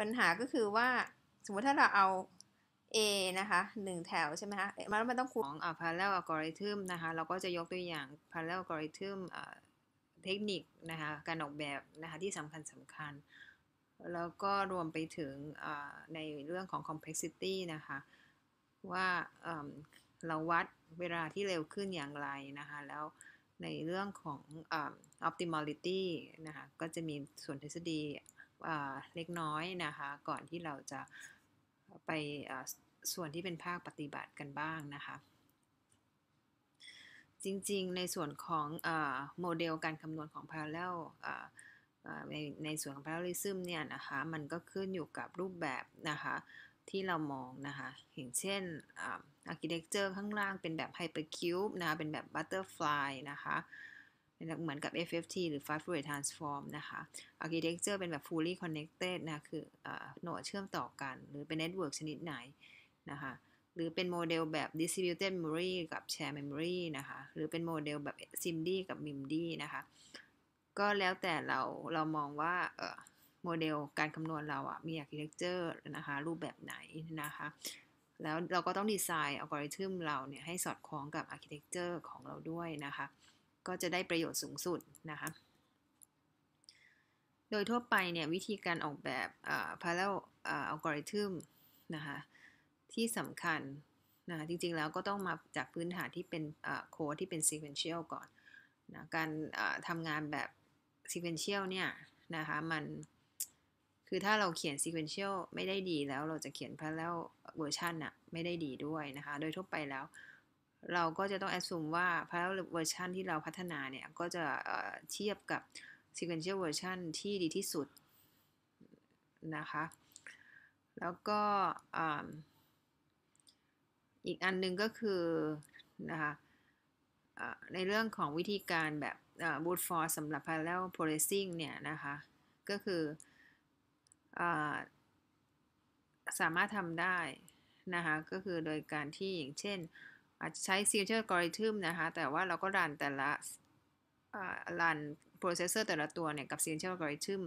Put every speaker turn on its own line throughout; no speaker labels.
ปัญหาก็คือว่า สมมติถ้าเราเอา A นะคะ 1 แถวใช่ไหมคะมันมันต้องคูณของ parallel algorithm นะคะ เราก็จะยกตัวอย่าง parallel algorithm เทคนิคนะคะการออกแบบนะคะ ที่สำคัญสำคัญ แล้วก็รวมไปถึงในเรื่องของ complexity นะคะ ว่าเราวัดเวลาที่เร็วขึ้นอย่างไรนะคะ แล้วในเรื่องของ optimality นะคะ ก็จะมีส่วนทฤษฎีเล็กน้อยนะคะ ก่อนที่เราจะไปส่วนที่เป็นภาคปฏิบัติกันบ้างนะคะ จริงๆในส่วนของโมเดลการคำนวณของ Parallel ในในส่วนของ Parallelism เนี่ยนะคะ มันก็ขึ้นอยู่กับรูปแบบนะคะ ที่เรามองนะคะอย่างเช่นอาร์คิเ็กเจอร์ข้างล่างเป็นแบบไฮเปอร์คิวบ์นะคะเป็นแบบบัตเตอร์ฟลายนะคะเหมือนกับ FFT หรือ Fast Fourier Transform นะคะ Architecture เป็นแบบ fully connected นะคือโนดเชื่อมต่อกัน หรือเป็น Network ชนิดไหน นะคะ หรือเป็นโมเดลแบบ distributed memory กับ shared memory นะคะ หรือเป็นโมเดลแบบ SIMD กับ MIMD นะคะ ก็แล้วแต่เราเรามองว่าโมเดลการคำนวณเราอะมี architecture นะคะ รูปแบบไหนนะคะแล้วเราก็ต้องดีไซน์อัลกอริทึมเราเนี่ยให้สอดคล้องกับอาร์เคเต็กเจอร์ของเราด้วยนะคะก็จะได้ประโยชน์สูงสุดนะคะ โดยทั่วไปเนี่ย วิธีการออกแบบ parallel algorithm นะคะที่สำคัญนะะจริงๆแล้วก็ต้องมาจากพื้นฐานที่เป็นโค้ดที่เป็น sequential ก่อนนะการทำงานแบบ sequential เนี่ยนะคะมัน คือถ้าเราเขียน sequential ไม่ได้ดีแล้วเราจะเขียน parallel version อะไม่ได้ดีด้วยนะคะโดยทั่วไปแล้วเราก็จะต้องแอดซูมว่าพาราเวอร์ชันที่เราพัฒนาเนี่ย ก็จะเทียบกับ sequential version ที่ดีที่สุด นะคะ แล้วก็อีกอันนึงก็คือ นะคะในเรื่องของวิธีการแบบ brute force สำหรับ parallel processing เนี่ยนะคะ ก็คืออสามารถทำได้ นะคะ ก็คือโดยการที่อย่างเช่นอาจจะใช้ signature algorithm นะคะ แต่ว่าเราก็รันแต่ละ รันโปรเซสเซอร์แต่ละตัวเนี่ย กับ signature algorithm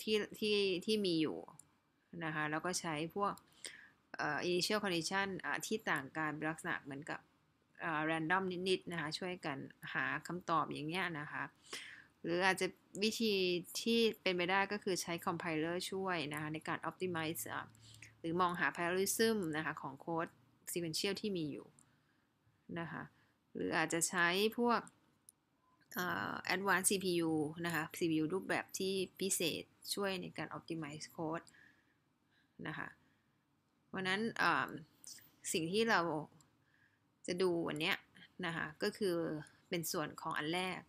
ที่ที่ที่มีอยู่ นะคะ แล้วก็ใช้พวก initial condition ที่ต่างกันลักษณะเหมือนกับ random นิด ๆ นะคะ ช่วยกันหาคำตอบอย่างเงี้ยนะคะ หรืออาจจะวิธีที่เป็นไปได้ก็คือใช้ compiler ช่วยนะคะ ในการ optimize หรือมองหา parallelism นะคะ ของโค้ด sequential ที่มีอยู่ นะคะ หรืออาจจะใช้พวก advanced CPU นะคะ CPU รูปแบบที่พิเศษช่วยในการ optimize code นะคะวันนั้นสิ่งที่เราจะดูวันนี้นะคะก็คือเป็นส่วนของอันแรก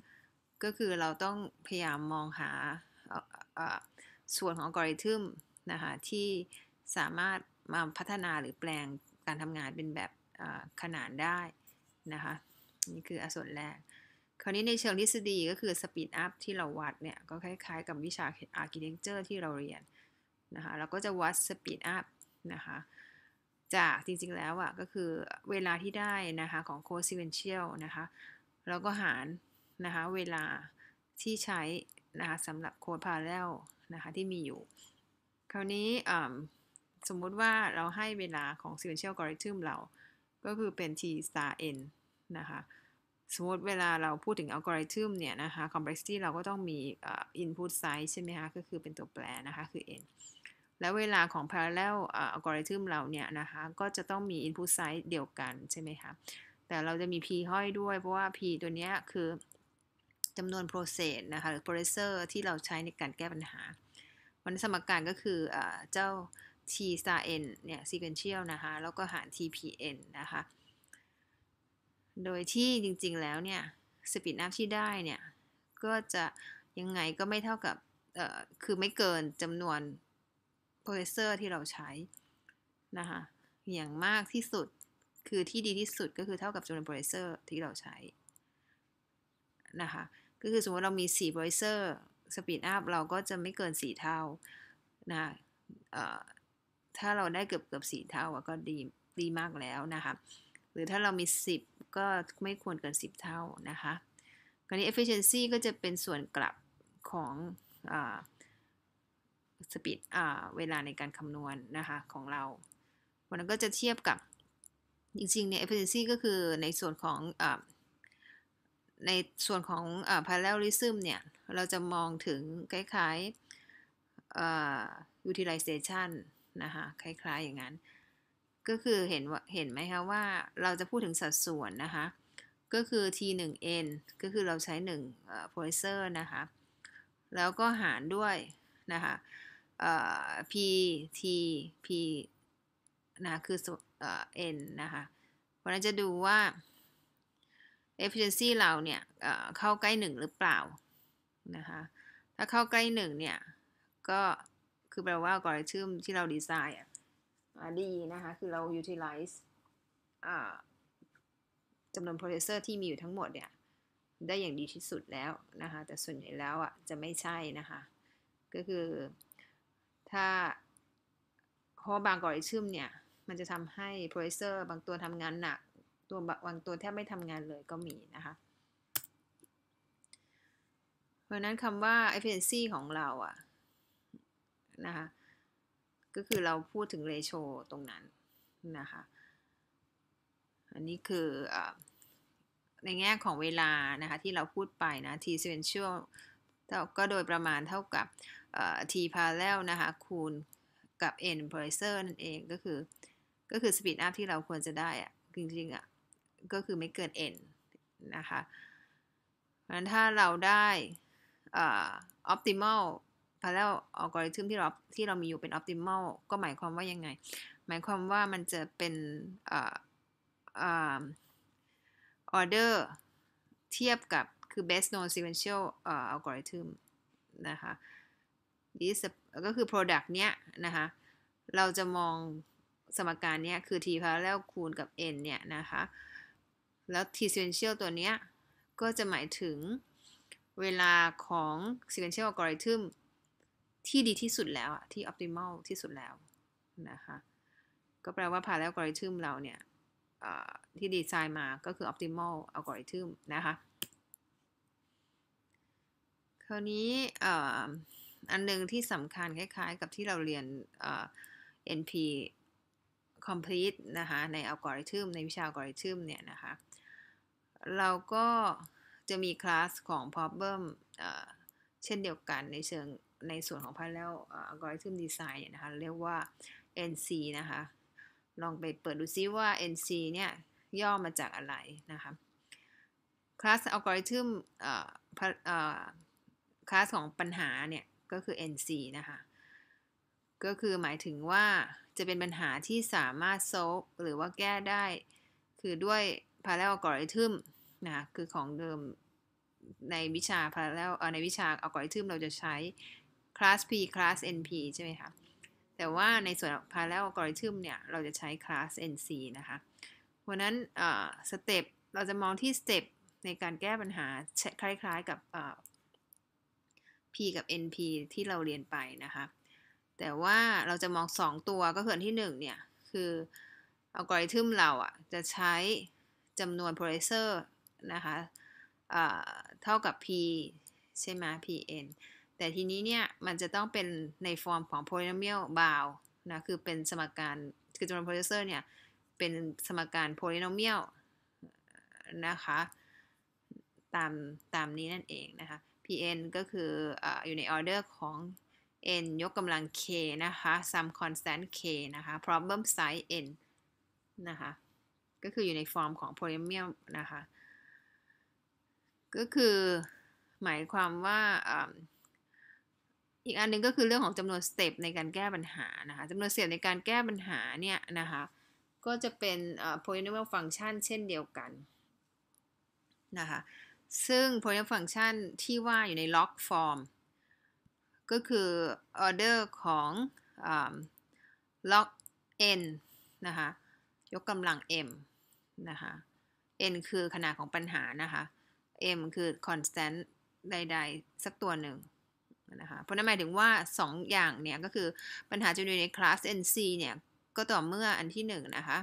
ก็คือเราต้องพยายามมองหาส่วนของอัลกอริทึมนะคะที่สามารถมาพัฒนาหรือแปลงการทำงานเป็นแบบขนานได้นะคะนี่คืออส่วนแรกคราวนี้ในเชิงทฤษฎีก็คือสปีดอัพที่เราวัดเนี่ยก็คล้ายๆกับวิชาอาร์กิเทนเจอร์ที่เราเรียนนะคะเราก็จะวัดสปีดอัพนะคะจากจริงๆแล้วอะ่ะก็คือเวลาที่ได้นะคะของโคซิเวนเชียลนะคะแล้วก็หารนะคะเวลาที่ใช้นะคะสำหรับโคดพาราเรลนะคะที่มีอยู่ คราวนี้สมมุติว่าเราให้เวลาของ sequential algorithm เรา ก็คือเป็น t star n นะคะสมมติเวลาเราพูดถึงอัลกอริทึมเนี่ยนะคะ complexity เราก็ต้องมี input size ใช่ไหมคะก็คือเป็นตัวแปรนะคะ คือ n แล้วเวลาของ parallel algorithm เราเนี่ยนะคะ ก็จะต้องมี input size เดียวกันใช่ไหมคะ แต่เราจะมี p ห้อยด้วย เพราะว่า p ตัวนี้คือจำนวน process นะคะหรือ processor ที่เราใช้ในการแก้ปัญหาวันสมการก็คือเจ้า t star n เนี่ย sequential นะคะแล้วก็หาร tpn นะคะโดยที่จริงๆ แล้วเนี่ยสปีดอัพที่ได้เนี่ยก็จะยังไงก็ไม่เท่ากับเอ่อคือไม่เกินจำนวนโปรเซสเซอร์ที่เราใช้นะคะอย่างมากที่สุดคือที่ดีที่สุดก็คือเท่ากับจำนวนโปรเซสเซอร์ที่เราใช้นะคะก็คือสมมติเรามี4โปรเซสเซอร์สปีดอัพเราก็จะไม่เกิน4เท่านะถ้าเราได้เกือบเกือบสี่เท่าก็ดีดีมากแล้วนะคะ หรือถ้าเรามี 10 ก็ไม่ควรเกิน10 เท่านะคะคราวนี้ efficiency ก็จะเป็นส่วนกลับของสปีดเวลาในการคำนวณนนะคะของเราวันั้นก็จะเทียบกับจริงๆเนี่ย efficiency ก็คือในส่วนของอในส่วนของ parallelism เนี่ย เราจะมองถึงคล้ายๆ utilization นะคะคล้าย ๆ อย่างนั้น ก็คือเห็นว่าเห็นไหมคะ ว่าเราจะพูดถึงสัดส่วนนะคะ ก็คือ t 1 n ก็คือเราใช้1ลิเซอร์นะคะ แล้วก็หารด้วย นะคะ p t p นะคือ n นะคะเพราะนั้นจะดูว่า efficiency เราเนี่ยเข้าใกล้ 1 หรือเปล่านะคะถ้าเข้าใกล้1เนี่ย ก็คือแปลว่าอัลกอริทึมที่เราดีไซน์อ่ะดีนะคะคือเรา utilize จำนวนโปรเซสเซอร์ที่มีอยู่ทั้งหมดเนี่ยได้อย่างดีที่สุดแล้วนะคะแต่ส่วนใหญ่แล้วอ่ะจะไม่ใช่นะคะก็คือ ถ้าเพราะบางกอริทึมเนี่ยมันจะทำให้โปรเซสเซอร์บางตัวทำงานหนักตัวบางตัวแทบไม่ทำงานเลยก็มีนะคะเพราะนั้นคำว่า efficiency ของเราอ่ะนะคะก็คือเราพูดถึงเรโชตรงนั้นนะคะอันนี้คือในแง่ของเวลานะคะที่เราพูดไปนะ t sequential ก็โดยประมาณเท่ากับ t parallel นะคะคูณกับ n p r e s s o r นั่นเองก็คือก็คือ speed up ที่เราควรจะได้อะจริงๆอะก็คือไม่เกิน n นะคะเพราะฉะนั้นถ้าเราได้ optimal พา r a l l e l a l g o r i t h ที่เราที่เรามีอยู่เป็นออพติมอลก็หมายความว่ายังไง หมายความว่ามันจะเป็นออเดอร์เทียบกับ คือ best known sequential algorithm นะคะ this ก็คือ product เนี้ยนะคะ เราจะมองสมการเนี้ยคือ t parallel คูณกับ n เนี่ยนะคะ แล้ว t sequential ตัวเนี้ยก็จะหมายถึงเวลาของ sequential algorithm ที่ดีที่สุดแล้วอะที่ optimal ที่สุดแล้ว นะคะ ก็แปลว่าพาแล้วอัลกอริทึมเราเนี่ยที่ดีไซน์มาก็คือ optimal ัลกอริทึมนะคะคราวนี้อันหนึ่งที่สำคัญคล้ายๆกับที่เราเรียน NP complete นะคะ ในอัลกอริทึมในวิชาอัลกอริทึมเนี่ยนะคะ เราก็จะมีคลาสของ problem เช่นเดียวกันในเชิงในส่วนของ parallel algorithm design เนี่ยนะคะเรียกว่า NC นะคะลองไปเปิดดูซิว่า NC เนี่ยย่อมาจากอะไรนะคะ class algorithm คลาสของปัญหาเนี่ย ก็คือ NC นะคะ ก็คือหมายถึงว่าจะเป็นปัญหาที่สามารถ solve หรือว่าแก้ได้ คือด้วย parallel algorithm นะคะคือของเดิมในวิชา parallel ในวิชา algorithm เราจะใช้ class p class np ใช่ไหมคะ แต่ว่าในส่วน parallel algorithm เนี่ยเราจะใช้ class nc นะคะ เพราะนั้นสเต็ปเราจะมองที่สเต็ปในการแก้ปัญหาคล้ายๆกับ p กับ np ที่เราเรียนไปนะคะ แต่ว่าเราจะมอง 2 ตัวก็คือที่1เนี่ย คืออัลกอริทึมเราอ่ะจะใช้จำนวนโ p เซอร์นะคะ เท่ากับ p ใช่ไหม pn แต่ทีนี้เนี่ยมันจะต้องเป็นในฟอร์มของ polynomial bound นะ คือเป็นสมการคือจำนวน p r o c e ซอร r เนี่ยเป็นสมการ polynomial นะคะ ตาม ตามนี้นั่นเองนะคะ pn ก็คือออยู่ในออเดอร์ของ n ยกกำลัง k นะคะ sum constant k นะคะ problem size n นะคะ ก็คืออยู่ในฟอร์มของ polynomial นะคะ ก็คือ หมายความว่าอีกอันนึงก็คือเรื่องของจำนวนสเต็ปในการแก้ปัญหานะคะ จำนวนสเต็ปในการแก้ปัญหาเนี่ยนะคะ ก็จะเป็น polynomial function เช่นเดียวกัน นะคะ ซึ่ง polynomial function ที่ว่าอยู่ใน log form ก็คือ order ของ log n นะคะ ยกกำลัง m นะคะ n คือขนาดของปัญหานะคะ m คือ constant ใด ๆ สักตัวหนึ่งนะคะเพราะนั่นหมายถึงว่า 2 อย่างเนี่ยก็คือปัญหาจะอยู่ในคลาส NC เนี่ยก็ต่อเมื่ออันที่ 1นนะคะ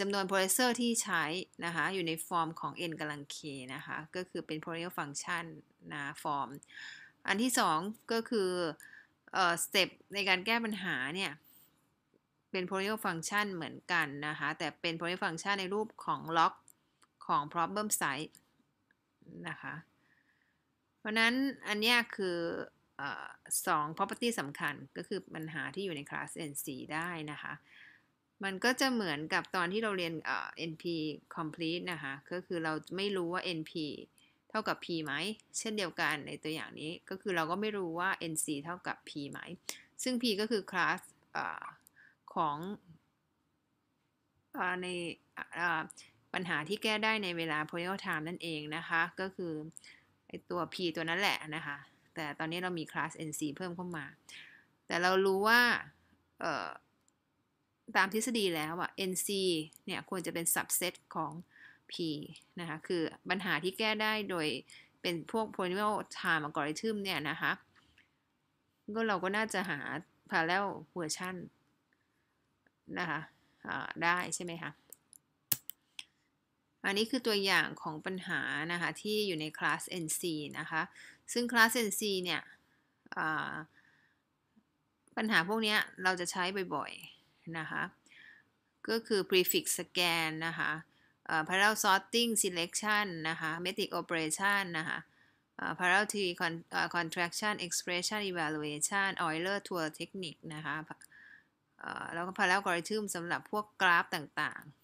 จำนวนโพลิเซอร์ที่ใช้นะคะอยู่ในฟอร์มของ n กำลัง k นะคะก็คือเป็น polynomial function นะฟอร์มอันที่ 2 ก็คือสเต็ปในการแก้ปัญหาเนี่ย เป็น polynomial function เหมือนกันนะคะแต่เป็น polynomial function ในรูปของล็อกของ problem size นะคะเพราะนั้นอันนี้คือสอง property สำคัญก็คือปัญหาที่อยู่ใน class NC ได้นะคะ มันก็จะเหมือนกับตอนที่เราเรียน NP complete นะคะก็คือเราไม่รู้ว่า NP เท่ากับ P ไหม เช่นเดียวกันในตัวอย่างนี้ ก็คือเราก็ไม่รู้ว่า NC เท่ากับ P ไหม ซึ่ง P ก็คือ class อของอในปัญหาที่แก้ได้ในเวลา polynomial time นั่นเองนะคะก็คือไอตัว p ตัวนั้นแหละนะคะ แต่ตอนนี้เรามี class nc เพิ่มเข้ามา แต่เรารู้ว่าตามทฤษฎีแล้วอะ nc เนี่ย ควรจะเป็น subset ของ p นะคะ คือปัญหาที่แก้ได้โดยเป็นพวก polynomial time algorithm เนี่ยนะคะ ก็เราก็น่าจะหา parallel version นะคะ ได้ใช่ไหมคะอันนี้คือตัวอย่างของปัญหานะคะที่อยู่ในคลาส NC นะคะ ซึ่งคลาส NC เนี่ยปัญหาพวกนี้เราจะใช้บ่อยๆ นะคะ ก็คือ prefix scan นะคะ parallel sorting selection นะคะ metric operation นะคะ parallel tree contraction expression evaluation Euler tool technique นะคะแล้วก็ parallel algorithm สำหรับพวกกราฟต่างๆ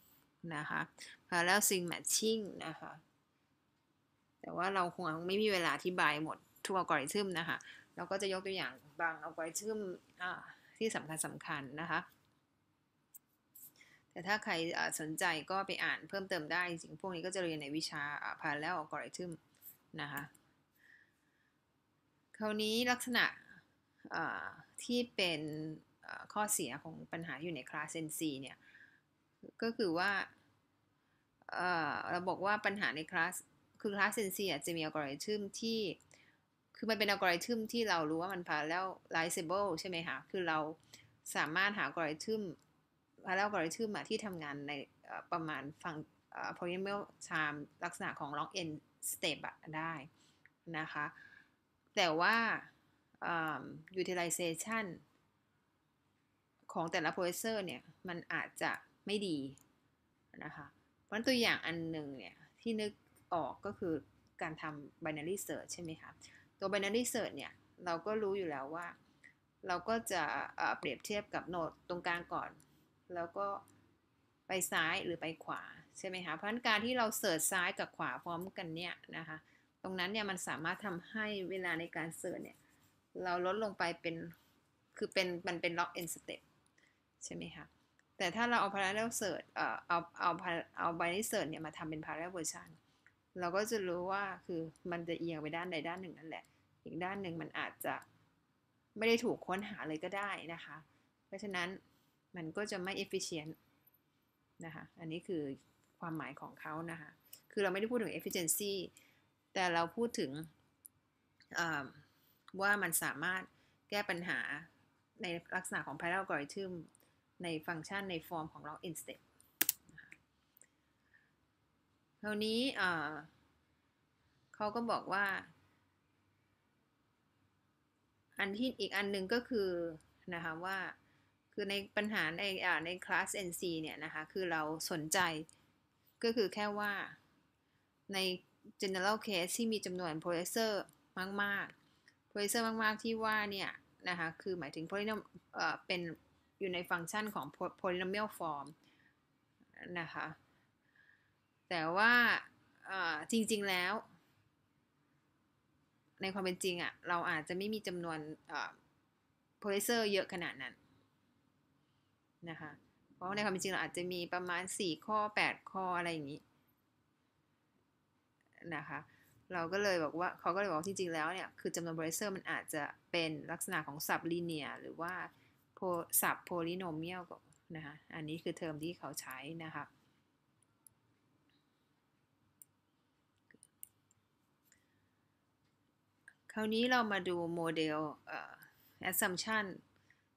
นะคะพ a r a ล l e l sync m a t c นะคะ แต่ว่าเราคงไม่มีเวลาอธิบายหมด ทุกอัลกอริทึมนะคะ เราก็จะยกตัวอย่างบางอัลกอริทึมที่สำคัญสำคัญนะคะ แต่ถ้าใครสนใจ ก็ไปอ่านเพิ่มเติมได้จริงพวกนี้ก็จะเรียนในวิชาพาแล้วอัลกอริทึมนะคะ คราวนี้ลักษณะที่เป็นข้อเสียของปัญหาอยู่ในคลาสซีเนี่ยก็คือว่าเราบอกว่าปัญหาในคลาส คือคลาสเซนซีจะมีอัลกอริทึมที่คือมันเป็นอัลกอริทึมที่เรารู้ว่ามันพาแล้วไลเซเบิลใช่ไหมคะคือเราสามารถหาอัลกอริทึมพาแล้วอัลกอริทึมที่ทำงานในประมาณฝั่งพอ l y n o m i ม l t i ลักษณะของ log n step ได้นะคะ แต่ว่า utilization ของแต่ละ processor เนี่ย มันอาจจะไม่ดีนะคะเพราะตัวอย่างอันหนึ่งเนี่ยที่นึกออกก็คือการทำ binary search ใช่ไหมคะตัว binary search เนี่ยเราก็รู้อยู่แล้วว่า เราก็จะเปรียบเทียบกับโนดตรงกลางก่อน แล้วก็ไปซ้ายหรือไปขวาใช่ไหมคะเพราะการที่เราเสิร์ชซ้ายกับขวาพร้อมกันเนี่ยนะคะตรงนั้นเนี่ยมันสามารถทำให้เวลาในการเสิร์ชเนี่ยเราลดลงไปเป็นคือเป็นมันเป็นล็อกเอ็นสเต็ปใช่ไหมคะแต่ถ้าเราเอา parallel search เอ่อเอาเอาเอา binary search เนี่ยมาทำเป็น parallel version เราก็จะรู้ว่าคือมันจะเอียงไปด้านใดด้านหนึ่งนั่นแหละ อีกด้านหนึ่งมันอาจจะไม่ได้ถูกค้นหาเลยก็ได้นะคะ เพราะฉะนั้นมันก็จะไม่ efficient นะคะ อันนี้คือความหมายของเขานะคะ คือเราไม่ได้พูดถึง efficiency แต่เราพูดถึงว่ามันสามารถแก้ปัญหาในลักษณะของ parallel algorithm ในฟังก์ชันในฟอร์มของ log n step คราวนี้เขาก็บอกว่า อันที่อีกอันหนึ่งก็คือนะคะว่าคือในปัญหาในในคลาส NC เนี่ยนะคะ คือเราสนใจก็คือแค่ว่าใน general case ที่มีจำนวน processor มาก ๆ processor มาก ๆ ที่ว่าเนี่ยนะคะ คือหมายถึง p o l y n o m เป็นอยู่ในฟังก์ชันของ polynomial form นะคะ แต่ว่าจริงๆแล้ว ในความเป็นจริงอะ่ะเราอาจจะไม่มีจำนวน processor เยอะขนาดนั้น นะคะ เพราะในความเป็นจริงเราอาจจะมีประมาณ 4 ข้อ 8 ข้ออะไรอย่างนี้ นะคะ เราก็เลยบอกว่าเขาก็เลยบอกจริงๆแล้วเนี่ยคือจำนวนโปรเซอร์มันอาจจะเป็นลักษณะของสับลีเนียหรือว่าโพศัพท์โพลิโนเมียลนะคะ อันนี้คือเทอมที่เขาใช้นะคะคราวนี้เรามาดูโมเดล assumption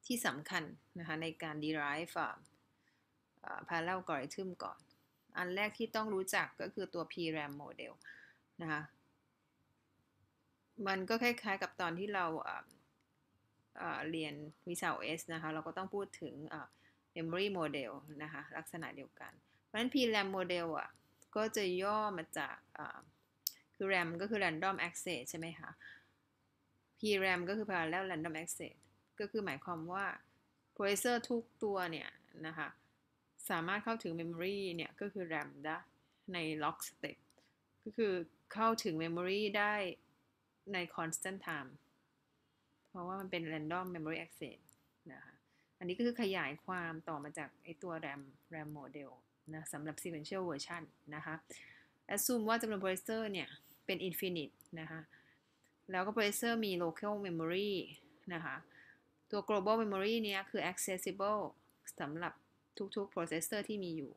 ที่สำคัญนะคะในการ derive parallel algorithm ก่อน อันแรกที่ต้องรู้จักก็คือตัว PRAM model นะคะ มันก็คล้ายๆกับตอนที่เราเรียนวิชา OS นะคะ เราก็ต้องพูดถึง memory model นะคะ ลักษณะเดียวกัน เพราะฉะนั้น PRAM model อ่ะก็จะย่อมาจากคือ RAM ก็คือ random access ใช่ไหมคะ PRAM ก็คือ parallel random access ก็คือหมายความว่า processor ทุกตัวเนี่ย นะคะ สามารถเข้าถึง memory เนี่ย ก็คือ RAM ได้ใน lock s t e ก็คือเข้าถึง memory ได้ใน constant time เพราะว่ามันเป็น random memory access นะคะ อันนี้ก็คือขยายความต่อมาจากไอตัว RAM RAM model นะสำหรับ sequential version นะคะ assume ว่าจำนวน processor เนี่ยเป็น infinite นะคะ แล้วก็ processor มี local memory นะคะ ตัว global memory เนี่ยคือ accessible สำหรับทุกๆ processor ที่มีอยู่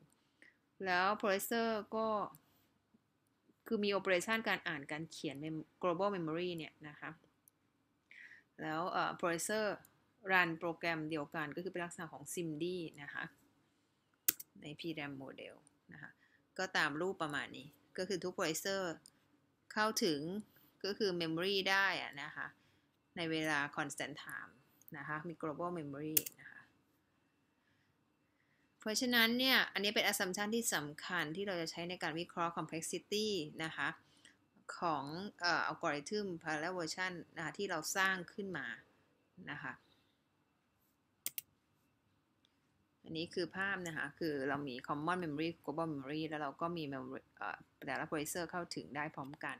แล้ว processor ก็ คือมี operation การอ่านการเขียน global memory เนี่ยนะคะแล้วโปรเซอร์รันโปรแกรมเดียวกันก็คือเป็นลักษณะของ SIMD นะคะใน PRAM โมเดลนะคะก็ตามรูปประมาณนี้ ก็คือทุกโปรเซอร์เข้าถึงก็คือ Memory ได้นะคะในเวลา constant time นะคะมี global memory นะคะเพราะฉะนั้นเนี่ย อันนี้เป็น assumption ที่สำคัญที่เราจะใช้ในการวิเคราะห์ complexity นะคะของอัลกอริทึมพาราเ l ลเวอร์ชั n นะคะที่เราสร้างขึ้นมานะคะ อันนี้คือภาพนะคะคือ เรามี common memory global memory แล้วเราก็มี memory แต่ละ processor เข้าถึงได้พร้อมกัน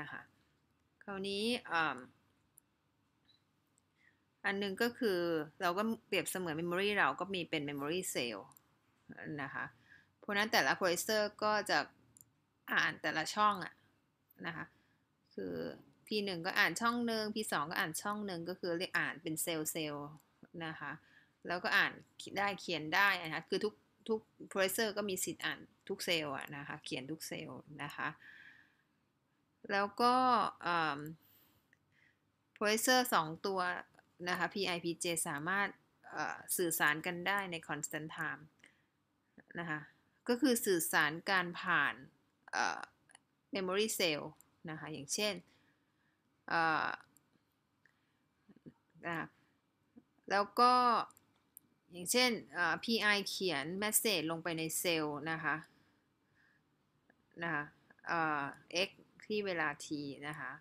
นะคะคราวนี้ อันนึงก็คือเราก็เปรียบเสมือน memory เราก็มีเป็น memory cell นะคะเพราะนั้นแต่ละ processor ก็จะอ่านแต่ละช่องอะนะคะ คือ P1 ก็อ่านช่องหนึ่ง P2 ก็อ่านช่องหนึ่งก็คือเรียกอ่านเป็นเซลล์เซลล์นะคะ แล้วก็อ่านได้เขียนได้นะคะ คือทุกทุกโปรเซอร์ก็มีสิทธิ์อ่านทุกเซลล์นะคะ เขียนทุกเซลล์นะคะ แล้วก็ p r เซอร์สอ2ตัวนะคะ PIPJ สามารถสื่อสารกันได้ใน constant time นะคะ ก็คือสื่อสารการผ่าน memory cell นะคะอย่างเช่นแล้วก็ อย่างเช่น PI เขียน message ลงไปในเซลล์นะคะนะคะ x ที่เวลา t นะคะ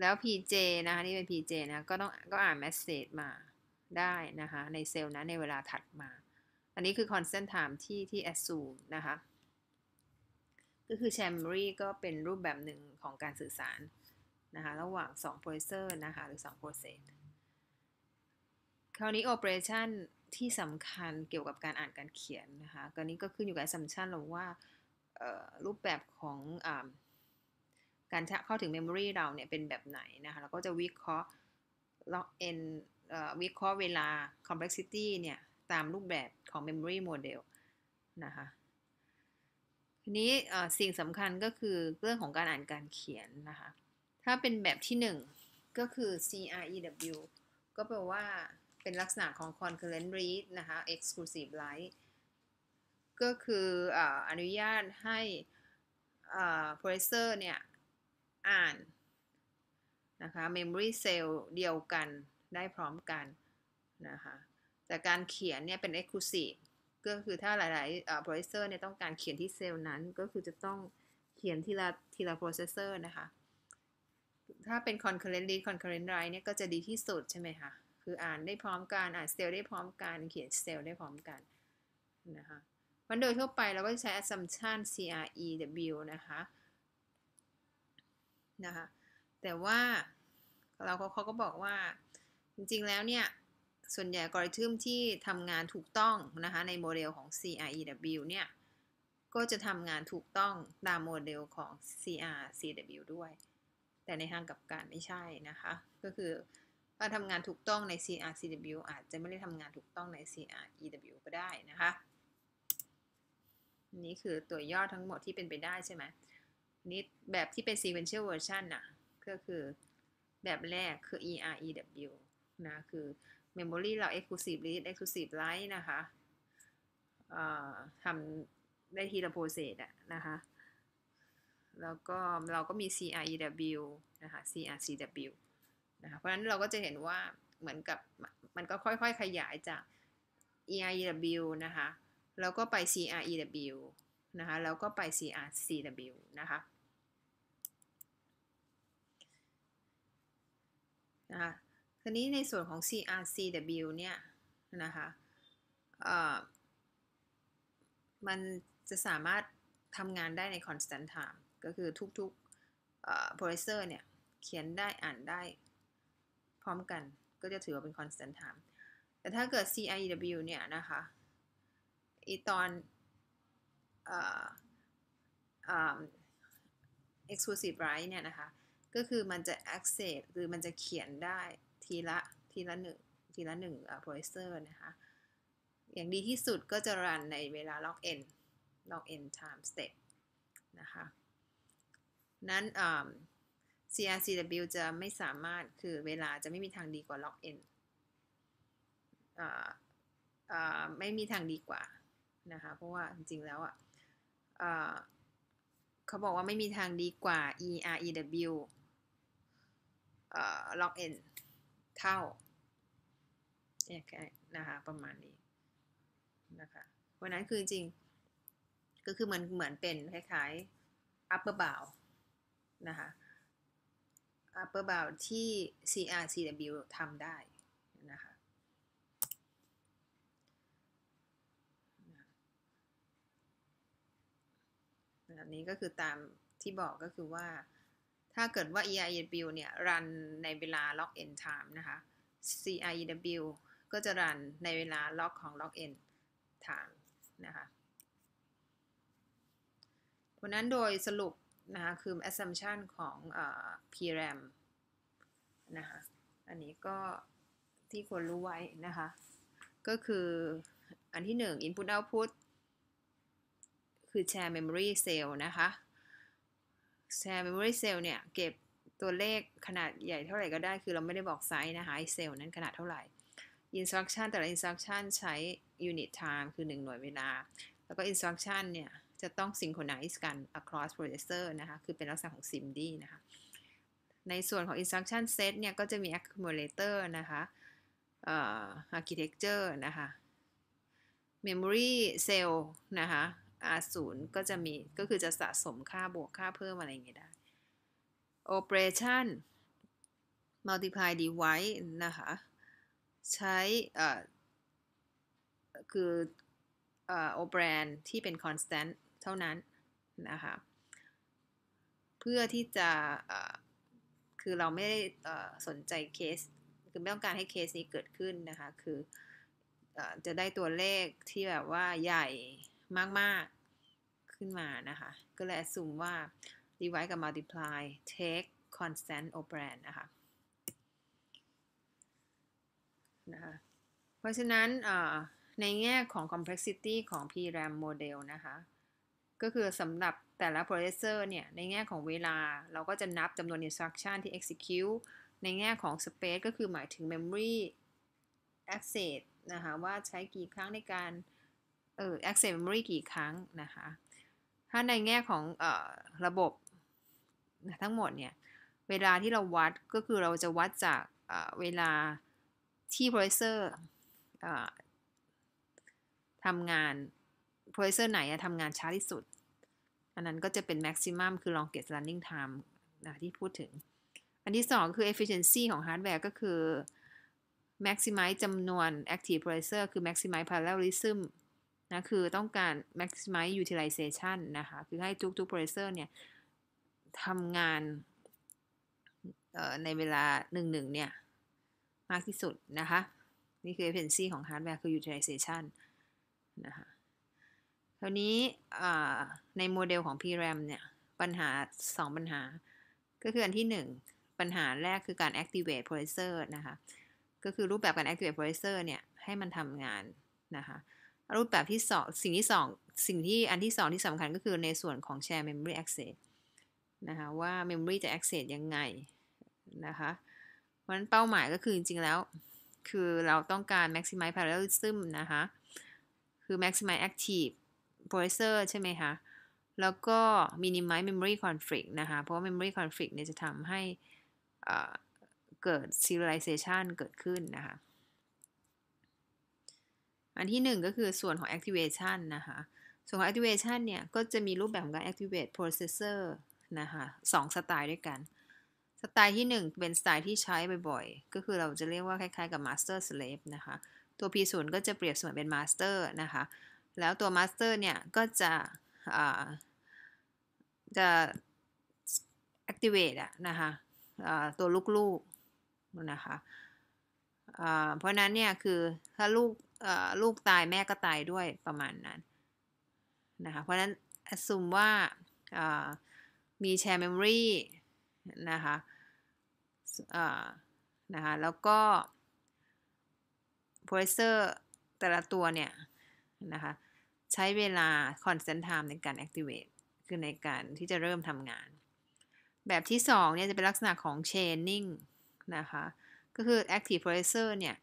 แล้ว PJ นะคะ นี่เป็น PJ นะก็ต้องก็อ่าน message มาได้นะคะ ในเซลล์นั้นในเวลาถัดมา อันนี้คือ constant time ที่ที่ assume นะคะก็คือแชร์เมมรี่ก็เป็นรูปแบบหนึ่งของการสื่อสาร นะคะ ระหว่าง 2 processor นะคะ หรือ2 process คราวนี้ operation ที่สำคัญเกี่ยวกับการอ่านการเขียนนะคะกรนี้ก็ขึ้นอยู่กับ assumption เราว่ารูปแบบของอการเข้าถึง memory เราเนี่ยเป็นแบบไหนนะคะเราก็จะวิเคราะห์ log n วิเคราะห์เวลา complexity เนี่ย ตามรูปแบบของ memory model นะคะีนี้สิ่งสำคัญก็คือเรื่องของการอ่านการเขียนนะคะ ถ้าเป็นแบบที่หนึ่งก็คือ CREW ก็แปลว่าเป็นลักษณะของ concurrent read นะคะ exclusive write ก็คืออนุญาตให้ processor เนี่ย อ่าน นะคะ memory cell เดียวกันได้พร้อมกันนะคะ แต่การเขียนเนี่ยเป็น exclusive ก็คือถ้าหลายๆโปรเซสเซอร์เนี่ยต้องการเขียนที่เซลล์นั้นก็คือจะต้องเขียนทีละทีละโปรเซสเซอร์นะคะ ถ้าเป็น c o n c u r r e n t read concurrent write เนี่ยก็จะดีที่สุดใช่ไหมคะคืออ่านได้พร้อมกันอ่านเซลล์ได้พร้อมกัน เขียนเซลล์ได้พร้อมกันนะคะมันโดยทั่วไปเราก็ใช้ assumption CREW นะคะนะคะ แต่ว่าเราเขาก็บอกว่าจริง ๆ แล้วเนี่ยส่วนใหญ่กริทึมที่ทำงานถูกต้องนะคะในโมเดลของ CREW เนี่ย ก็จะทำงานถูกต้องตามโมเดลของ CRCW ด้วย แต่ในทางกับการไม่ใช่นะคะ ก็คือถ้าทำงานถูกต้องใน CRCW อาจจะไม่ได้ทำงานถูกต้องใน CREW ก็ได้นะคะ นี่คือตัวย่อทั้งหมดที่เป็นไปได้ใช่ไหมนี่แบบที่เป็น sequential version นะก็คือแบบแรกคือ EREW นะคือ Memory เรา Exclusive Read Exclusive Write นะคะทำได้ทีละโปรเซสอะนะคะ แล้วก็ เราก็มี CREW นะคะ CRCW นะคะเพราะฉะนั้นเราก็จะเห็นว่า เหมือนกับ มันก็ค่อยๆขยายจาก EREW นะคะแล้วก็ไป CREW นะคะ แล้วก็ไป CRCW นะคะ นะคะทีนี้ในส่วนของ CRCW เนี่ยนะคะมันจะสามารถทำงานได้ใน constant time ก็คือทุกๆ p r o c เซอร์เนี่ย เขียนได้อ่านได้พร้อมกันก็จะถือว่าเป็น constant time แต่ถ้าเกิด CIEW เนี่ยนะคะอีตอน exclusive right เนี่ยนะคะ ก็คือมันจะ access คือมันจะเขียนได้ทีละทีละหนึ่งทีละหนึ่งโปรซสเซอร์นะคะ อย่างดีที่สุดก็จะรันในเวลา log n log n time step นะคะ นั้น CRCW จะไม่สามารถ คือเวลาจะไม่มีทางดีกว่า l o อ n อไม่มีทางดีกว่า นะคะเพราะว่าจริงๆแล้วอ่ะเขาบอกว่าไม่มีทางดีกว่า EREW log n เท่าเนี่ยนะคะ ประมาณนี้ นะคะ วันนั้น คือ จริง ก็คือ เหมือน เหมือนเป็น คล้ายๆ upper bow นะคะ upper bow ที่ CRCW ทำได้นะคะแบบนี้ ก็คือตามที่บอกก็คือว่าถ้าเกิดว่า EIW เนี่ย รันในเวลา log n time นะคะ CIW ก็จะรันในเวลา log ของ log n time นะคะเพราะนั้นโดยสรุปนะคะ คือ assumption ของอ PRAM นะคะ อันนี้ก็ที่ควรรู้ไว้นะคะ ก็คืออันที่หนึ่ง input output คือ share memory cell นะคะแชร์เมมโมรีเซลล์เนี่ยเก็บตัวเลขขนาดใหญ่เท่าไหร่ก็ได้ คือเราไม่ได้บอกไซส์นะคะไอเซลล์นั้นขนาดเท่าไหร่อินส r u c ชั่นแต่ละอินส r u c ชั่นใช้ยูนิตไทม์คือ 1 หน่วยเวลา แล้วก็อินส r u c ชั่นเนี่ยจะต้องซิงโครไนซ์กัน across processor นะคะ คือเป็นลักษณะของ SIMD นะคะในส่วนของ instruction set เนี่ยก็จะมี accumulator นะคะ architecture นะคะ memory cell นะคะ R 0ก็จะมี ก็คือจะสะสมค่าบวกค่าเพิ่มอะไรอย่างเงี้ยได้ operation multiply device นะคะ ใช้เอ่อคือเอ่อ operand ที่เป็น constant เท่านั้น นะคะ เพื่อที่จะคือเราไม่ได้สนใจเคสคือไม่ต้องการให้เคสนี้เกิดขึ้นนะคะคืออจะได้ตัวเลขที่แบบว่าใหญ่มาก ๆ ขึ้นมานะคะ ก็เลยสุ่มว่า divide กับ multiply take constant operand นะคะนะคะ เพราะฉะนั้นในแง่ของ complexity ของ PRAM model นะคะ ก็คือสำหรับแต่ละ processor เนี่ย ในแง่ของเวลา เราก็จะนับจำนวน instruction ที่ execute ในแง่ของ space ก็คือหมายถึง memory access นะคะ ว่าใช้กี่ครั้งในการเออ access memory กี่ครั้งนะคะ ถ้าในแง่ของออระบบทั้งหมดเนี่ย เวลาที่เราวัดก็คือเราจะวัดจากเวลาที่โปรเซอร์ทำงานโปรเซอร์ไหนทำงานช้าที่สุด อันนั้นก็จะเป็น maximum คือ longest running time นะที่พูดถึง อันที่สองคือ efficiency ของฮาร์ดแวร์ก็คือ maximize จำนวน active processor คือ maximize parallelism นะคือต้องการ maximize utilization นะคะ คือให้ ทุกๆ processor เนี่ย ทำงานในเวลาหหนนึึ่ง่งเนี่ย มากที่สุดนะคะ นี่คือ efficiency ของ hardware คือ utilization นะคะ คราวนี้ในโมเดลของ PRAM เนี่ย ปัญหา 2 ปัญหา ก็คืออันที่ 1 ปัญหาแรกคือการ activate processor นะคะ ก็คือรูปแบบการ activate processor เนี่ย ให้มันทำงานนะคะรูปแบบที่สองสิ่งที่สองสิ่งที่อันที่สองที่สำคัญก็คือในส่วนของ Share Memory Access นะคะว่า Memory จะ Access ยังไงนะคะเพราะนั้นเป้าหมายก็คือจริง ๆ แล้วคือเราต้องการ maximize parallelism นะคะคือ maximize active processor ใช่ไหมคะ แล้วก็ minimize memory conflict นะคะเพราะว่า memory conflict เนี่ยจะทำให้เกิด serialization เกิดขึ้นนะคะอันที่1ก็คือส่วนของ activation นะคะ ส่วนของ activation เนี่ยก็จะมีรูปแบบของการ activate processor นะคะสองสไตล์ด้วยกัน สไตล์ที่ 1 เป็นสไตล์ที่ใช้บ่อยๆก็คือเราจะเรียกว่าคล้ายๆกับ master slave นะคะตัว P0 ก็จะเปรียบเสมือนเป็น master นะคะแล้วตัว master เนี่ยก็จะจะ activate อะนะคะตัวลูกๆนะคะเพราะนั้นเนี่ยคือถ้าลูกลูกตายแม่ก็ตายด้วยประมาณนั้นนะคะ เพราะนั้นอมมว่ามีแชร์เมมโมรีนะคะนะคะแล้วก็โปรเซอร์แต่ละตัวเนี่ยนะคะใช้เวลาคอนเซนท์ไทม์ในการแอคทิเวตคือในการที่จะเริ่มทำงาน แบบที่2เนี่ยจะเป็นลักษณะของเชนนิ่งนะคะก็คือ active processor เนี่ย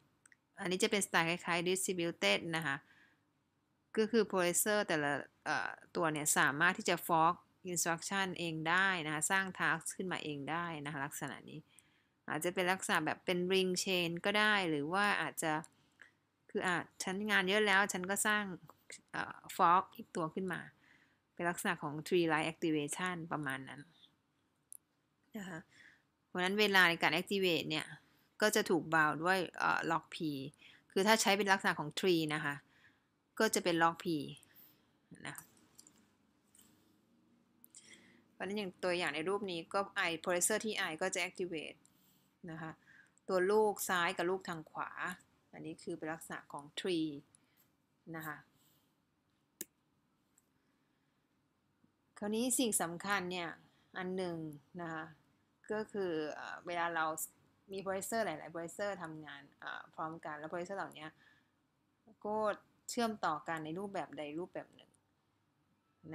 อันนี้จะเป็นสไตล์คล้าย ๆ distributed นะคะ ก็คือ processor แต่ละตัวเนี่ยสามารถที่จะ fork instruction เองได้นะคะสร้าง task ขึ้นมาเองได้นะคะลักษณะนี้ อาจจะเป็นลักษณะแบบเป็น ring chain ก็ได้หรือว่าอาจจะ คืออ่ะฉันงานเยอะแล้วฉันก็สร้าง fork อีกตัวขึ้นมา เป็นลักษณะของ tree line activation ประมาณนั้นนะคะเพราะนั้นเวลาในการ activate เนี่ยก็จะถูกบาวด้วยล็อก P คือถ้าใช้เป็นลักษณะของ tree นะคะ ก็จะเป็นล็อก P นะ เพราะนั้นอย่างตัวอย่างในรูปนี้ก็ I processor ที่ I ก็จะ activate นะคะ ตัวลูกซ้ายกับลูกทางขวา อันนี้คือเป็นลักษณะของ tree นะคะ คราวนี้สิ่งสำคัญเนี่ย อันหนึ่งนะคะ ก็คือเวลาเรามีโปรดิวเซอร์หลายๆโปรดิวเซอร์ทำงานพร้อมกันแล้วโปรดิวเซอร์เหล่านี้ก็เชื่อมต่อกันในรูปแบบใดรูปแบบหนึ่ง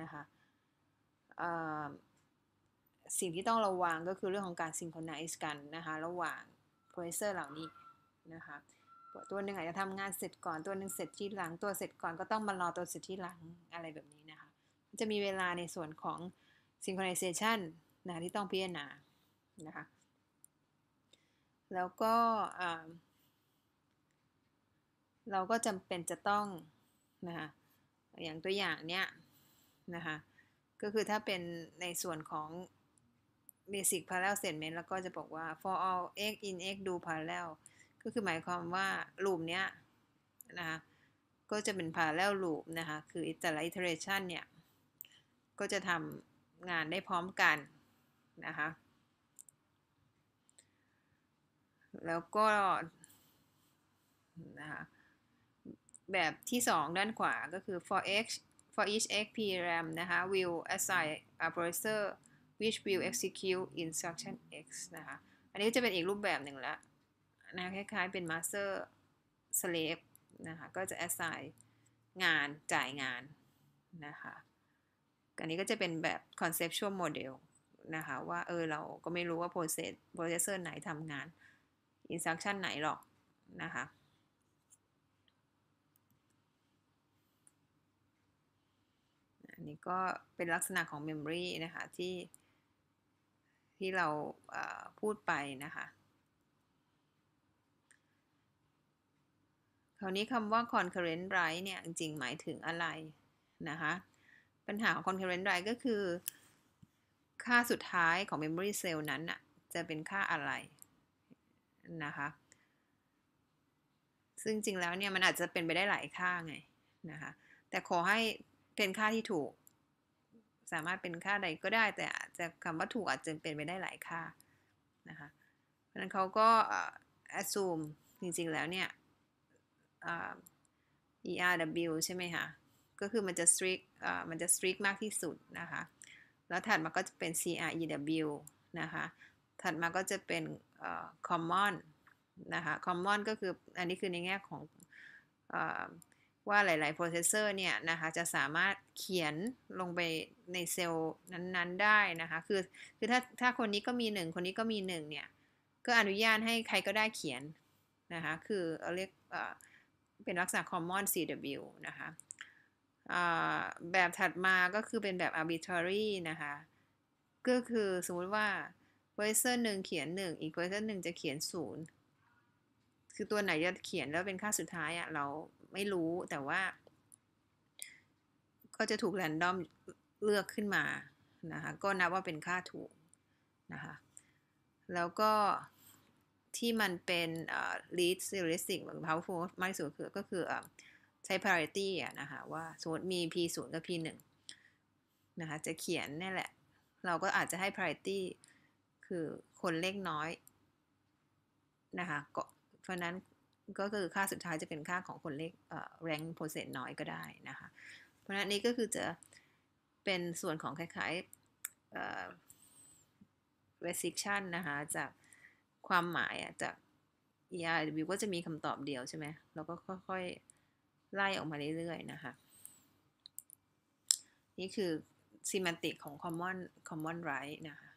นะคะสิ่งที่ต้องระวังก็คือเรื่องของการซิงโครไนซ์กันนะคะ ระหว่างโปรดิวเซอร์เหล่านี้นะคะตัวหนึ่งอาจจะทำงานเสร็จก่อนตัวหนึ่งเสร็จที่หลัง ตัวเสร็จก่อนก็ต้องมารอตัวเสร็จที่หลังอะไรแบบนี้นะคะจะมีเวลาในส่วนของซิงโครไนเซชันนะที่ต้องพิจารณานะคะแล้วก็เราก็จำเป็นจะต้องนะคะอย่างตัวอย่างเนี้ยนะคะก็คือถ้าเป็นในส่วนของ basic parallel statement แล้วก็จะบอกว่า for all x in x do parallel ก็คือหมายความว่าลูปเนี้ยนะคะก็จะเป็น parallel l ู o นะคะคือแต่ละ iteration เนี่ย ก็จะทำงานได้พร้อมกันนะคะแล้วก็นะคะแบบที่ 2 ด้านขวาก็คือ for x for each x pram นะคะ will assign a processor which will execute instruction x นะคะอันนี้จะเป็นอีกรูปแบบหนึ่งละนะคล้ายๆเป็น master slave นะคะ ก็จะ assign งานจ่ายงานนะคะ อันนี้ก็จะเป็นแบบ conceptual model นะคะว่าเออเราก็ไม่รู้ว่า process processor ไหนทำงาน instruction ไหนหรอกนะคะอันนี้ก็เป็นลักษณะของ memory นะคะ ที่ ที่เราพูดไป นะคะคราวนี้คำว่า concurrent write เนี่ย จริง ๆ หมายถึงอะไร นะคะ ปัญหาของ concurrent write ก็คือค่าสุดท้ายของ memory cell นั้น่ะจะเป็นค่าอะไรนะคะซึ่งจริงแล้วเนี่ยมันอาจจะเป็นไปได้หลายค่าไงนะคะแต่ขอให้เป็นค่าที่ถูก สามารถเป็นค่าใดก็ได้แต่จจะคำว่าถูกอาจจะเป็นไปได้หลายค่านะคะเพราะนั้นเขาก็ assume จริงๆแล้วเนี่ย ERW ใช่ไหมคะก็คือมันจะ strict มันจะ strict มากที่สุดนะคะแล้วถัดมาก็จะเป็น CREW นะคะถัดมาก็จะเป็น common นะคะ common ก็คืออันนี้คือในแง่ของอว่าหลายๆ processor เนี่ยนะคะจะสามารถเขียนลงไปในเซลล์นั้นๆได้นะคะ คือคือถ้าถ้าคนนี้ก็มี 1 คนนี้ก็มี1เนี่ย ก็อนุญาตให้ใครก็ได้เขียนนะคะคือเรียกเป็นลักษณะ common CW นะคะแบบถัดมาก็คือเป็นแบบ arbitrary นะคะ ก็คือสมมติว่าเวอร์ i o หนึ่งเขียนหนึ่ง e q u a t i o หนึ่งจะเขียนศูนย์คือตัวไหนจะเขียนแล้วเป็นค่าสุดท้ายอะเราไม่รู้ แต่ว่า ก็จะถูกแรนดอมเลือกขึ้นมา นะคะ ก็นับว่าเป็นค่าถูกนะคะ แล้วก็ ที่มันเป็น lead heuristic หรือ powerful มากที่สุดคือก็คือใช้ parity อะนะคะว่าสมมติมี p 0กับ p 1นะคะจะเขียนนี่แหละ เราก็อาจจะให้ parity คือคนเลขน้อยนะคะก็เพราะนั้นก็คือค่าสุดท้ายจะเป็นค่าของคนเลขแรงโปรเซสน้อยก็ได้นะคะ เพราะนั้นนี้ก็คือจะเป็นส่วนของคล้ายๆ restriction นะคะจากความหมายจาก ERW ก็จะมีคำตอบเดียวใช่ไหมเราก็ค่อยๆ ไล่ออกมาเรื่อยๆนะคะนี่คือ semantic ของ common common right นะคะ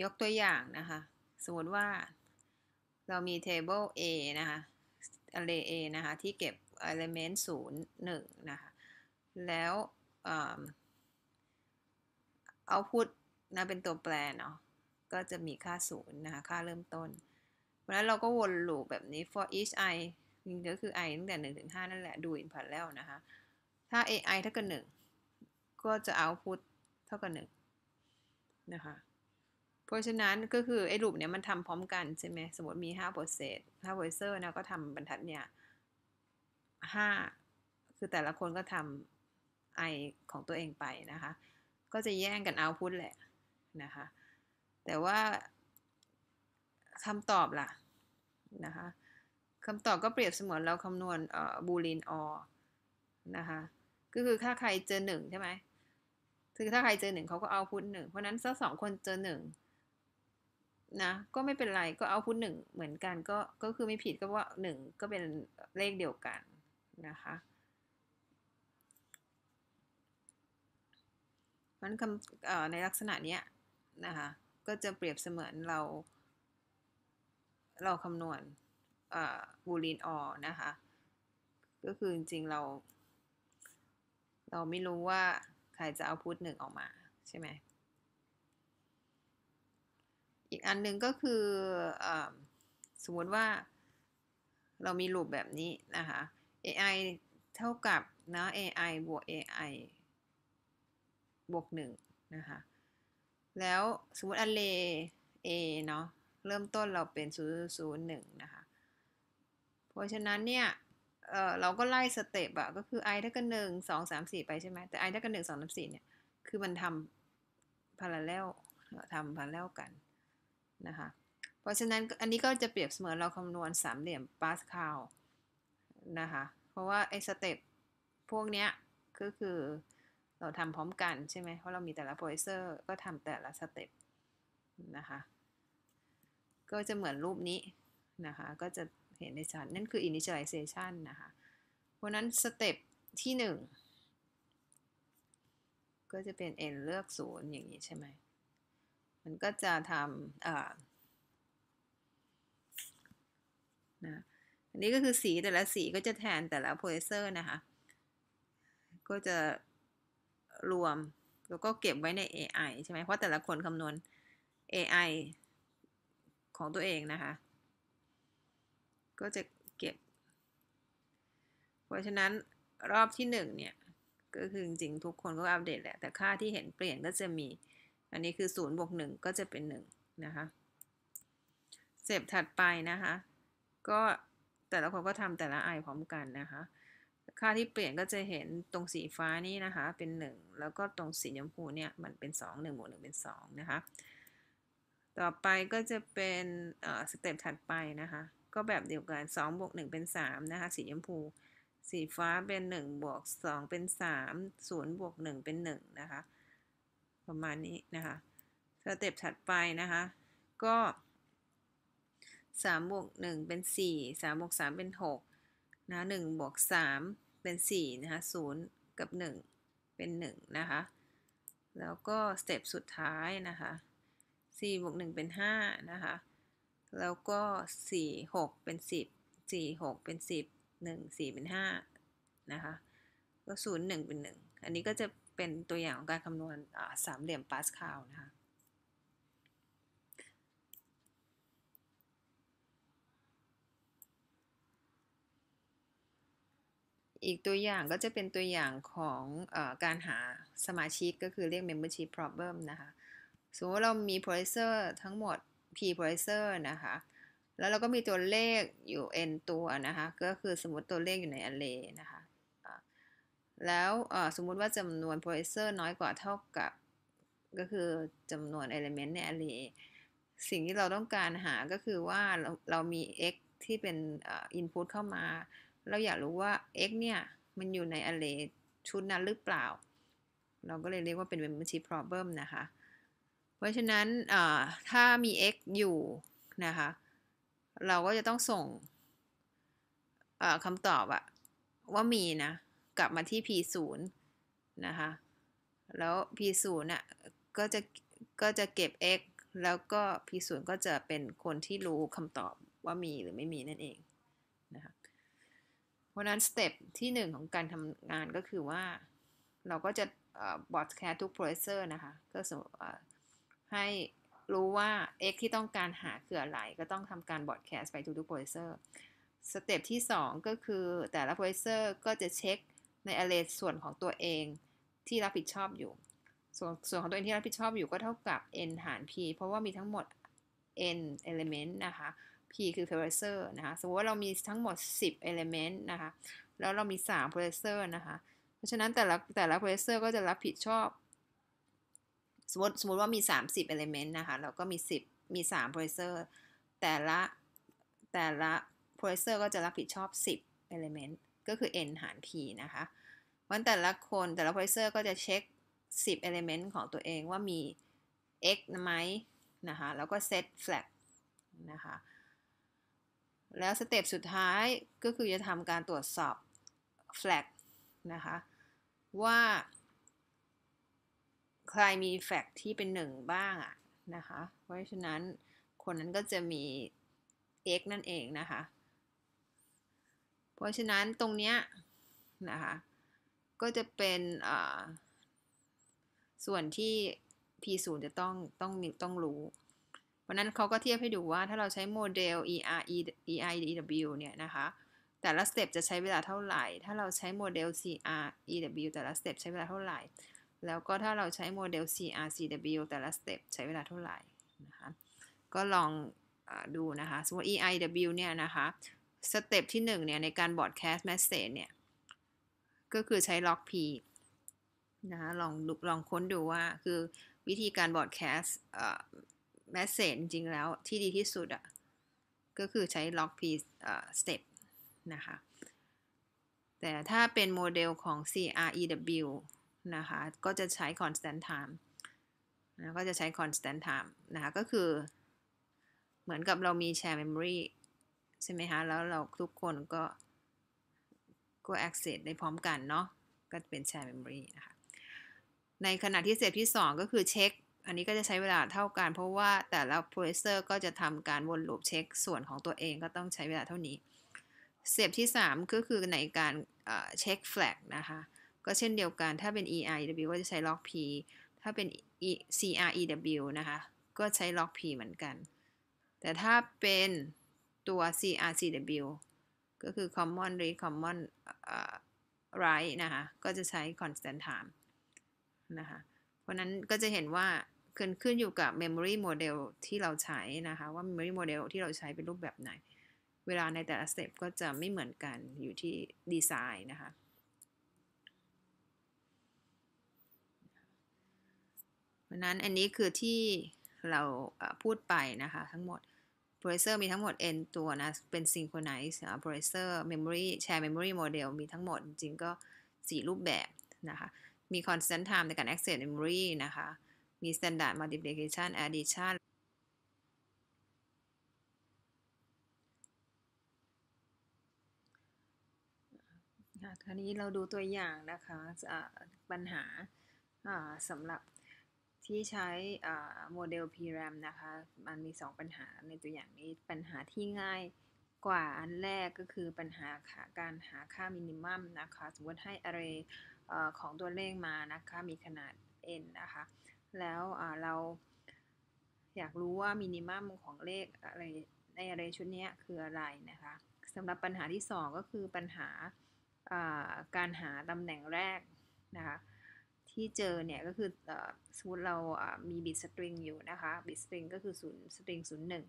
ยกตัวอย่างนะคะสมมติว่า เรามี table A นะคะ array A นะคะที่เก็บ element 0 1 นะคะแล้ว output นะ เป็นตัวแปรเนาะก็จะมีค่า 0 นะคะค่าเริ่มต้น เพราะนั้นเราก็วนลูปแบบนี้ for each i ่ก็คือ i ตั้งแต่1ถึง5นั่นแหละ ดู in p a r a แล้วนะคะถ้า ai เท่ากับ 1 ก็จะ output เท่ากับ1นะคะเพราะฉะนั้นก็คือ ไอ้ลูปเนี่ยมันทำพร้อมกันใช่ไหมสมมติมี5โปรเซส5โปรเซอร์นะก็ทำบรรทัดเนี่ย5 คือแต่ละคนก็ทำ i ของตัวเองไปนะคะ ก็จะแย่งกันเอาพุทแหละนะคะแต่ว่าคำตอบล่ะนะคะคำตอบก็เปรียบเสมือนเราคำนวณบูลินออนะคะก็คือถ้าใครเจอหนึ่งใช่ไหมคือถ้าใครเจอหนึ่งเขาก็เอาพุทหนึ่งเพราะนั้นถ้าสองคนเจอหนึ่งนะก็ไม่เป็นไรก็เอาพุทหนึ่งเหมือนกันก็ก็คือไม่ผิดก็ว่าหนึ่งก็เป็นเลขเดียวกันนะคะมันคำในลักษณะนี้นะคะก็จะเปรียบเสมือนเราเราคำนวณบูลีนออนะคะก็คือจริงเราเราไม่รู้ว่าใครจะเอาพุทหนึ่งออกมาใช่ไหมอีกอันหนึ่งก็คืออสมมติว่า เรามีรูปแบบนี้นะคะ AI เท่ากับนะ AI บวก AI บวก1นะคะ แล้ว สมมติอันเล A เนาะเริ่มต้นเราเป็น001 นะคะ เพราะฉะนั้นเนี่ยเเราก็ไล่สเต็ปอะก็คือ i เท่ากับหนึ่งสองสามสี่ไปใช่ไหมแต่ i เท่ากับหนึ่งสองสามสี่เนี่ย คือมันทำพาราเลลทำพาราเลลกันนะคะเพราะฉะนั้นอันนี้ก็จะเปรียบเสมือนเราคำนวณสามเหลี่ยมปาสคาลนะคะเพราะว่าไอสเต็ปพวกเนี้ยก็คือเราทำพร้อมกัน ใช่ไหมเพราะเรามีแต่ละโปรเซอร์ก็ทำแต่ละสเต็ปนะคะก็จะเหมือนรูปนี้นะคะก็จะเห็นนด้ชัดนั่นคือ initialization นะคะ เพราะนั้นสเต็ปที่หนึ่งก็จะเป็น n เลือก 0 อย่างนี้ใช่ไหมมันก็จะทำนะอันนี้ก็คือสีแต่ละสีก็จะแทนแต่ละโพลิเซอร์นะคะ ก็จะรวม แล้วก็เก็บไว้ใน AI ใช่ไหม เพราะแต่ละคนคำนวณ AI ของตัวเองนะคะ ก็จะเก็บ เพราะฉะนั้นรอบที่หนึ่งเนี่ย ก็คือจริงทุกคนก็อัปเดตแหละแต่ค่าที่เห็นเปลี่ยนก็จะมีอันนี้คือ0บวกหก็จะเป็น1 นะคะเสจถัดไปนะคะก็แต่ละคนก็ทำแต่ละไอพร้อมกันนะคะค่าที่เปลี่ยนก็จะเห็นตรงสีฟ้านี่นะคะเป็น 1 แล้วก็ตรงสีชมพูเนี่ยมันเป็น 2 1บวก1เป็น2นะคะต่อไปก็จะเป็นสเต็ปถัดไปนะคะก็แบบเดียวกัน 2 บวกหเป็น3นะคะสีชมพู สีฟ้าเป็น 1 บวก 2 เป็น 3 0บวกหเป็น 1 นะคะประมาณนี้นะคะสเต็ปถัดไปนะคะก็สามบวกหนึ่งเป็นสี่สามบวกสามเป็นหกนะหนึ่งบวกสามเป็นสี่นะคะศูนย์กับหนึ่งเป็นหนึ่งนะคะแล้วก็สเต็ปสุดท้ายนะคะสี่บวกหนึ่งเป็นห้านะคะแล้วก็สี่หกเป็นสิบสี่หกเป็นสิบหนึ่งสี่เป็นห้านะคะก็ศูนย์หนึ่งเป็นหนึ่งอันนี้ก็จะเป็นตัวอย่างของการคำนวณสามเหลี่ยมปาสคาลนะคะ อีกตัวอย่างก็จะเป็นตัวอย่างของอการหาสมาชิกก็คือเรียก membership problem นะคะ สมมติว่าเรามี processor ทั้งหมด p processor นะคะ แล้วเราก็มีตัวเลขอยู่ n ตัวนะคะ ก็คือสมมติตัวเลขอยู่ใน array นะคะแล้วสมมุติว่าจำนวนโพลิเซอร์น้อยกว่าเท่ากับ ก็คือจำนวนเอลิเมนต์ในอะเรย์สิ่งที่เราต้องการหาก็คือว่าเราเรามี x ที่เป็นอินพุตเข้ามา เราอยากรู้ว่า x เนี่ย มันอยู่ในอะเรย์ชุดนั้นหรือเปล่า เราก็เลยเรียกว่าเป็น membership problem นะคะ เพราะฉะนั้นถ้ามี x อยู่ นะคะ เราก็จะต้องส่งคำตอบอะว่ามีนะกลับมาที่ P0 นะคะ แล้ว P0 น่ะก็จะก็จะเก็บ x แล้วก็ P0 ก็จะเป็นคนที่รู้คำตอบว่ามีหรือไม่มีนั่นเองนะคะ เพราะนั้นสเต็ปที่1 ของการทำงานก็คือว่าเราก็จะบอทแคสทุกโปรเซอร์นะคะ ก็สมให้รู้ว่า x ที่ต้องการหาคืออะไรก็ต้องทำการบอทแคสไปทุกๆโปรเซอร์สเต็ปที่2 ก็คือแต่ละโปรเซอร์ก็จะเช็คในอะเรส่วนของตัวเองที่รับผิดชอบอยู่ ส่วนส่วนของตัวเองที่รับผิดชอบอยู่ก็เท่ากับ n หาร p เพราะว่ามีทั้งหมด n element นะคะ p คือ processor นะคะ สมมติว่าเรามีทั้งหมด 10 element นะคะ แล้วเรามี 3 processor นะคะ เพราะฉะนั้นแต่ละแต่ละ processor ก็จะรับผิดชอบ สมมติสมมติว่ามี 30 element นะคะเราก็มี10มี 3 processor แต่ละแต่ละ processor ก็จะรับผิดชอบ 10 element ก็คือ n หาร p นะคะ วันแต่ละคน แต่ละ p พ o f e s s o ก็จะเช็ค 10 element ของตัวเองว่ามี x ไหมนะคะ แล้วก็ set flag นะคะ แล้วสเต็ปสุดท้ายก็คือจะทำการตรวจสอบ flag นะคะ ว่า ใครมีแฟกที่เป็นหนึ่งบ้างอะนะคะ เพราะฉะนั้นคนนั้นก็จะมี x นั่นเองนะคะพราะฉะนั้นตรงเนี้ยนะคะก็จะเป็นส่วนที่ P0 จะต้องต้องต้องรู้เพราะนั้นเขาก็เทียบให้ดูว่าถ้าเราใช้โมเดล ER EIDW เนี่ยนะคะแต่ละสเต็ปจะใช้เวลาเท่าไหร่ ถ้าเราใช้โมเดล CR EW แต่ละสเต็ปใช้เวลาเท่าไหร่ แล้วก็ถ้าเราใช้โมเดล CR CW แต่ละสเต็ปใช้เวลาเท่าไหร่นะคะก็ลองอดูนะคะ สมมติ EIW เนี่ยนะคะสเต็ปที่1เนี่ยในการบอดแคสต์แมสเซจเนี่ย ก็คือใช้ล็อก P นะคะลองลองค้นดูว่าคือวิธีการบอดแคสต์แมสเซจจริงแล้วที่ดีที่สุดอะ่ะ ก็คือใช้ล็อก P สเต็ปนะคะ แต่ถ้าเป็นโมเดลของ CREW นะคะ ก็จะใช้ constant time นะก็จะใช้ constant time นะคะก็คือเหมือนกับเรามีแชร์เมมโมรีใช่ไหมคะแล้วเราทุกคนก็ ก็ access ได้พร้อมกันเนาะ ก็เป็น share memory นะคะ ในขณะที่เซตที่ 2 ก็คือเช็ค อันนี้ก็จะใช้เวลาเท่ากัน เพราะว่าแต่ละ processor ก็จะทำการ วนลูปเช็คส่วนของตัวเอง ก็ต้องใช้เวลาเท่านี้เซตที่ 3 ก็คือในการเช็ค flag นะคะ ก็เช่นเดียวกัน ถ้าเป็น EIW ก็จะใช้ log p ถ้าเป็น CREW นะคะ ก็ใช้ log p เหมือนกัน แต่ถ้าเป็นตัว CRCW ก็คือ common read common write นะคะ ก็จะใช้ constant time นะคะ เพราะนั้นก็จะเห็นว่าขึ้นขึ้นอยู่กับ memory model ที่เราใช้นะคะว่า memory model ที่เราใช้เป็นรูปแบบไหน เวลาในแต่ละ step ก็จะไม่เหมือนกันอยู่ที่ดีไซน์นะคะ เพราะนั้นอันนี้คือที่เราพูดไปนะคะ ทั้งหมด processor มีทั้งหมด n ตัวนะ เป็น synchronize processor memory share memory model มีทั้งหมดจริงก็ 4 รูปแบบนะคะ มี constant time ในการ access memory นะคะ มี standard multiplication addition คราวนี้เราดูตัวอย่างนะคะ ปัญหาสำหรับที่ใช้โมเดล PRAM นะคะ มันมี 2 ปัญหาในตัวอย่างนี้ปัญหาที่ง่ายกว่าอันแรกก็คือปัญหาการหาค่ามินิมัมนะคะสมมติให้อารรของตัวเลขมานะคะมีขนาด n นะคะแล้วเราอยากรู้ว่ามินิมัมของเลขอะไรในอารรชุดนี้คืออะไรนะคะสำหรับปัญหาที่ 2 ก็คือปัญหาการหาตำแหน่งแรกนะคะที่เจอเนี่ยก็คือสมมติเรามีบิตสตริงอยู่นะคะบิตสตริงก็คือศูนย์สตริงศูนย์หนึ่ง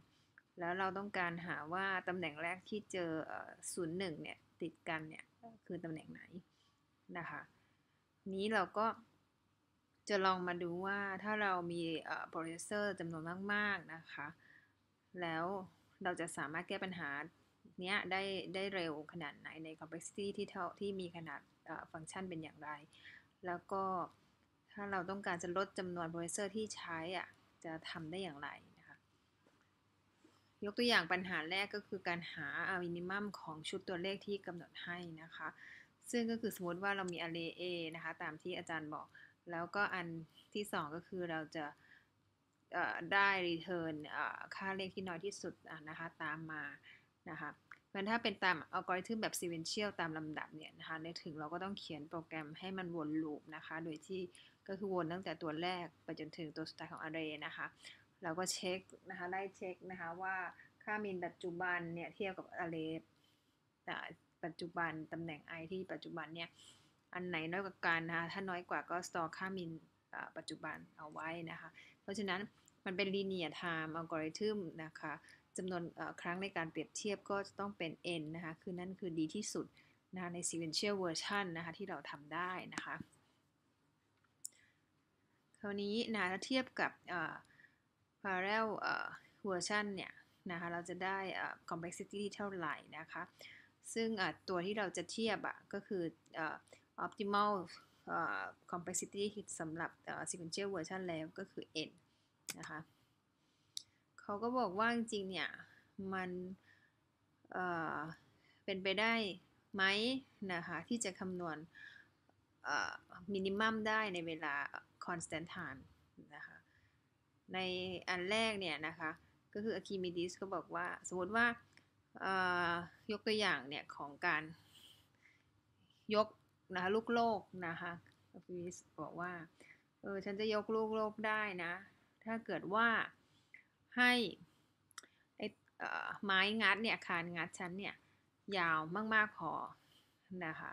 แล้วเราต้องการหาว่าตำแหน่งแรกที่เจอศูนย์หนึ่งเนี่ยติดกันเนี่ยคือตำแหน่งไหน นะคะ นี้เราก็จะลองมาดูว่าถ้าเรามีโปรเซสเซอร์จำนวนมาก ๆ นะคะ แล้วเราจะสามารถแก้ปัญหาเนี้ยได้ได้เร็วขนาดไหนในคอมเพล็กซิที่เท่าที่มีขนาดฟังก์ชันเป็นอย่างไรแล้วก็ถ้าเราต้องการจะลดจำนวนโปรเซสเซอร์ที่ใช้อ่ะจะทำได้อย่างไรนะคะยกตัวอย่างปัญหาแรกก็คือการหาอวินิมัมของชุดตัวเลขที่กำหนดให้นะคะ ซึ่งก็คือสมมติว่าเรามีอ r r a y A นะคะตามที่อาจารย์บอก แล้วก็อันที่ 2 ก็คือเราจะได้ return ค่าเลขที่น้อยที่สุดนะคะตามมานะคะมันถ้าเป็นตามอัลกอริทึมแบบซีเวนเชียลตามลำดับเนี่ยนะคะในถึงเราก็ต้องเขียนโปรแกรมให้มันวนลูปนะคะ โดยที่ก็คือวนตั้งแต่ตัวแรกไปจนถึงตัวสุดท้ายของอาร์เรย์นะคะเราก็เช็คนะคะไล่เช็คนะคะว่าค่ามินปัจจุบันเนี่ยเทียบกับอาร์เรย์ปัจจุบันตำแหน่ง i ที่ปัจจุบันเนี่ยอันไหนน้อยกว่ากันนะคะถ้าน้อยกว่าก็สตอค่ามินปัจจุบันเอาไว้นะคะ เพราะฉะนั้นมันเป็น linear time algorithm นะคะจำนวนครั้งในการเปรียบเทียบก็จะต้องเป็น n นะคะ คือนั่นคือดีที่สุด นะคะใน sequential version นะคะ ที่เราทำได้นะคะคราวนี้นะถ้าเทียบกับ parallel version เนี่ยนะคะเราจะได้ complexity ที่เท่าไหร่นะคะ ซึ่งตัวที่เราจะเทียบอ่ะก็คือ optimal complexity สำหรับ sequential version แล้วก็คือ n นะคะเขาก็บอกว่าจริงเนี่ย มันเเป็นไปได้ไหมนะคะที่จะคำนวณมินิมัมได้ในเวลาคอนสแตนทานนะคะ ในอันแรก เนี่ยนะคะ ก็คืออะคิมิดิสก็บอกว่าสมมติว่ายกตัวอย่าง เนี่ยของการ ยกนะคะลูกโลกนะคะอะคิมิดิสบอกว่า เออ ฉันจะยกลูกโลกได้นะ ถ้าเกิดว่าให้ไม้งัดเนี่ยคานงัดชั้นเนี่ยยาวมากๆพอนะคะ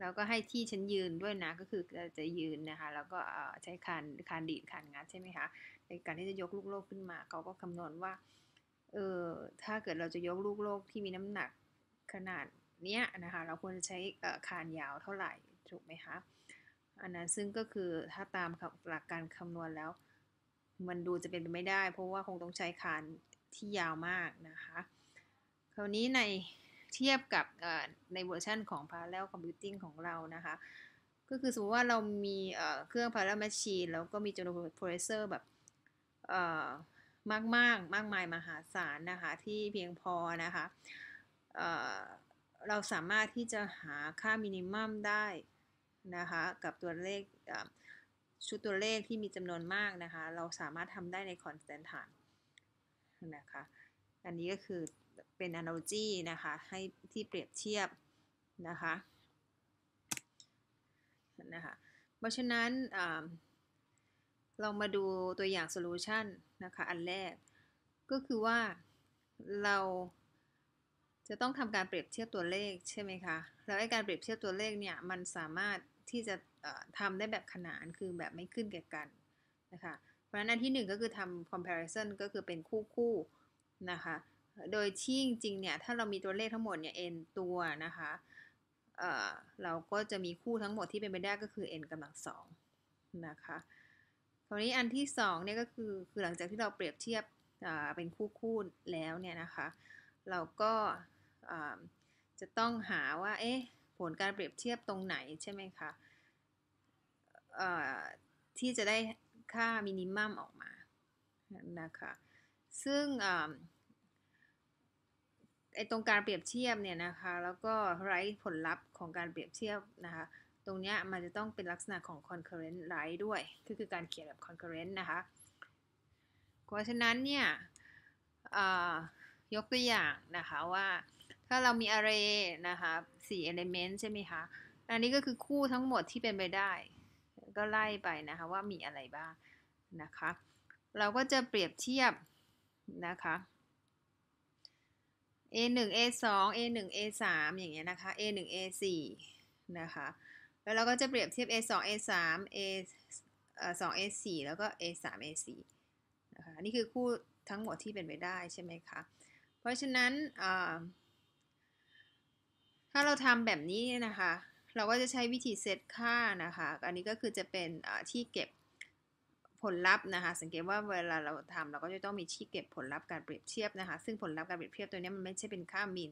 แล้วก็ให้ที่ชั้นยืนด้วยนะก็คือจะยืนนะคะแล้วก็ใช้คานคานดีดคานงัดใช่ไหมคะในการที่จะยกลูกโลกขึ้นมาเขาก็คำนวณว่าเออถ้าเกิดเราจะยกลูกโลกที่มีน้ำหนักขนาดเนี้ยนะคะเราควรจะใช้คานยาวเท่าไหร่ถูกไหมคะอันนั้นซึ่งก็คือถ้าตามหลักการคำนวณแล้วมันดูจะเป็นไปไม่ได้เพราะว่าคงต้องใช้คานที่ยาวมากนะคะ คราวนี้ในเทียบกับในเวอร์ชันของ Parallel Computing ของเรานะคะ ก็คือสมมติว่าเรามีเครื่อง Parallel Machine แล้วก็มีจำนวนโ r รเซอร์แบบมากมากมากมายมหาศาลนะคะ ที่เพียงพอนะคะเราสามารถที่จะหาค่ามินิมัมได้นะคะ กับตัวเลขชุดตัวเลขที่มีจำนวนมากนะคะ เราสามารถทำได้ในคอนสแตนท์ฐานนะคะ อันนี้ก็คือเป็น analogy นะคะ ให้ที่เปรียบเทียบนะคะ นะคะ เพราะฉะนั้น เรามาดูตัวอย่างโซลูชันนะคะ อันแรกก็คือว่า เราจะต้องทำการเปรียบเทียบตัวเลขใช่ไหมคะแล้วไอ้การเปรียบเทียบตัวเลขเนี่ย มันสามารถที่จะทำได้แบบขนานคือแบบไม่ขึ้นแก่กันนะคะ เพราะฉะนั้นอันที่1ก็คือทำ comparison ก็คือเป็นคู่คู่นะคะ โดยที่จริงเนี่ยถ้าเรามีตัวเลขทั้งหมดเนี่ย n ตัวนะคะเเราก็จะมีคู่ทั้งหมดที่เป็นไปได้ก็คือ n กำลังสองนะคะ คราวนี้อันที่2เนี่ยก็คือคือ หลังจากที่เราเปรียบเทียบเป็นคู่คู่แล้วเนี่ยนะคะเราก็จะต้องหาว่าเอ๊ะผลการเปรียบเทียบตรงไหนใช่ไหมคะที่จะได้ค่ามินิมัมออกมานะคะซึ่งไอตรงการเปรียบเทียบเนี่ยนะคะ แล้วก็ไรผลลัพธ์ของการเปรียบเทียบนะคะ ตรงนี้มันจะต้องเป็นลักษณะของ concurrent ไรด้วยก็คือการเขียนแบบ concurrent นะคะเพราะฉะนั้นเนี่ยยกตัวอย่างนะคะว่าถ้าเรามี array นะคะ 4 element ใช่ไหมคะ อันนี้ก็คือคู่ทั้งหมดที่เป็นไปได้ก็ไล่ไปนะคะว่ามีอะไรบ้างนะคะ เราก็จะเปรียบเทียบนะคะ a 1 a 2 a 1 a 3อย่างเงี้ยนะคะ a 1 a 4นะคะแล้วเราก็จะเปรียบเทียบ a 2 a 3 a 2 a 4แล้วก็ a 3 a 4นะคะนี่คือคู่ทั้งหมดที่เป็นไปได้ใช่ไหมคะ เพราะฉะนั้นถ้าเราทำแบบนี้นะคะเราก็จะใช้วิธีเซตค่านะคะ อันนี้ก็คือจะเป็นที่เก็บผลลัพธ์นะคะ สังเกตว่าเวลาเราทำเราก็จะต้องมีที่เก็บผลลัพธ์การเปรียบเทียบนะคะ ซึ่งผลลัพธ์การเปรียบเทียบตัวนี้มันไม่ใช่เป็นค่ามิน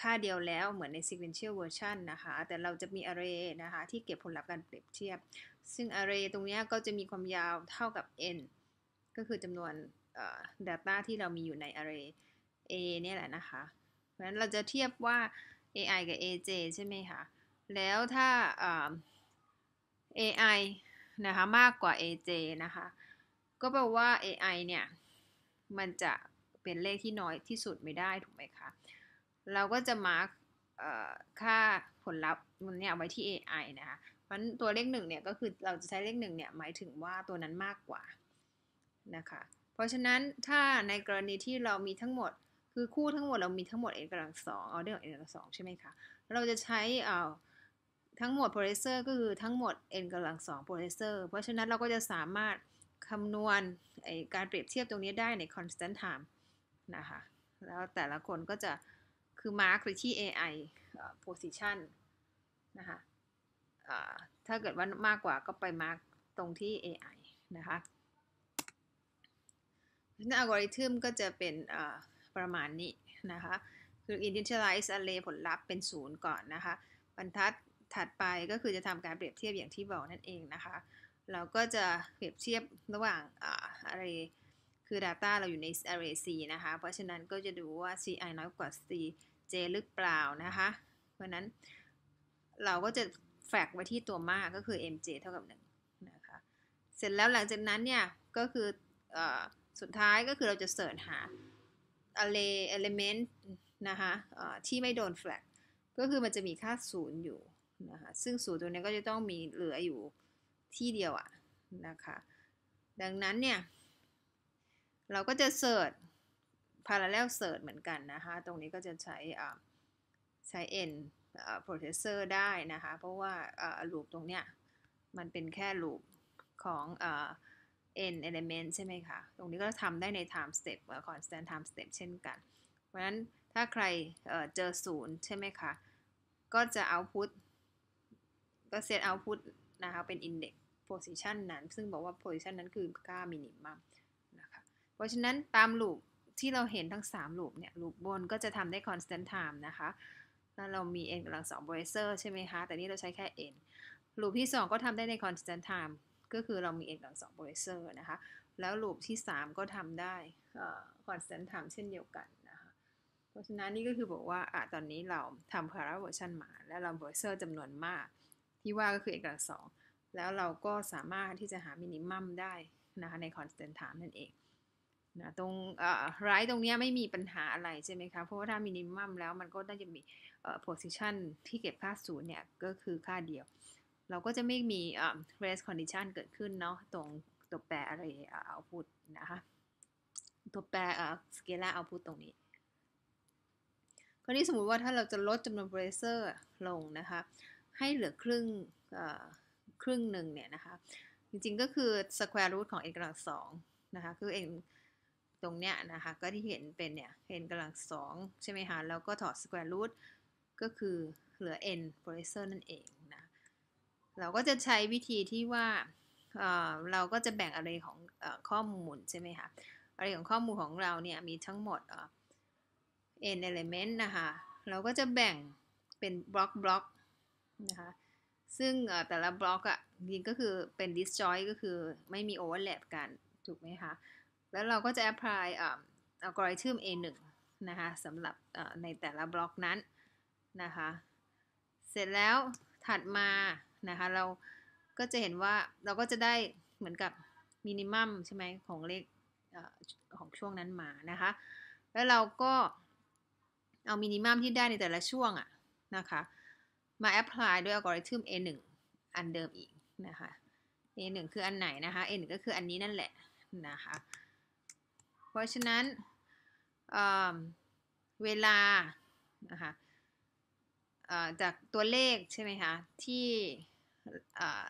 ค่าเดียวแล้วเหมือนใน sequential version นะคะ แต่เราจะมี array นะคะที่เก็บผลลัพธ์การเปรียบเทียบ ซึ่ง array ตรงนี้ก็จะมีความยาวเท่ากับ n ก็คือจำนวน data ที่เรามีอยู่ใน array a เนี่ยแหละนะคะ เพราะฉะนั้นเราจะเทียบว่า AI กับ AJ ใช่ไหมคะแล้วถ้า AI นะคะ มากกว่า AJ นะคะ ก็แปลว่า AI เนี่ยมันจะเป็นเลขที่น้อยที่สุดไม่ได้ถูกไหมคะเราก็จะมาร์คค่าผลลัพธ์มันเนี่ยไว้ที่ AI นะคะมันตัวเลขหนึ่งเนี่ยก็คือเราจะใช้เลขหนึ่งเนี่ยหมายถึงว่าตัวนั้นมากกว่านะคะเพราะฉะนั้นถ้าในกรณีที่เรามีทั้งหมดคือคู่ทั้งหมด เรามีทั้งหมด n กำลังสองออเดอร์ n กำลังสองใช่ไหมคะเราจะใช้อ่าทั้งหมดโปรเซสเซอร์ก็คือทั้งหมด n กำลังสองโปรเซสเซอร์เพราะฉะนั้นเราก็จะสามารถคำนวณการเปรียบเทียบตรงนี้ได้ใน constant time นะคะแล้วแต่ละคนก็จะ คือมา r k กไปที่ AI position นะคะถ้าเกิดว่ามากกว่าก็ไปมา r k ตรงที่ AI นะคะนั้นอัลกอริทึมก็จะเป็นประมาณนี้นะคะ คือ initialize array ผลลัพธ์เป็นศูนย์ก่อนนะคะ บรรทัดถัดไปก็คือจะทำการเปรียบเทียบอย่างที่บอกนั่นเองนะคะ เราก็จะเปรียบเทียบระหว่างอะไร คือ Data เราอยู่ใน array C นะคะ เพราะฉะนั้นก็จะดูว่า CI น้อยกว่า CJ หรือเปล่านะคะ เพราะนั้นเราก็จะแฟกไว้ที่ตัวมากก็คือ MJ เท่ากับ1นะคะ เสร็จแล้วหลังจากนั้นเนี่ย ก็คืออสุดท้ายก็คือเราจะเสิร์ชหา array element นะคะที่ไม่โดนแฟลกก็คือมันจะมีค่าศูนย์อยู่นะคะซึ่งศูนย์ตัวนี้ก็จะต้องมีเหลืออยู่ที่เดียวอะนะคะ ดังนั้นเนี่ย เราก็จะเสิร์ช parallel search เหมือนกันนะคะ ตรงนี้ก็จะใช้ใช้ n processor ได้นะคะ เพราะว่าลูปตรงเนี้ยมันเป็นแค่ลูปของอ n element ใช่ไหมคะตรงนี้ก็ทำได้ใน time step หรือ constant time step เช่นกัน เพราะฉะนั้นถ้าใครเจอศูนย์ใช่ไหมคะ ก็จะ output ก็ set output นะคะเป็น index position นั้น ซึ่งบอกว่า position นั้นคือค่า minimum นะคะเพราะฉะนั้นตาม loop ที่เราเห็นทั้ง3 loop เนี่ย loop บนก็จะทำได้ constant time นะคะถ้าเรามี n กำลังสอง bracer ใช่ไหมคะ แต่นี่เราใช้แค่ n ลูปที่ 2 ก็ทำได้ใน constant time ก็คือเรามี n กับ2โพลิเซอร์นะคะ แล้ว o ูปที่ 3 ก็ทำได้ constant time เช่นเดียวกันนะคะ เพราะฉะนั้นนี่ก็คือบอกว่าอะตอนนี้เราทำ parallel version มา แล้วเราโพลิเซอร์จำนวนมาก ที่ว่าก็คือ n กับ2แล้วเราก็สามารถที่จะหา minimum ได้นะคะใน constant time นั่นเองนะตรงร้ายตรงนี้ไม่มีปัญหาอะไรใช่ไหมคะ เพราะว่าถ้ามินิมัมแล้วมันก็น่าจะมีโพ i ิชันที่เก็บค่าศูนย์เนี่ยก็คือค่าเดียวเราก็จะไม่มี rest condition เกิดขึ้นเนาะ ตรงตัวแปรอะไรเอาพูดนะคะตัวแปรสเกล่าเอาพูดตรงนี้คราวนี้สมมติว่าถ้าเราจะลดจำนวนเ r รเซอร์ลงนะคะ ให้เหลือครึ่งครึ่งหนึ่งเนี่ยนะคะ จริงๆก็คือ square root ของ n กำลังสองนะคะ คือ n ตรงเนี้ยนะคะ ก็ที่เห็นเป็นเนี่ย n กำลังสองใช่ไหมคะแล้วก็ถอด square root ก็คือเหลือ n เ r รเซอร์นั่นเองเราก็จะใช้วิธีที่ว่า เราก็จะแบ่งอะไรของข้อมูลใช่ไหมคะ อะไรของข้อมูลของเราเนี่ยมีทั้งหมด n element นะคะ เราก็จะแบ่งเป็นบล็อกบล็อกนะคะ ซึ่งแต่ละบล็อกอะ่ะจริงก็คือเป็น disjoint ก็คือไม่มี overlap กัน ถูกไหมคะ แล้วเราก็จะ apply อัลกอริทึม A1 นะคะสำหรับในแต่ละบล็อกนั้น นะคะ เสร็จแล้วถัดมานะคะ เราก็จะเห็นว่า เราก็จะได้เหมือนกับมินิมัมใช่ไหมของเลขของช่วงนั้นมานะคะ แล้วเราก็เอามินิมัมที่ได้ในแต่ละช่วงอะนะคะ มาแอพพลายด้วยอัลกอริทึม A1 อันเดิมอีกนะคะ A1 คืออันไหนนะคะ A1 ก็คืออันนี้นั่นแหละ นะคะ เพราะฉะนั้นเเวลานะคะจากตัวเลขใช่ไหมคะ ที่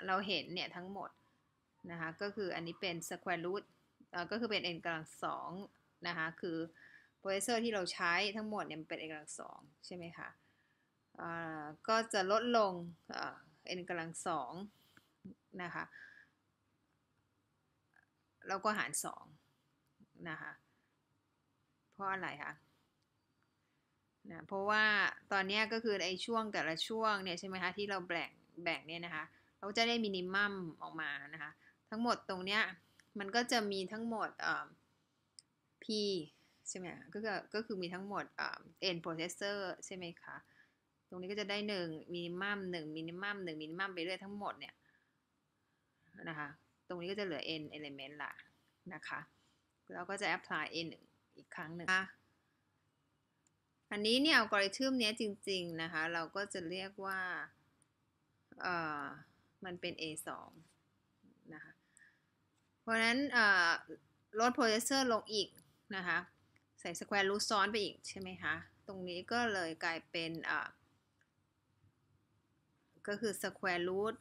เราเห็นเนี่ยทั้งหมดนะคะก็คืออันนี้เป็น square root ก็คือเป็น n กำลังสองนะคะคือโปรเซสเซอร์ที่เราใช้ทั้งหมดเนี่ยมันเป็น n กำลังสองใช่ไหมคะก็จะลดลง n กำลังสองนะคะแล้วก็หารสองนะคะเพราะอะไรคะนะเพราะว่าตอนนี้ก็คือในช่วงแต่ละช่วงเนี่ยใช่ไหมคะที่เราแบ่งแบ่งเนี่ยนะคะ เราจะได้มินิมัมออกมานะคะ ทั้งหมดตรงเนี้ย มันก็จะมีทั้งหมดเอ่อ p ใช่ไหมก็คือก็คือมีทั้งหมดเอ่อ n processor ใช่ไหมคะ ตรงนี้ก็จะได้หนึ่งมินิมัมหนึ่งมินิมัมหนึ่งมินิมัมไปเรื่อยทั้งหมดเนี่ยนะคะ ตรงนี้ก็จะเหลือ n element ละนะคะแล้วก็จะ apply n อีกครั้งหนึ่งอันนี้เนี่ยอัลกอริทึมเนี้ยจริงๆนะคะ เราก็จะเรียกว่ามันเป็น A2 นะคะ เพราะนั้นลดโพเสเซอร์ลงอีกนะคะ ใส่สแควร์รูทซ้อนไปอีกใช่ไหมคะ ตรงนี้ก็เลยกลายเป็นก็คือสแควร์รูท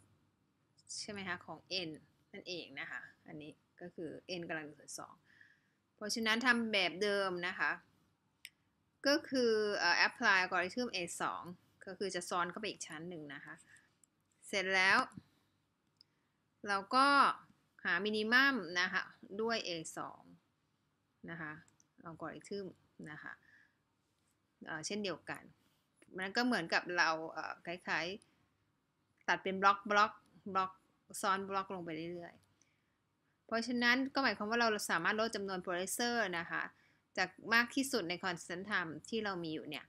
ใช่ไหมคะ ของ n นั่นเองนะคะ อันนี้ก็คือ n กำลังหนึ่งส่วนสองเพราะฉะนั้นทำแบบเดิมนะคะ ก็คือ apply algorithm a 2ก็คือจะซ้อนเข้าไปอีกชั้นหนึ่งนะคะเสร็จแล้ว เราก็หามินิมัมนะคะด้วย a 2นะคะลองกดอีกทึมนะคะเช่นเดียวกัน มันก็เหมือนกับเราคล้ายๆ ตัดเป็นบล็อกบล็อกบล็อกซ้อนบล็อกลงไปเรื่อยๆ เพราะฉะนั้น ก็หมายความว่าเราสามารถลดจำนวนโปรเสเซอร์นะคะจากมากที่สุดในคอนสแตนต์ไทม์ที่เรามีอยู่เนี่ย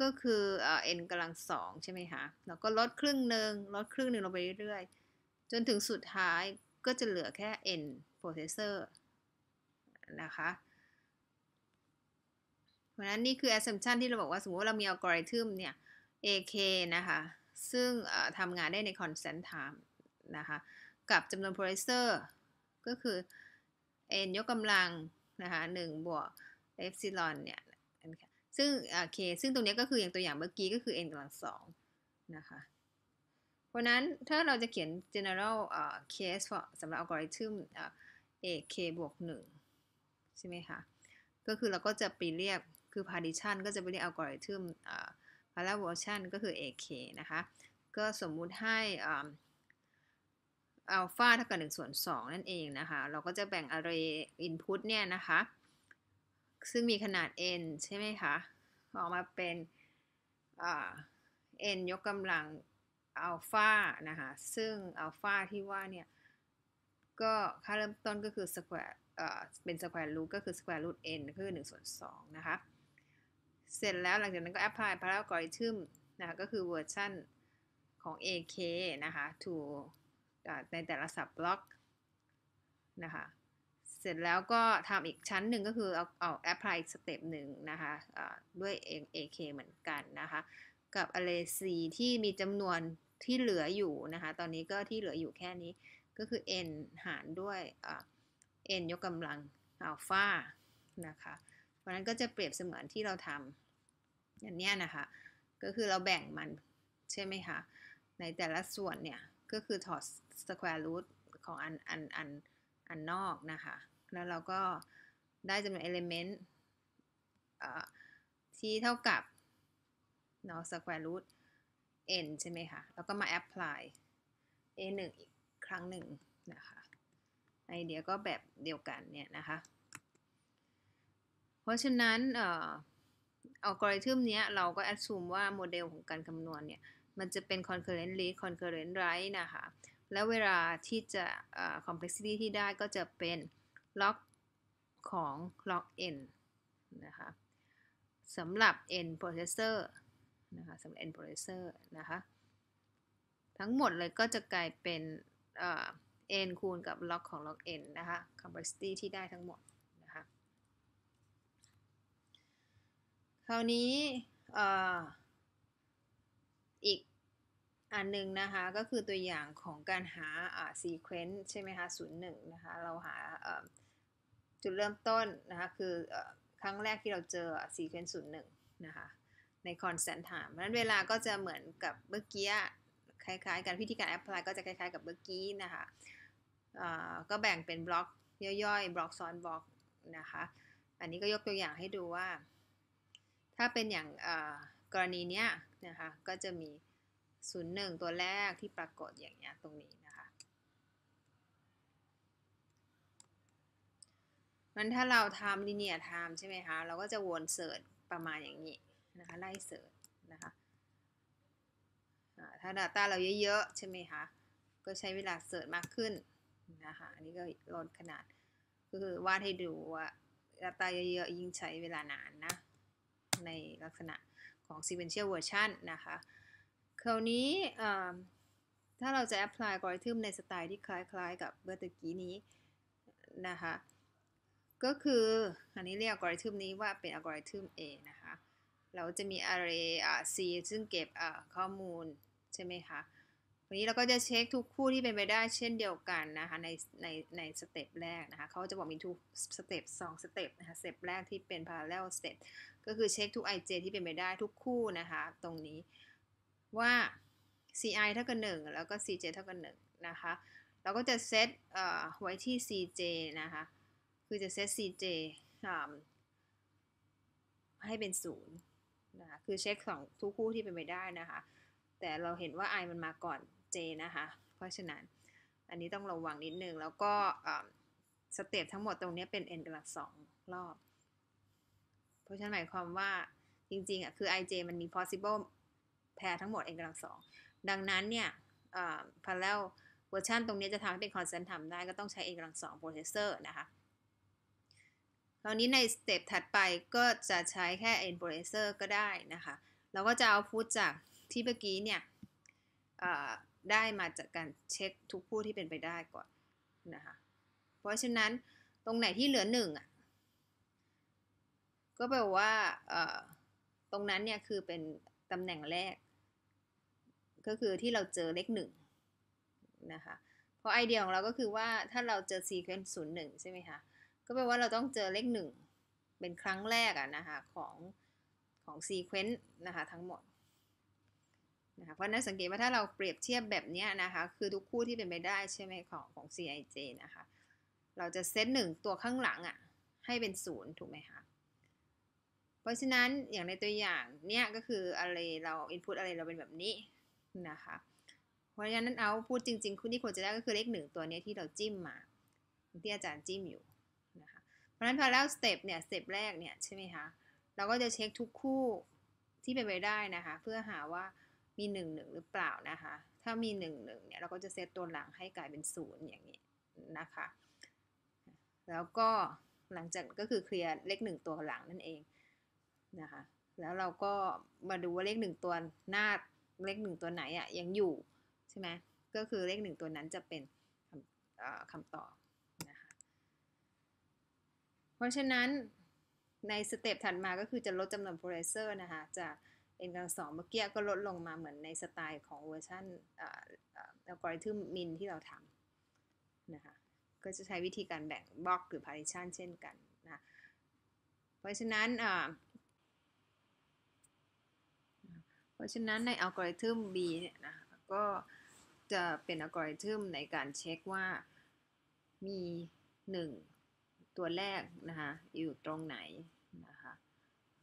ก็คือเอ็นกำลังสองใช่ไหมคะแล้วก็ลดครึ่งหนึ่งลดครึ่งหนึ่งลงไปเรื่อยๆจนถึงสุดท้ายก็จะเหลือแค่ n processor นะคะเพราะนั้น นี่คือ assumption ที่เราบอกว่าสมมติว่าเรามีอัลกอริทึมเนี่ย ak นะคะ ซึ่งทำงานได้ใน constant time นะคะ กับจำนวน processor ก็คือ n ยกกำลัง นะคะ1บวก epsilon เนี่ยซึ่งโอเคซึ่งตรงนี้ก็คืออย่างตัวอย่างเมื่อกี้ก็คือ n กำลังสองนะคะเพราะนั้นถ้าเราจะเขียน general uh, case for สำหรับ algorithm uh, ak บวกหนึ่งใช่ไหมคะก็คือเราก็จะไปเรียกคือ partition ก็จะไปเรียก algorithm uh, paraversion l ก็คือ ak นะคะ ก็สมมุติให้อัลฟาเท่ากับ1ส่วน2นั่นเองนะคะ เราก็จะแบ่ง array input เนี่ยนะคะซึ่งมีขนาด n ใช่ไหมคะ ออกมาเป็น n ยกกำลังอัลฟานะคะซึ่งอัลฟาที่ว่าเนี่ย ก็ค่าเริ่มต้นก็คือสแควร์เป็นสแควร์รูทก็คือสแควร์รูท n ก็คือ1ส่วน2นะคะ เสร็จแล้วหลังจากนั้นก็แอพพลายพารากริทึมนะคะก็คือเวอร์ชันของ AK นะคะ to ในแต่ละสับบล็อกนะคะเสร็จแล้วก็ทำอีกชั้นหนึ่งก็คือ เอาเอาแอปพลายสเต็ปหนึ่งนะคะะด้วย AK เหมือนกันนะคะ กับอเลซีที่มีจำนวนที่เหลืออยู่นะคะ ตอนนี้ก็ที่เหลืออยู่แค่นี้ ก็คือ n หารด้วย n ยกกำลังอัลฟานะคะเพราะนั้นก็จะเปรียบเสมือนที่เราทำอย่างนี้นะคะ ก็คือเราแบ่งมันใช่ไหมคะ ในแต่ละส่วนเนี่ย ก็คือถอดสแควร์รูทของอันอันอันอันนอกนะคะแล้วเราก็ได้จำนวนเอลิเมนต์ที่เท่ากับเนาะสแควร์รูท n ใช่ไหมคะ แล้วก็มา apply a 1อีกครั้งหนึ่งนะคะไอเดียก็แบบเดียวกันเนี่ยนะคะ เพราะฉะนั้นเอ่ออัลกอริทึมนี้เราก็ assume ว่าโมเดลของการคำนวณเนี่ย มันจะเป็น concurrent least concurrent right นะคะ แล้วเวลาที่จะ complexity ที่ได้ก็จะเป็นล็อกของล็อก n นะคะสำหรับ n processor นะคะสำหรับ n processor นะคะ ทั้งหมดเลยก็จะกลายเป็น n คูณกับล็อกของล็อก n นะคะ complexity ที่ได้ทั้งหมด นะคะคราวนี้ออีกอันหนึ่งนะคะ ก็คือตัวอย่างของการหา sequence ใช่ไหมคะ 0 1นนะคะ เราหาจุดเริ่มต้นนะคะคือครั้งแรกที่เราเจอซีเควนซศูนย์หนึ่งนะคะในคอนสแตนถทม์เพราะนั้นเวลาก็จะเหมือนกับเมื่อกี้คล้าย ๆกันวิธีการแอพพลายก็จะคล้ายๆกับเมื่อกี้นะคะก็แบ่งเป็นบล็อกย่อยๆบล็อกซ้อนบล็อกนะคะอันนี้ก็ยกตัวอย่างให้ดูว่า ถ้าเป็นอย่างกรณีเนี้ยนะคะก็จะมี 01 ตัวแรกที่ปรากฏอย่างเงี้ยตรงนี้มันถ้าเราทำลิเนียไทม์ใช่ไหมคะเราก็จะวนเสิร์ชประมาณอย่างนี้นะคะไล่เสิร์ชนะคะถ้า Data เราเยอะๆ ใช่ไหมคะก็ใช้เวลาเสิร์ชมากขึ้นนะคะอันนี้ก็ลดขนาด ก็คือวาดให้ดูว่า Data เยอะๆ ยิ่งใช้เวลานานนะ ในลักษณะของ sequential version นะคะ คราวนี้ถ้าเราจะ apply กริ t h m ในสไตล์ที่คล้ายๆ กับเมื่อตะกี้นี้นะคะก็คืออันนี้เรียกอัลกอริทึมนี้ว่าเป็นอัลกอริทึม A นะคะ เราจะมี array C ซึ่งเก็บข้อมูล ใช่ไหมคะวันนี้เราก็จะเช็คทุกคู่ที่เป็นไปได้เช่นเดียวกันนะคะ ในในในสเต็ปแรกนะคะเขาจะบอกมีทุกสเต็ปสองสเต็ปนะคะสเต็ปแรกที่เป็น parallel step ก็คือเช็คทุก ij ที่เป็นไปได้ทุกคู่นะคะ ตรงนี้ว่า ci เท่ากับ1แล้วก็ cj เท่ากับ1นะคะเราก็จะเซตไว้ที่ cj นะคะคือจะเซต CJ ให้เป็นศูนย์นะคะ คือเช็คสองทุกคู่ที่เป็นไปได้นะคะ แต่เราเห็นว่า i มันมาก่อน j นะคะ เพราะฉะนั้นอันนี้ต้องระวังนิดนึง แล้วก็สเตปทั้งหมดตรงนี้เป็น n กำลังสองรอบ เพราะฉะนั้นหมายความว่าจริงๆอ่ะคือ ij มันมี possible pair ทั้งหมด n กำลังสอง ดังนั้นเนี่ยพาแล้วเวอร์ชันตรงนี้จะทำให้เป็น constant ทำได้ก็ต้องใช้ n กำลังสอง processor นะคะคราวนี้ในสเต็ปถัดไปก็จะใช้แค่ Embracer ก็ได้นะคะ เราก็จะเอาพูดจากที่เมื่อกี้เนี่ยได้มาจากการเช็คทุกผู้ที่เป็นไปได้ก่อนนะคะเพราะฉะนั้นตรงไหนที่เหลือหนึ่งอ่ะ ก็แปลว่าตรงนั้นเนี่ยคือเป็นตำแหน่งแรก ก็คือที่เราเจอเลขหนึ่งนะคะ เพราะไอเดียของเราก็คือว่าถ้าเราเจอซีเควนต์ศูนย์หนึ่งใช่ไหมคะก็แปลว่าเราต้องเจอเลขหนึ่งเป็นครั้งแรกอะนะคะของของซีเควนต์นะคะทั้งหมดนะคะเพราะนั้นสังเกตว่าถ้าเราเปรียบเทียบแบบนี้นะคะคือทุกคู่ที่เป็นไปได้ใช่ไหมของของ Cij นะคะเราจะเซตหนึ่งตัวข้างหลังอะให้เป็นศูนย์ถูกไหมคะเพราะฉะนั้นอย่างในตัวอย่างเนี้ยก็คืออะไรเรา input อะไรเราเป็นแบบนี้นะคะเพราะฉะนั้นเอาพูดจริงๆคู่ที่ควรจะได้ก็คือเลขหนึ่งตัวนี้ที่เราจิ้มมาที่อาจารย์จิ้มอยู่ราะฉะนั้นพอราเวสเต็ปเนี่ยสเต็ปแรกเนี่ยใช่ไหมคะ เราก็จะเช็คทุกคู่ที่เป็นไปได้นะคะเพื่อหาว่ามี1 1หรือเปล่านะคะถ้ามี1 1เนี่ยเราก็จะเซตตัวหลังให้กลายเป็น 0 อย่างนี้นะคะ แล้วก็หลังจากก็คือเคลียร์เลขหนึ่งตัวหลังนั่นเอง นะคะ แล้วเราก็มาดูว่าเลขหนึ่งตัวหน้าเลขหนึ่งตัวไหนอะยังอยู่ใช่ไหมก็คือเลขหนึ่งตัวนั้นจะเป็นคำตอบราะฉะนั้นในสเต็ปถัดมาก็คือจะลดจำนวนโพลเซอร์นะคะจาก n กลังสองเมื่อกี้ก็ลดลงมาเหมือนในสไตล์ของเวอร์ชันอัลกอริทึมมินที่เราทำนะคะก็จะใช้วิธีการแบ่งบล็อกหรือพาริชันเช่นกันนะเพราะฉะนั้นเพราะฉะนั้นในอัลกอริทึม B เนี่ยนะก็จะเป็นอัลกอริทึมในการเช็คว่ามี 1ตัวแรกนะคะ อยู่ตรงไหน นะคะ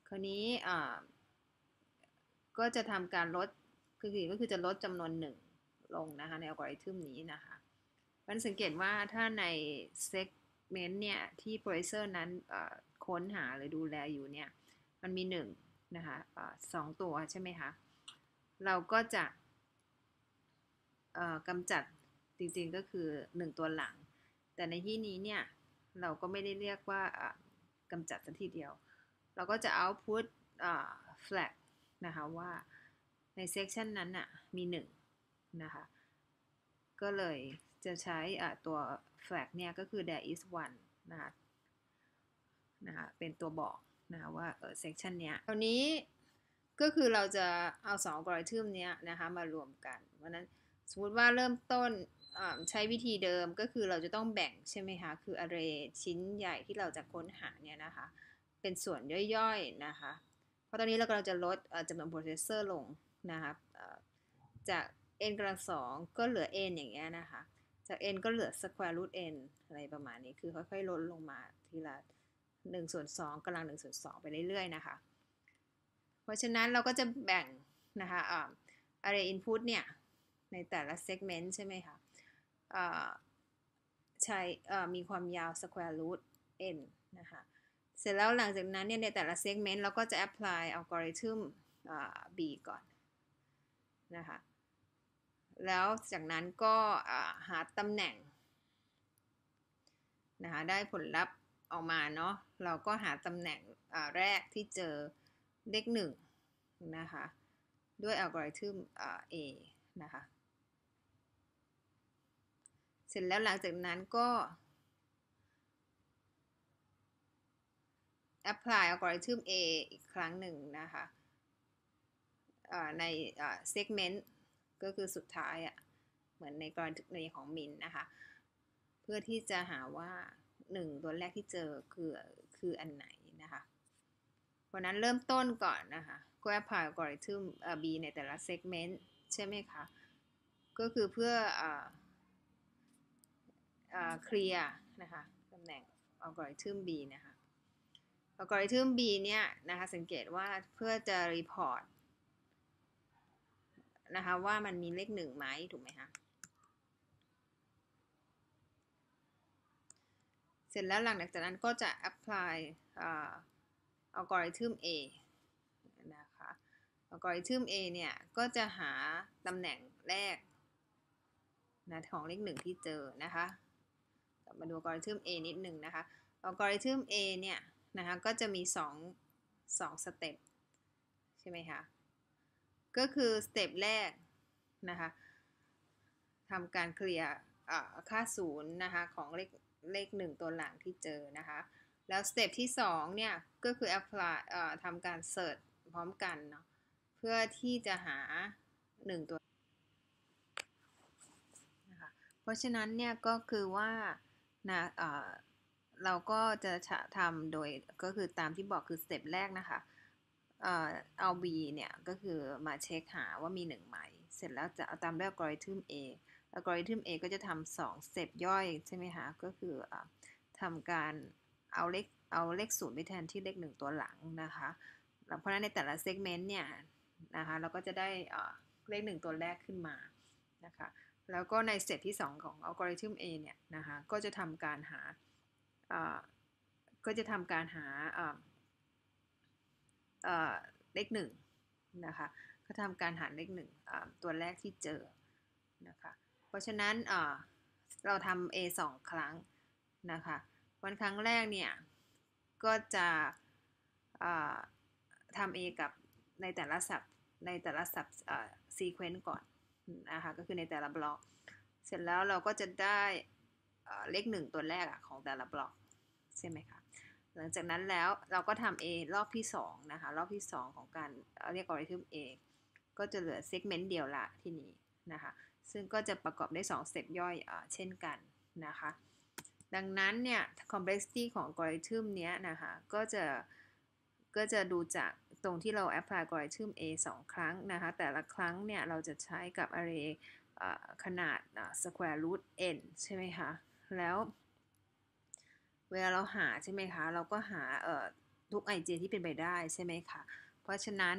คราวนี้ก็จะทำการลด คือก็คือจะลดจำนวนหนึ่งลงนะคะ ในอัลกอริทึมนี้นะคะ มันสังเกตว่าถ้าในเซกเมนต์เนี่ย ที่โปรเซอร์นั้นค้นหาหรือดูแลอยู่เนี่ย มันมี 1 นะคะสองตัวใช่ไหมคะ เราก็จะกำจัดจริง ๆ ก็คือ 1 ตัวหลัง แต่ในที่นี้เนี่ยเราก็ไม่ได้เรียกว่ากำจัดสักทีเดียว เราก็จะ output flag นะคะว่าใน section นั้นน่ะมี1นะคะ ก็เลยจะใช้ตัว flag เนี่ยก็คือ there is one นะคะนะคะเป็นตัวบอกนะคะว่าเออ section เนี้ยคราวนี้ก็คือเราจะเอา2องกกอริทึมเนี้ยนะคะมารวมกันเพราะนั้นสมมติว่าเริ่มต้นใช้วิธีเดิมก็คือเราจะต้องแบ่งใช่ไหมคะ คืออะไรชิ้นใหญ่ที่เราจะค้นหาเนี่ยนะคะ เป็นส่วนย่อยๆนะคะ เพราะตอนนี้ เรากำลังจะลดจำนวนโปรเซสเซอร์ลงนะคะจาก n กำลังสองก็เหลือ n อย่างเงี้ยนะคะ จาก n ก็เหลือ square root n อะไรประมาณนี้ คือค่อยๆลดลงมาทีละ1ส่วน2กำลัง1ส่วน2ไปเรื่อยๆนะคะ เพราะฉะนั้นเราก็จะแบ่งนะคะ array input เนี่ยในแต่ละ segment ใช่ไหมคะใช้มีความยาว square root n นะคะเสร็จแล้วหลังจากนั้นเนี่ย ในแต่ละ segment เราก็จะ apply algorithm b ก่อน นะคะ แล้วจากนั้นก็หาตำแหน่ง นะคะ ได้ผลลัพธ์ออกมาเนาะเราก็หาตำแหน่งแรกที่เจอเลขหนึ่งนะคะ ด้วยอัลกอริทึม A นะคะเสร็จแล้วหลังจากนั้นก็ apply algorithm A อีกครั้งหนึ่งนะคะใน segment ก็คือสุดท้ายอะ่ะ เหมือนในกรณีของมินนะคะ เพื่อที่จะหาว่าหนึ่งตัวแรกที่เจอคือ คืออันไหนนะคะวันนั้นเริ่มต้นก่อนนะคะ ก็ apply algorithm B ในแต่ละ segment ใช่ไหมคะ ก็คือเพื่ออเคลียร์นะคะ ตำแหน่งอัลกอริทึม B นะคะอัลกอริทึม B เนี่ยนะคะ สังเกตว่าเพื่อจะรีพอร์ตนะคะ ว่ามันมีเลขหนึ่งไหมถูกไหมคะ เสร็จแล้วหลังจากนั้นก็จะ apply อัลกอริทึม A นะคะอัลกอริทึม A เนี่ย ก็จะหาตำแหน่งแรกนะของเลขหนึ่งที่เจอนะคะมาดูอัลกอริทึม A นิดหนึ่งนะคะอัลกอริทึม A เนี่ย นะคะ ก็จะมี2 2สเต็ป ใช่ไหมคะ ก็คือสเต็ปแรกนะคะทำการเคลียร์ค่าศูนย์นะคะ ของเลขเลขหนึ่งตัวหลังที่เจอนะคะ แล้วสเต็ปที่ 2 เนี่ย ก็คือ apply ทำการเสิร์ชพร้อมกันเนาะ เพื่อที่จะหา 1 ตัวนะคะ เพราะฉะนั้นเนี่ย ก็คือว่านะเราก็จะทำโดยก็คือตามที่บอกคือสเต็ปแรกนะคะ เอา B เนี่ยก็คือมาเช็คหาว่ามี 1 ไหม เสร็จแล้วจะเอาตามด้วยอัลกอริทึม A อัลกอริทึม A ก็จะทำสองสเต็ปย่อยใช่ไหมคะ ก็คืออทำการเอาเลขเอาเลขศูนย์ไปแทนที่เลขหนึ่งตัวหลังนะคะ เพราะนั้นในแต่ละเซกเมนต์เนี่ยนะคะเราก็จะได้เลขหนึ่งตัวแรกขึ้นมานะคะแล้วก็ในเซตที่ 2 ของอัลกอริทึม A เนี่ยนะคะ ก็จะทำการหา ก็จะทำการหาเลขหนึ่งนะคะก็ทำการหาเลขหนึ่งตัวแรกที่เจอนะคะ เพราะฉะนั้นเราทำ A 2 ครั้งนะคะวันครั้งแรกเนี่ยก็จะทำ A กับในแต่ละสับ ในแต่ละสับซีเควนต์ก่อนนะคะก็คือในแต่ละบล็อก เสร็จแล้วเราก็จะได้เลขหนึ่งตัวแรกอะของแต่ละบล็อกใช่ไหมคะหลังจากนั้นแล้วเราก็ทำ A รอบที่2นะคะรอบที่ 2 ของการเรียกอัลกอริทึม A ก็จะเหลือเซกเมนต์เดียวละที่นี้นะคะซึ่งก็จะประกอบได้2สเต็ย่อยเช่นกันนะคะดังนั้นเนี่ยคอมเพล็กซิตี้ของอัลกอริทึมเนี้ยนะคะก็จะก็จะดูจากตรงที่เรา apply algorithm A 2 ครั้งนะคะแต่ละครั้งเนี่ยเราจะใช้กับ array ขนาด square root n ใช่ไหมคะ แล้วเวลาเราหาใช่ไหมคะ เราก็หาทุก i j ที่เป็นไปได้ใช่ไหมคะ เพราะฉะนั้น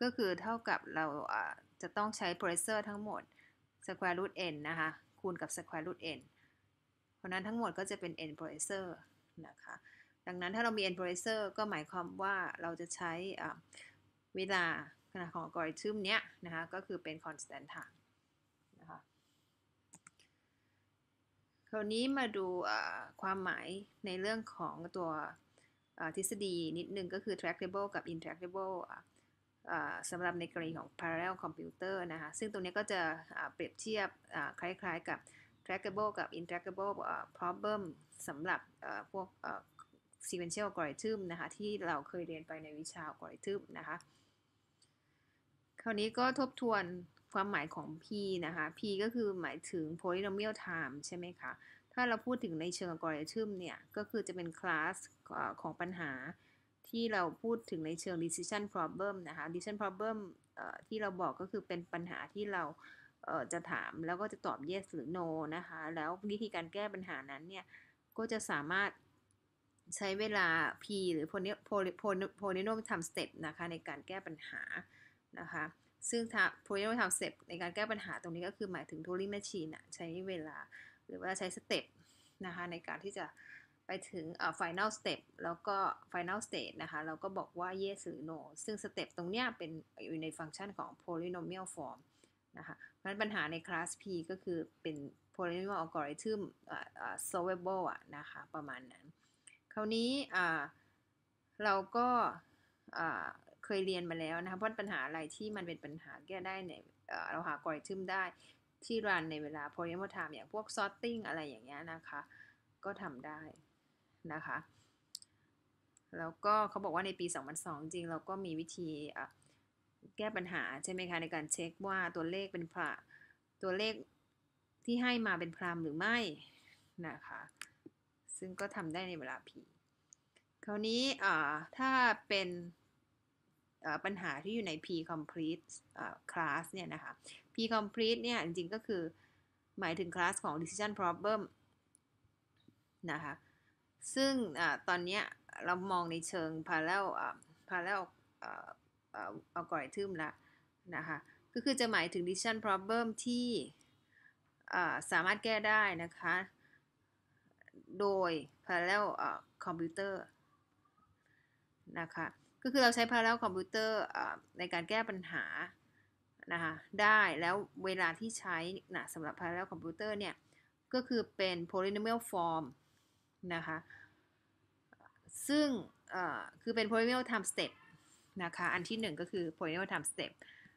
ก็คือเท่ากับเราจะต้องใช้ processor ทั้งหมด square root n นะคะ คูณกับ square root n เพราะนั้นทั้งหมดก็จะเป็น n processor นะคะดังนั้นถ้าเรามี e n f o r c s e r ก็หมายความว่าเราจะใช้เวลาขาดของอัลกอริทึมเนี้ยนะคะ ก็คือเป็น constant time นะคะ คราวนี้มาดูความหมายในเรื่องของตัวทฤษฎีนิดนึงก็คือ tractable กับ intractable สำหรับในกรณีของ parallel computer นะคะ ซึ่งตรงนี้ก็จะเปรียบเทียบคล้ายๆกับ trackable กับ intractable problem สำหรับพวก sequential algorithm นะคะที่เราเคยเรียนไปในวิชา algorithm นะคะคราวนี้ก็ทบทวนความหมายของ p นะคะ p ก็คือหมายถึง polynomial time ใช่ไหมคะ ถ้าเราพูดถึงในเชิง algorithm เนี่ยก็คือจะเป็นคลาสของปัญหาที่เราพูดถึงในเชิง decision problem นะคะ decision problem ที่เราบอกก็คือเป็นปัญหาที่เราจะถามแล้วก็จะตอบ yes หรือ no นะคะ แล้ววิธีการแก้ปัญหานั้นเนี่ยก็จะสามารถใช้เวลา p หรือ polynomial time step นะคะในการแก้ปัญหานะคะ ซึ่ง polynomial time step ในการแก้ปัญหาตรงนี้ก็คือหมายถึง Turing machine ใช้เวลาหรือว่าใช้สเต็ปนะคะในการที่จะไปถึง final step แล้วก็ final state นะคะเราก็บอกว่า yes หรือ no ซึ่งสเต็ปตรงเนี้ยเป็นอยู่ในฟังก์ชันของ polynomial form นะคะเพราะฉะนั้นปัญหาในคลาส P ก็คือเป็น polynomial algorithm solvable อะนะคะประมาณนั้นราวนี้เราก็เคยเรียนมาแล้วนะคะเพราะปัญหาอะไรที่มันเป็นปัญหาแก้ได้เนี่ยเราหากริทึมได้ ที่รันในเวลาลิเมอร์ไทม์อย่างพวก sorting อะไรอย่างเงี้ยนะคะ ก็ทำได้นะคะ แล้วก็เขาบอกว่าในปี 2002จริงเราก็มีวิธีแก้ปัญหาใช่ไหมคะ ในการเช็คว่าตัวเลขเป็นพระตัวเลขที่ให้มาเป็นพรามหรือไม่นะคะซึ่งก็ทำได้ในเวลา p คราวนี้ถ้าเป็นปัญหาที่อยู่ใน p complete class เนี่ยนะคะ p complete เนี่ยจริงๆก็คือหมายถึงคลาสของ decision problem นะคะ ซึ่งอตอนนี้เรามองในเชิง parallel parallel algorithm ละนะคะ ก็คือจะหมายถึง decision problem ที่สามารถแก้ได้นะคะโดย parallel computer นะคะ ก็คือเราใช้ parallel computer ในการแก้ปัญหานะคะได้แล้วเวลาที่ใช้นะสำหรับ parallel computer เนี่ยก็คือเป็น polynomial form นะคะซึ่งคือเป็น polynomial time step นะคะอันที่ 1 ก็คือ polynomial time step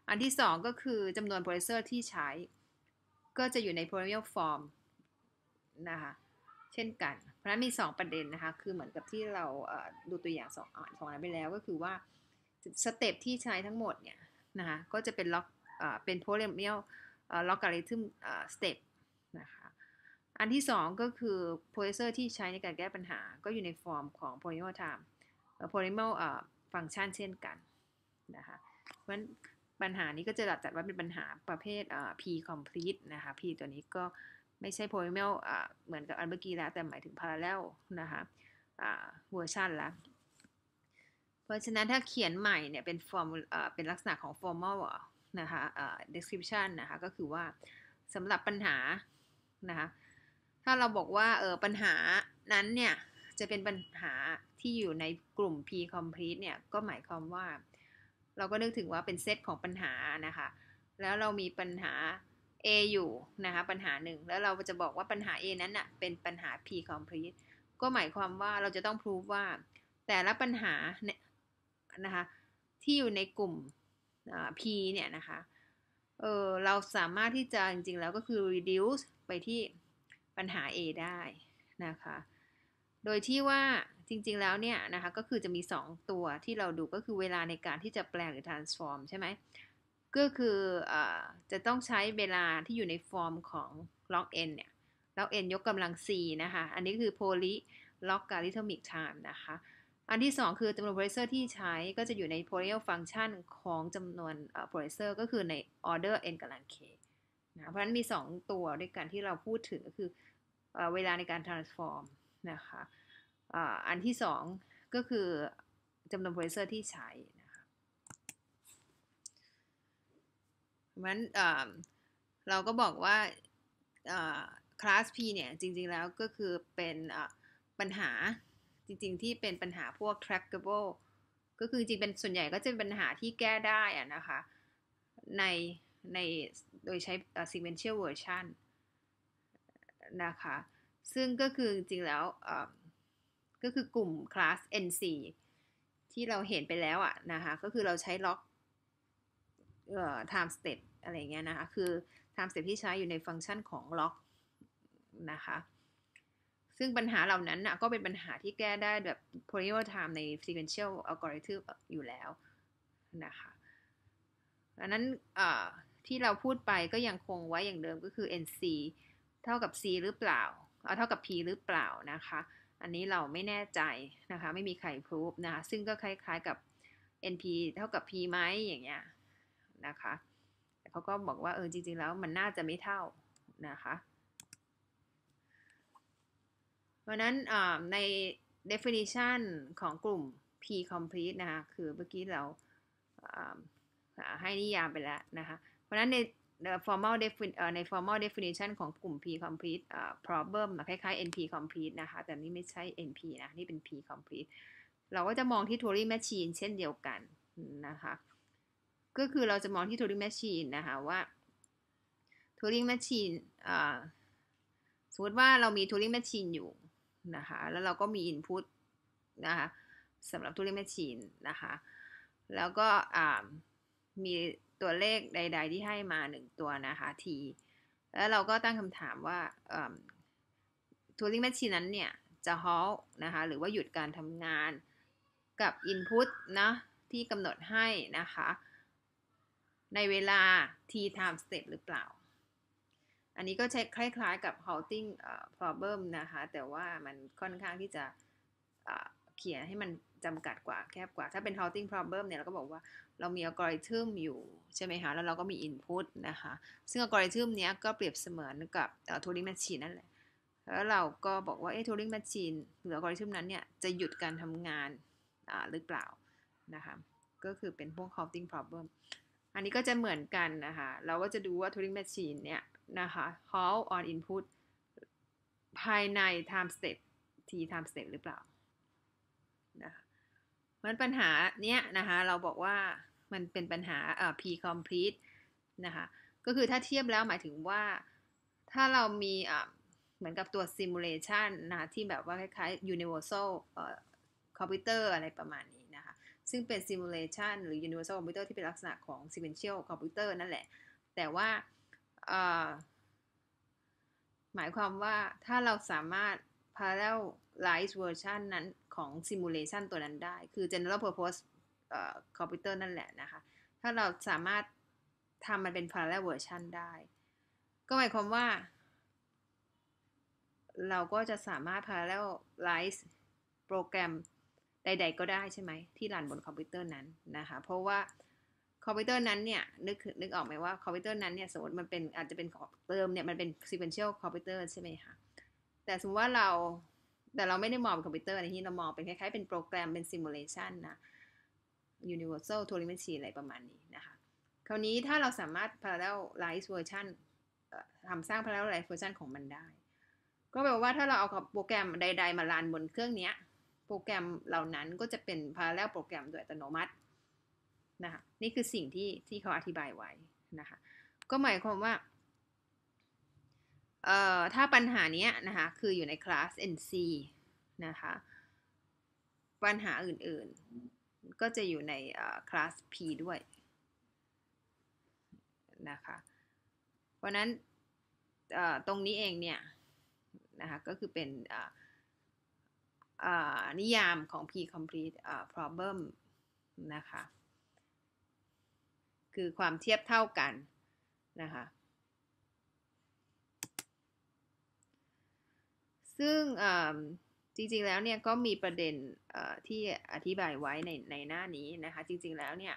อันที่ 2 ก็คือจำนวน processor ที่ใช้ ก็จะอยู่ใน polynomial form นะคะเช่นกัน เพราะนั้นมี 2 ประเด็นนะคะคือเหมือนกับที่เราดูตัวอย่าง2อ่านของอันไปแล้วก็คือว่าสเต็ปที่ใช้ทั้งหมดเนี่ยนะคะก็จะเป็นล็อกเป็นโพลมิเยลล็อกการิทึมสเต็ปนะคะอันที่ 2 ก็คือโพลิเซอร์ที่ใช้ในการแก้ปัญหาก็อยู่ในฟอร์มของโพลิเมอร์ไทม์โพลิเมอร์ฟังก์ชันเช่นกันนะคะเพราะฉะนั้นปัญหานี้ก็จะจัดว่าเป็นปัญหาประเภท P complete นะคะ P ตัวนี้ก็ไม่ใช่ polynomial เหมือนกับอันเมื่อกี้แล้วแต่หมายถึง parallel นะคะเวอร์ชันละเพราะฉะนั้นถ้าเขียนใหม่เนี่ยเป็นอร์มเป็นลักษณะของ formal นะคะ description นะคะก็คือว่าสำหรับปัญหานะคะถ้าเราบอกว่าเออปัญหานั้นเนี่ย จะเป็นปัญหาที่อยู่ในกลุ่ม P complete เนี่ยก็หมายความว่า เราก็นึกถึงว่าเป็นเซตของปัญหานะคะแล้วเรามีปัญหา A อยู่นะคะปัญหาหนึ่งแล้วเราจะบอกว่าปัญหา A นั้นอะเป็นปัญหา P complete ก็หมายความว่าเราจะต้องพิสูจว่าแต่ละปัญหาเนี่ยนะคะที่อยู่ในกลุ่ม P เนี่ยนะคะเออเราสามารถที่จะจริงๆแล้วก็คือ reduce ไปที่ปัญหา A ได้นะคะ โดยที่ว่าจริงๆแล้วเนี่ยนะคะ ก็คือจะมี 2 ตัวที่เราดูก็คือเวลาในการที่จะแปลงหรือ transform ใช่ไหมก็คืออจะต้องใช้เวลาที่อยู่ในฟอร์มของล็อก n เนี่ยล็อก n ยกกำลัง c นะคะ อันนี้คือ poly logarithmic time นะคะ อันที่ 2 คือจำนวนโ r o c เซอร์ที่ใช้ก็จะอยู่ใน polynomial function ของจำนวนโ r o c เซอร์ก็คือใน order n กำลัง k นะเพราะฉะนั้นมี 2 ตัวด้วยกันที่เราพูดถึงก็คือเวลาในการ transform นะคะอันที่ 2 ก็คือจำนวนโ r o c เซอร์ที่ใช้เพราะฉะนั้นเราก็บอกว่าคลาส P เนี่ย จริงๆแล้วก็คือเป็นปัญหา จริง ๆ ที่เป็นปัญหาพวก trackable ก็คือจริง เป็นส่วนใหญ่ก็จะเป็นปัญหาที่แก้ได้อะนะคะ ใน ใน โดยใช้ sequential version นะคะ ซึ่งก็คือจริงแล้วก็คือกลุ่มคลาส NC ที่เราเห็นไปแล้วอะนะคะ ก็คือเราใช้ล็อกออ time step อะไรเงี้ยนะคะ คือ time step ที่ใช้อยู่ในฟังก์ชันของ log นะคะ ซึ่งปัญหาเหล่านั้นนะก็เป็นปัญหาที่แก้ได้แบบ polynomial time ใน sequential algorithm อยู่แล้วนะคะดังนั้นที่เราพูดไปก็ยังคงไว้อย่างเดิมก็คือ nc เท่ากับ c หรือเปล่า เอาเท่ากับ p หรือเปล่านะคะ อันนี้เราไม่แน่ใจนะคะ ไม่มีใครพูดนะคะ ซึ่งก็คล้ายๆกับ np เท่ากับ p ไหมอย่างเงี้ยนะคะแต่เขาก็บอกว่าเออจริง ๆแล้วมันน่าจะไม่เท่านะคะเพราะนั้นใน definition ของกลุ่ม p complete นะคะคือเมื่อกี้เราให้นิยามไปแล้วนะคะ เพราะนั้นใน formal defin ใน formal definition ของกลุ่ม p complete problem คล้ายๆ np complete นะคะแต่นี้ไม่ใช่ np นะนี่เป็น p complete เราก็จะมองที่ Turing Machine เช่นเดียวกันนะคะก็คือเราจะมองที่ Turing Machine นะคะว่า Turing Machine สมมติว่าเรามี Turing Machine อยู่นะคะแล้วเราก็มี Input นะคะสำหรับ Turing Machine นะคะแล้วก็มีตัวเลขใด ๆที่ให้มา 1 ตัวนะคะ t แล้วเราก็ตั้งคำถามว่า Turing Machine นั้นเนี่ยจะ halt นะคะหรือว่าหยุดการทำงานกับ Input นะที่กำหนดให้นะคะในเวลา t time step หรือเปล่า อันนี้ก็ใช้คล้ายๆกับ halting problem นะคะ แต่ว่ามันค่อนข้างที่จะเขียนให้มันจำกัดกว่าแคบกว่า ถ้าเป็น halting problem เนี่ยเราก็บอกว่าเรามีอัลกอริทึมอยู่ใช่ไหมคะ แล้วเราก็มี input นะคะ ซึ่งอัลกอริทึมเนี้ยก็เปรียบเสมือนกับ Turing machine นั่นแหละ แล้วเราก็บอกว่าเอ๊ะ Turing machine หรืออัลกอริทึมนั้นเนี่ย จะหยุดการทำงานหรือเปล่านะคะ ก็คือเป็นพวก halting problem อันนี้ก็จะเหมือนกันนะคะ เราก็จะดูว่า Turing Machine เนี่ย นะคะ call on input ภายใน time step t time step หรือเปล่า นะมันปัญหาเนี้ยนะคะ เราบอกว่ามันเป็นปัญหาเอ่อ p complete นะคะ ก็คือถ้าเทียบแล้วหมายถึงว่า ถ้าเรามีเอ่เหมือนกับตัว simulation นะคะที่แบบว่าคล้ายๆ universal เอ่คอมพิวเตอร์อะไรประมาณนี้ซึ่งเป็น simulation หรือ universal computer ที่เป็นลักษณะของ sequential computer นั่นแหละ แต่ว่าหมายความว่าถ้าเราสามารถ parallelize version นั้นของ simulation ตัวนั้นได้คือ general purpose computer นั่นแหละนะคะ ถ้าเราสามารถทำมันเป็น parallel version ได้ ก็หมายความว่า เราก็จะสามารถ parallelize โปรแกรมใดๆก็ได้ใช่ไหมที่รันบนคอมพิวเตอร์นั้นนะคะเพราะว่าคอมพิวเตอร์นั้นเนี่ย นึกนึกออกไหมว่าคอมพิวเตอร์นั้นเนี่ยสมมติมันเป็นอาจจะเป็นเติมเนี่ยมันเป็น sequential คอมพิวเตอร์ใช่ไหมคะแต่สมมติว่าเรา แต่เราไม่ได้มองเป็นคอมพิวเตอร์ในที่เรามองเป็นคล้ายๆเป็นโปรแกรมเป็น simulation นะ universal Turing machine อะไรประมาณนี้นะคะคราวนี้ถ้าเราสามารถ parallelize version ทำสร้าง parallelize version ของมันได้ ก็แปลว่าถ้าเราเอาโปรแกรมใด ๆ มารันบนเครื่องนี้โปรแกรมเหล่านั้นก็จะเป็น parallel โปรแกรมโดยอัตโนมัตินะคะนี่คือสิ่งที่ที่เขาอธิบายไว้นะคะก็หมายความว่าเอ่อถ้าปัญหานี้นะคะคืออยู่ในคลาส NC นะคะปัญหาอื่นๆ ก็จะอยู่ในคลาส P ด้วยนะคะเพราะนั้นตรงนี้เองเนี่ยนะคะก็คือเป็นอ่นิยามของ p complete problem นะคะ คือความเทียบเท่ากันนะคะ ซึ่งจริง ๆ แล้วเนี่ยก็มีประเด็นที่อธิบายไว้ในในหน้านี้นะคะ จริง ๆ แล้วเนี่ย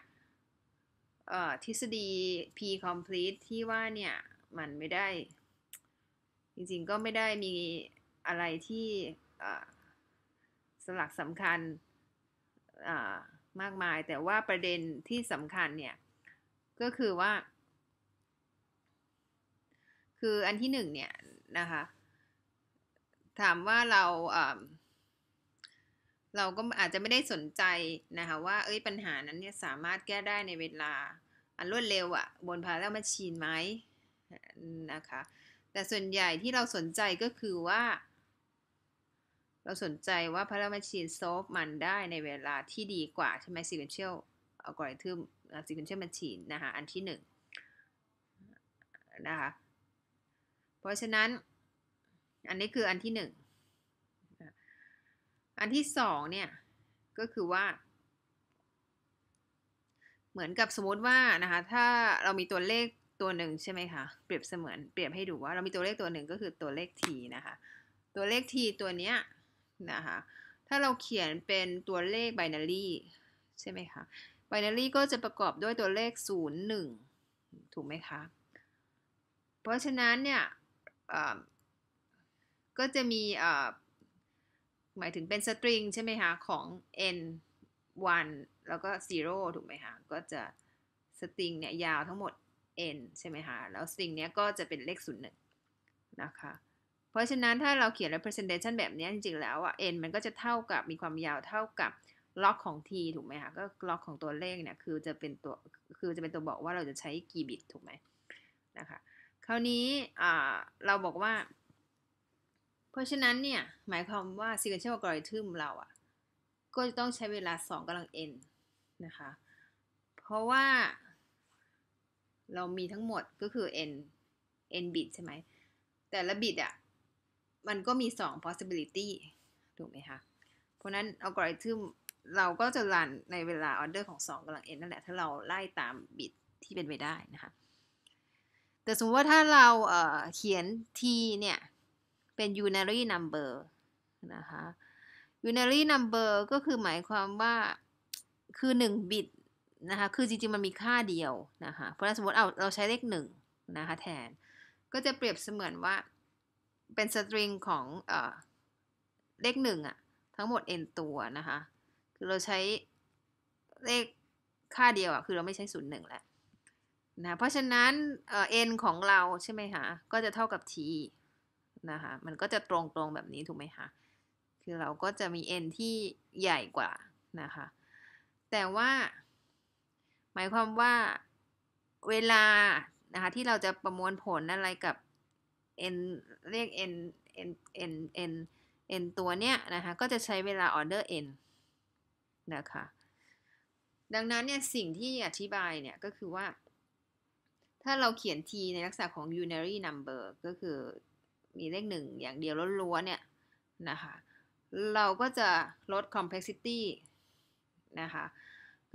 ทฤษฎี p complete ที่ว่าเนี่ย มันไม่ได้จริง ๆ ก็ไม่ได้มีอะไรที่สลักสำคัญมากมายแต่ว่าประเด็นที่สำคัญเนี่ย ก็คือว่า คืออันที่หนึ่งเนี่ยนะคะ ถามว่าเราเราก็อาจจะไม่ได้สนใจนะคะว่าเอ้ยปัญหานั้นเนี่ยสามารถแก้ได้ในเวลาอันรวดเร็วอะ่ะบนพาแล้วมาชีนไหมนะคะ แต่ส่วนใหญ่ที่เราสนใจก็คือว่าเราสนใจว่าพารา l มชีนโซฟมันได้ในเวลาที่ดีกว่า ใช่ไหมซีเวนเชียล a อลก r i t ทึมซีเ e n t i a l m a c h ช n e นะคะอันที่หนึ่งนะคะเพราะฉะนั้นอันนี้คืออันที่หนึ่งอันที่สองเนี่ยก็คือว่า เหมือนกับสมมติว่านะคะถ้าเรามีตัวเลขตัวหนึ่งใช่ไหมคะ เปรียบเสมือน เปรียบให้ดูว่า เรามีตัวเลขตัวหนึ่งก็คือตัวเลข t นะคะตัวเลข t ตัวเนี้ยนะคะถ้าเราเขียนเป็นตัวเลข binary ใช่ไหมคะ binary ก็จะประกอบด้วยตัวเลข 0 1 ถูกไหมคะ เพราะฉะนั้นเนี่ยก็จะมีหมายถึงเป็นสตริงใช่ไหมคะ ของ n 1 แล้วก็ 0 ถูกไหมคะ ก็จะสตริงเนี่ยยาวทั้งหมด n ใช่ไหมคะ แล้วสตริงเนี้ยก็จะเป็นเลข 0 1 นะคะเพราะฉะนั้นถ้าเราเขียน representation แบบนี้จริงๆ แล้วอะ n มันก็จะเท่ากับมีความยาวเท่ากับล็อกของ t ถูกไหมคะ ก็ล็อกของตัวเลขเนี่ยคือจะเป็นตัว คือจะเป็นตัวบอกว่าเราจะใช้กี่บิตถูกไหมนะคะคราวนี้เราบอกว่า เพราะฉะนั้นเนี่ย หมายความว่า sequential algorithm เราอะก็จะต้องใช้เวลา 2 กำลัง n นะคะ เพราะว่า เรามีทั้งหมดก็คือ n n bit ใช่ไหมแต่ละบิตอะมันก็มี 2 possibility ถูกไหมคะ เพราะนั้นอัลกอริทึมเราก็จะรันในเวลาออเดอร์ของ2กำลัง n นั่นแหละ ถ้าเราไล่ตามบิตที่เป็นไปได้นะคะ แต่สมมติว่าถ้าเราเเขียน t เนี่ย เป็น unary number นะคะ unary number ก็คือหมายความว่าคือ1บิตนะคะ คือจริงๆมันมีค่าเดียวนะคะ เพราะฉะนั้นสมมติเอาเราใช้เลข1นะคะแทน ก็จะเปรียบเสมือนว่าเป็นสตริงของเอเลขหนึ่งอะทั้งหมด n ตัวนะคะคือเราใช้เลขค่าเดียวอะคือเราไม่ใช้ศูนย์หนึ่งแล้วนะเพราะฉะนั้นเอ็น n ของเราใช่ไหมคะก็จะเท่ากับ t นะคะมันก็จะตรงตรงแบบนี้ถูกไหมคะคือเราก็จะมี n ที่ใหญ่กว่านะคะแต่ว่าหมายความว่าเวลานะคะที่เราจะประมวลผลอะไรกับเรียก n n n n n ตัวเนี้ยนะคะ ก็จะใช้เวลา order n นะคะ ดังนั้นเนี่ยสิ่งที่อธิบายเนี่ยก็คือว่า ถ้าเราเขียน t ในลักษณะของ unary number ก็คือ มีเลขหนึ่งอย่างเดียวล้วนๆเนี่ยนะคะ เราก็จะลด complexity นะคะ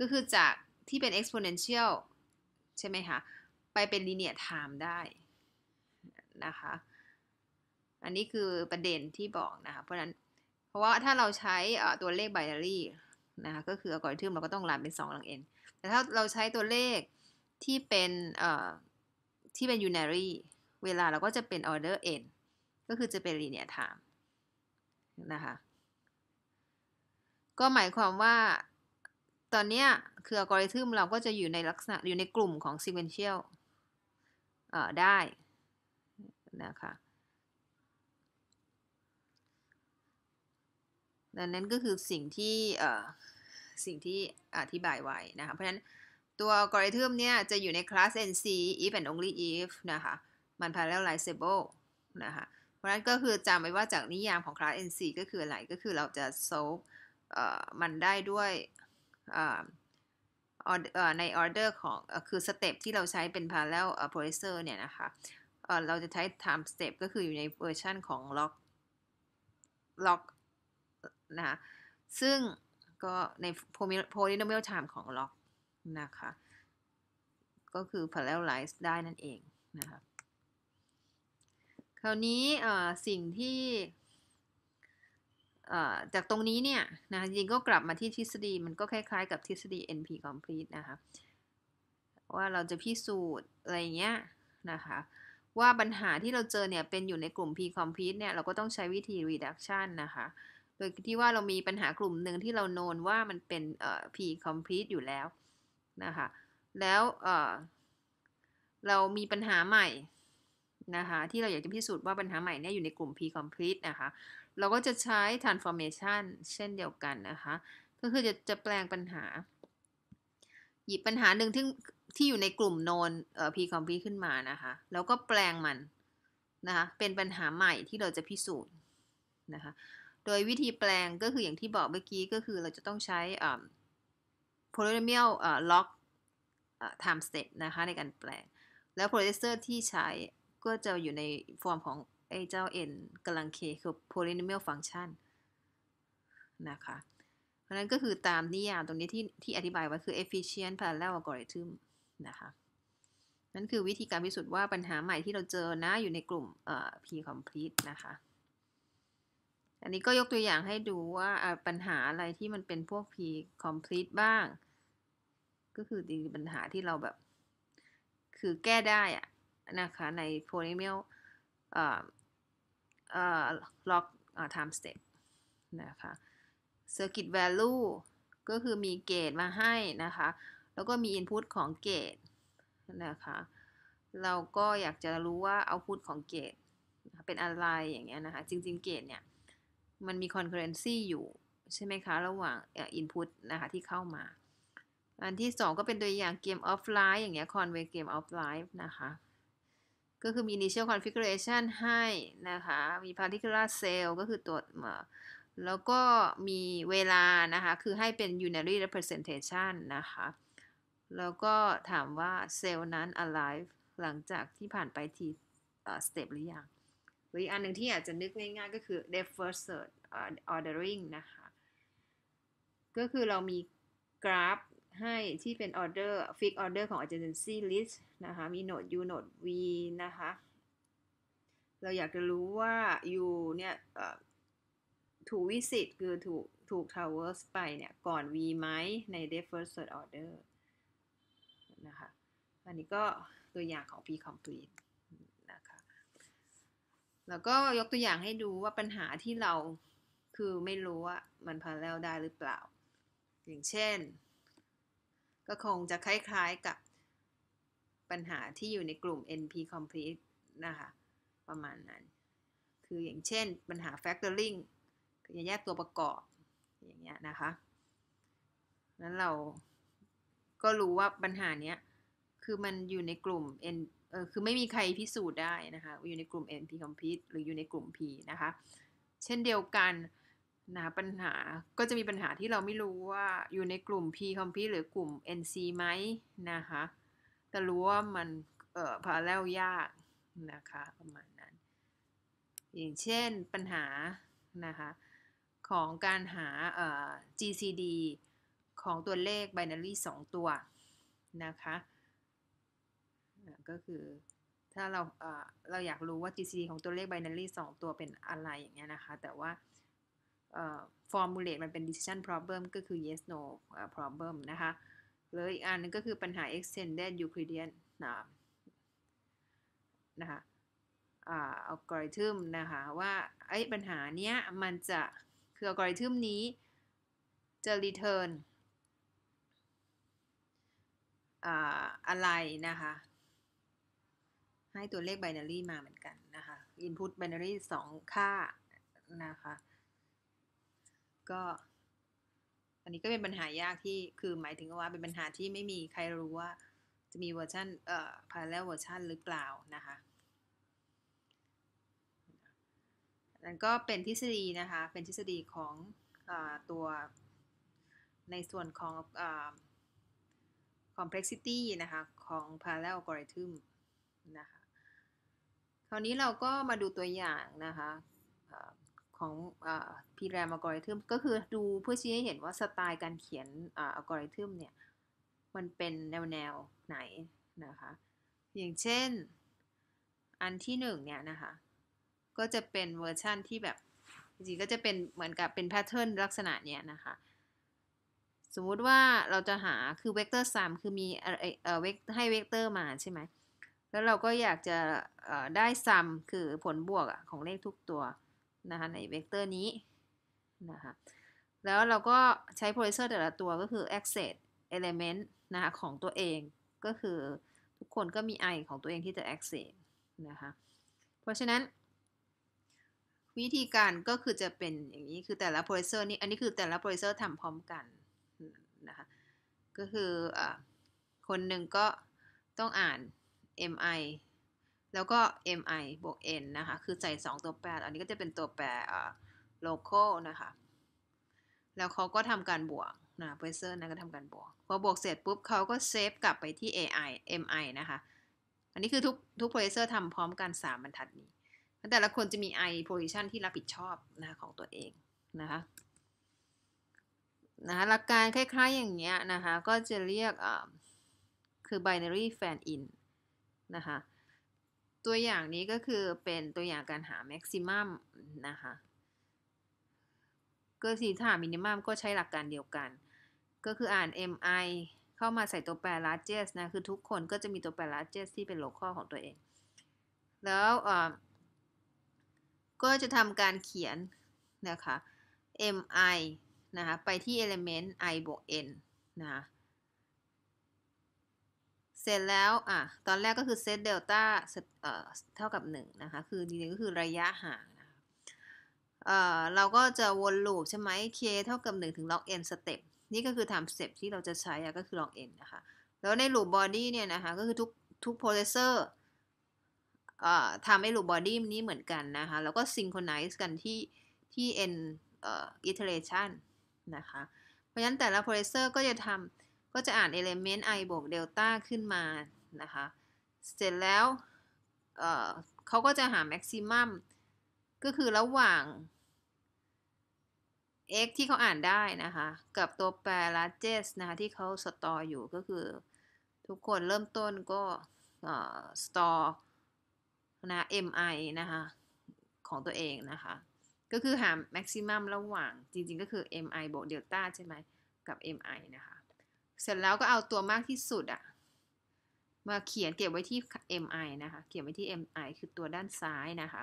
ก็คือจากที่เป็น exponential ใช่ไหมคะ ไปเป็น linear time ได้นะคะ อันนี้คือประเด็นที่บอกนะคะ เพราะนั้นเพราะว่าถ้าเราใช้ตัวเลขไบนารีนะคะก็คืออัลกอริทึมเราก็ต้องรันเป็น2ลังเอ็น แต่ถ้าเราใช้ตัวเลขที่เป็นที่เป็นยูนารีเวลาเราก็จะเป็นออเดอร์เอ็นก็คือจะเป็นลีเนียไทม์นะคะ ก็หมายความว่าตอนนี้คืออัลกอริทึมเราก็จะอยู่ในลักษณะอยู่ในกลุ่มของ sequential ได้นะคะดังนั้นก็คือสิ่งที่สิ่งที่อธิบายไว้นะคะเพราะฉะนั้นตัวกริทึมเนี่ยจะอยู่ในคลาส NC if and only if นะคะมัน parallelizable นะคะเพราะฉะนั้นก็คือจำไว้ว่าจากนิยามของคลาส NC ก็คืออะไร ก็คือเราจะ solve มันได้ด้วยใน order ของคือสเต็ปที่เราใช้เป็น parallel processor เนี่ยนะคะเราจะใช้ time step ก็คืออยู่ในเวอร์ชันของ log log นะคะซึ่งก็ใน polynomial time ของ log นะคะ ก็คือ parallelize ได้นั่นเองนะคะคราวนี้สิ่งที่ จากตรงนี้เนี่ยนะจริงก็กลับมาที่ทฤษฎีมันก็คล้ายๆ กับทฤษฎี NP complete นะคะว่าเราจะพิสูจน์อะไรเงี้ยนะคะว่าปัญหาที่เราเจอเนี่ย เป็นอยู่ในกลุ่ม P complete เนี่ยเราก็ต้องใช้วิธี reduction นะคะ โดยที่ว่าเรามีปัญหากลุ่มหนึ่งที่เราโนนว่ามันเป็น P complete อยู่แล้วนะคะ แล้วเเรามีปัญหาใหม่นะคะที่เราอยากจะพิสูจน์ว่าปัญหาใหม่เนี่ยอยู่ในกลุ่ม P complete นะคะเราก็จะใช้ transformation เช่นเดียวกันนะคะก็คือจะจะแปลงปัญหา หยิบปัญหาหนึ่งที่ที่อยู่ในกลุ่มโนนเอ่อพีคอมพีขึ้นมานะคะ แล้วก็แปลงมันนะคะ เป็นปัญหาใหม่ที่เราจะพิสูจน์นะคะ โดยวิธีแปลงก็คืออย่างที่บอกเมื่อกี้ ก็คือเราจะต้องใช้พอ p o l y n o m i a อ่ o ไทม์สเต็ปนะคะ ในการแปลงแล้วโรเ o สเตอร์ที่ใช้ก็จะอยู่ในฟอร์มของไอ้เจ้า n กำลัง k คือ polynomial function นะคะ เพราะนั้นก็คือตามนิยามตรงนี้ที่ที่อธิบายไว้คือ efficient parallel algorithm นะคะนั่นคือวิธีการพิสูจน์ว่าปัญหาใหม่ที่เราเจอนะอยู่ในกลุ่ม P complete นะคะ อันนี้ก็ยกตัวอย่างให้ดูว่าปัญหาอะไรที่มันเป็นพวก P complete บ้าง ก็คือปัญหาที่เราแบบ คือแก้ได้อะนะคะใน polynomial log time step นะคะ circuit value ก็คือมีเกรดมาให้นะคะแล้วก็มี input ของเกตนะคะ เราก็อยากจะรู้ว่า output ของเกตเป็นอะไรอย่างเงี้ยนะคะ จริงๆเกตเนี่ย มันมี concurrency อยู่ใช่ไหมคะ ระหว่าง input นะคะที่เข้ามา อันที่ 2 ก็เป็นตัวอย่างเกม offline อย่างเงี้ย conway game offline นะคะ ก็คือมี initial configuration ให้นะคะ มี particular cell ก็คือตัว แล้วก็มีเวลานะคะ คือให้เป็น unary representation นะคะแล้วก็ถามว่าเซลล์นั้น alive หลังจากที่ผ่านไปที่ step หรือยังหรืออีกอันหนึ่งที่อาจจะนึกง่ายๆก็คือ defer search ordering นะคะ ก็คือเรามีกราฟให้ที่เป็น order fix order ของ agency list นะคะ มี node u node v นะคะ เราอยากจะรู้ว่า u เนี่ยถูกวิสิตคือถูกถูก traverse ไปเนี่ย ก่อน v ไหมใน defer search order อันนี้ก็ตัวอย่างของ p complete นะคะ แล้วก็ยกตัวอย่างให้ดูว่าปัญหาที่เรา คือไม่รู้ว่ามัน parallel ได้หรือเปล่า อย่างเช่น ก็คงจะคล้ายๆกับ ปัญหาที่อยู่ในกลุ่ม NP complete นะคะประมาณนั้น คืออย่างเช่นปัญหา factoring คือแยกตัวประกอบอย่างเงี้ยนะคะนั้นเราก็รู้ว่าปัญหาเนี้ยคือมันอยู่ในกลุ่ม N เออคือไม่มีใครพิสูจน์ได้นะคะอยู่ในกลุ่ม NP complete หรืออยู่ในกลุ่ม P นะคะ เช่นเดียวกันนะปัญหาก็จะมีปัญหาที่เราไม่รู้ว่าอยู่ในกลุ่ม P complete หรือกลุ่ม NC ไหมนะคะ แต่รู้ว่ามันเออ parallel ยากนะคะประมาณนั้นอย่างเช่นปัญหานะคะของการหาเอ่อ GCD ของตัวเลข binary 2 ตัวนะคะก็คือ ถ้าเราเราอยากรู้ว่า GCD ของตัวเลข binary 2 ตัวเป็นอะไรอย่างเงี้ยนะคะ แต่ว่า formulate มันเป็น decision problem ก็คือ yes no problem นะคะหรืออีกอันนึงก็คือปัญหา extended Euclidean นะนะคะอาลกอริทึมนะคะว่าไอ้ปัญหาเนี้ยมันจะคืออัลกอริทึมนี้จะ return อะไรนะคะให้ตัวเลข binary มาเหมือนกันนะคะ input binary 2 ค่านะคะ ก็อันนี้ก็เป็นปัญหายากที่คือหมายถึงว่าเป็นปัญหาที่ไม่มีใครรู้ว่าจะมีเวอร์ชันเอ่อ parallel เวอร์ชันหรือเปล่านะคะนั่นก็เป็นทฤษฎีนะคะ เป็นทฤษฎีของอตัวในส่วนของอ complexity นะคะ ของ parallel algorithm นะคะคราวนี้เราก็มาดูตัวอย่างนะคะ ของพีแรมอัลกอริทึมก็คือดูเพื่อชี้ให้เห็นว่า สไตล์การเขียนอัลกอริทึมเนี่ย มันเป็นแนวแนวไหน นะคะ อย่างเช่นอันที่หนึ่งเนี่ยนะคะ ก็จะเป็นเวอร์ชั่นที่แบบ จริงก็จะเป็นเหมือนกับเป็นแพทเทิร์นลักษณะเนี่ยนะคะ สมมุติว่าเราจะหาคือเวกเตอร์ 3 คือมีเวกให้เวกเตอร์มาใช่ไหมเแล้วเราก็อยากจะได้ซัมคือผลบวกของเลขทุกตัวนะคะในเวกเตอร์นี้นะคะ แล้วเราก็ใช้โพลิเซอร์แต่ละตัวก็คือ access element นะคะของตัวเอง ก็คือทุกคนก็มี i ของตัวเองที่จะ access นะคะ เพราะฉะนั้น วิธีการก็คือจะเป็นอย่างนี้คือแต่ละโพลิเซอร์นี้อันนี้คือแต่ละโพลิเซอร์ทำพร้อมกันนะคะก็คืออคนหนึ่งก็ต้องอ่าน mi แล้วก็ mi บวก n นะคะ คือใส่ 2 ตัวแปร อันนี้ก็จะเป็นตัวแปร local นะคะ แล้วเขาก็ทำการบวกนะเพรสเซอร์นั่นก็ทำการบวกพอบวกเสร็จปุ๊บเขาก็เซฟกลับไปที่ ai mi นะคะ อันนี้คือทุกทุกเพรสเซอร์ทำพร้อมกัน 3 บรรทัดนี้ แต่ละคนจะมี i position ที่รับผิดชอบนะของตัวเองนะคะ นะคะหลักการคล้ายๆอย่างเงี้ยนะคะ ก็จะเรียกคือ binary fan in นะคะตัวอย่างนี้ก็คือเป็นตัวอย่างการหาแม็กซิมัมนะคะเกิดสีถามินิมัมก็ใช้หลักการเดียวกัน ก็คืออ่าน mi เข้ามาใส่ตัวแปร largest นะ คือทุกคนก็จะมีตัวแปร largest ที่เป็น local ของตัวเอง แล้วก็จะทำการเขียนนะคะ mi นะคะไปที่ element i บวก n นะคะเสร็จแล้ว อ่ะ ตอนแรกก็คือเซตเดลต้าเท่ากับ 1 นะคะ คือจริงๆก็คือระยะห่างนะเอ่อ เราก็จะวนลูปใช่ไหม k เท่ากับ 1 ถึงล็อก n สเต็ปนี่ก็คือทำสเต็ปที่เราจะใช้ก็คือล็อก n นะคะ แล้วในลูปบอดี้เนี่ยนะคะ ก็คือทุกทุกโปรเซสเซอร์ทำให้ลูปบอดี้นี้เหมือนกันนะคะ แล้วก็ซิงโครไนซ์กันที่ที่ n เอ่อ iteration นะคะ เพราะฉะนั้นแต่ละโปรเซสเซอร์ก็จะทำก็จะอ่าน element i บวก delta ขึ้นมา นะคะ เสร็จแล้วเเขาก็จะหา maximum ก็คือระหว่าง x ที่เขาอ่านได้นะคะ กับตัวแปร largest นะคะที่เขา store อยู่ก็คือ ทุกคนเริ่มต้นก็ store นะ mi นะคะ ของตัวเองนะคะ ก็คือหา maximum ระหว่างจริงๆ ก็คือ mi บวก delta ใช่ไหม กับ mi นะคะเสร็จแล้วก็เอาตัวมากที่สุดอะมาเขียนเก็บไว้ที่ mi นะคะเขียนไว้ที่ mi คือตัวด้านซ้ายนะคะ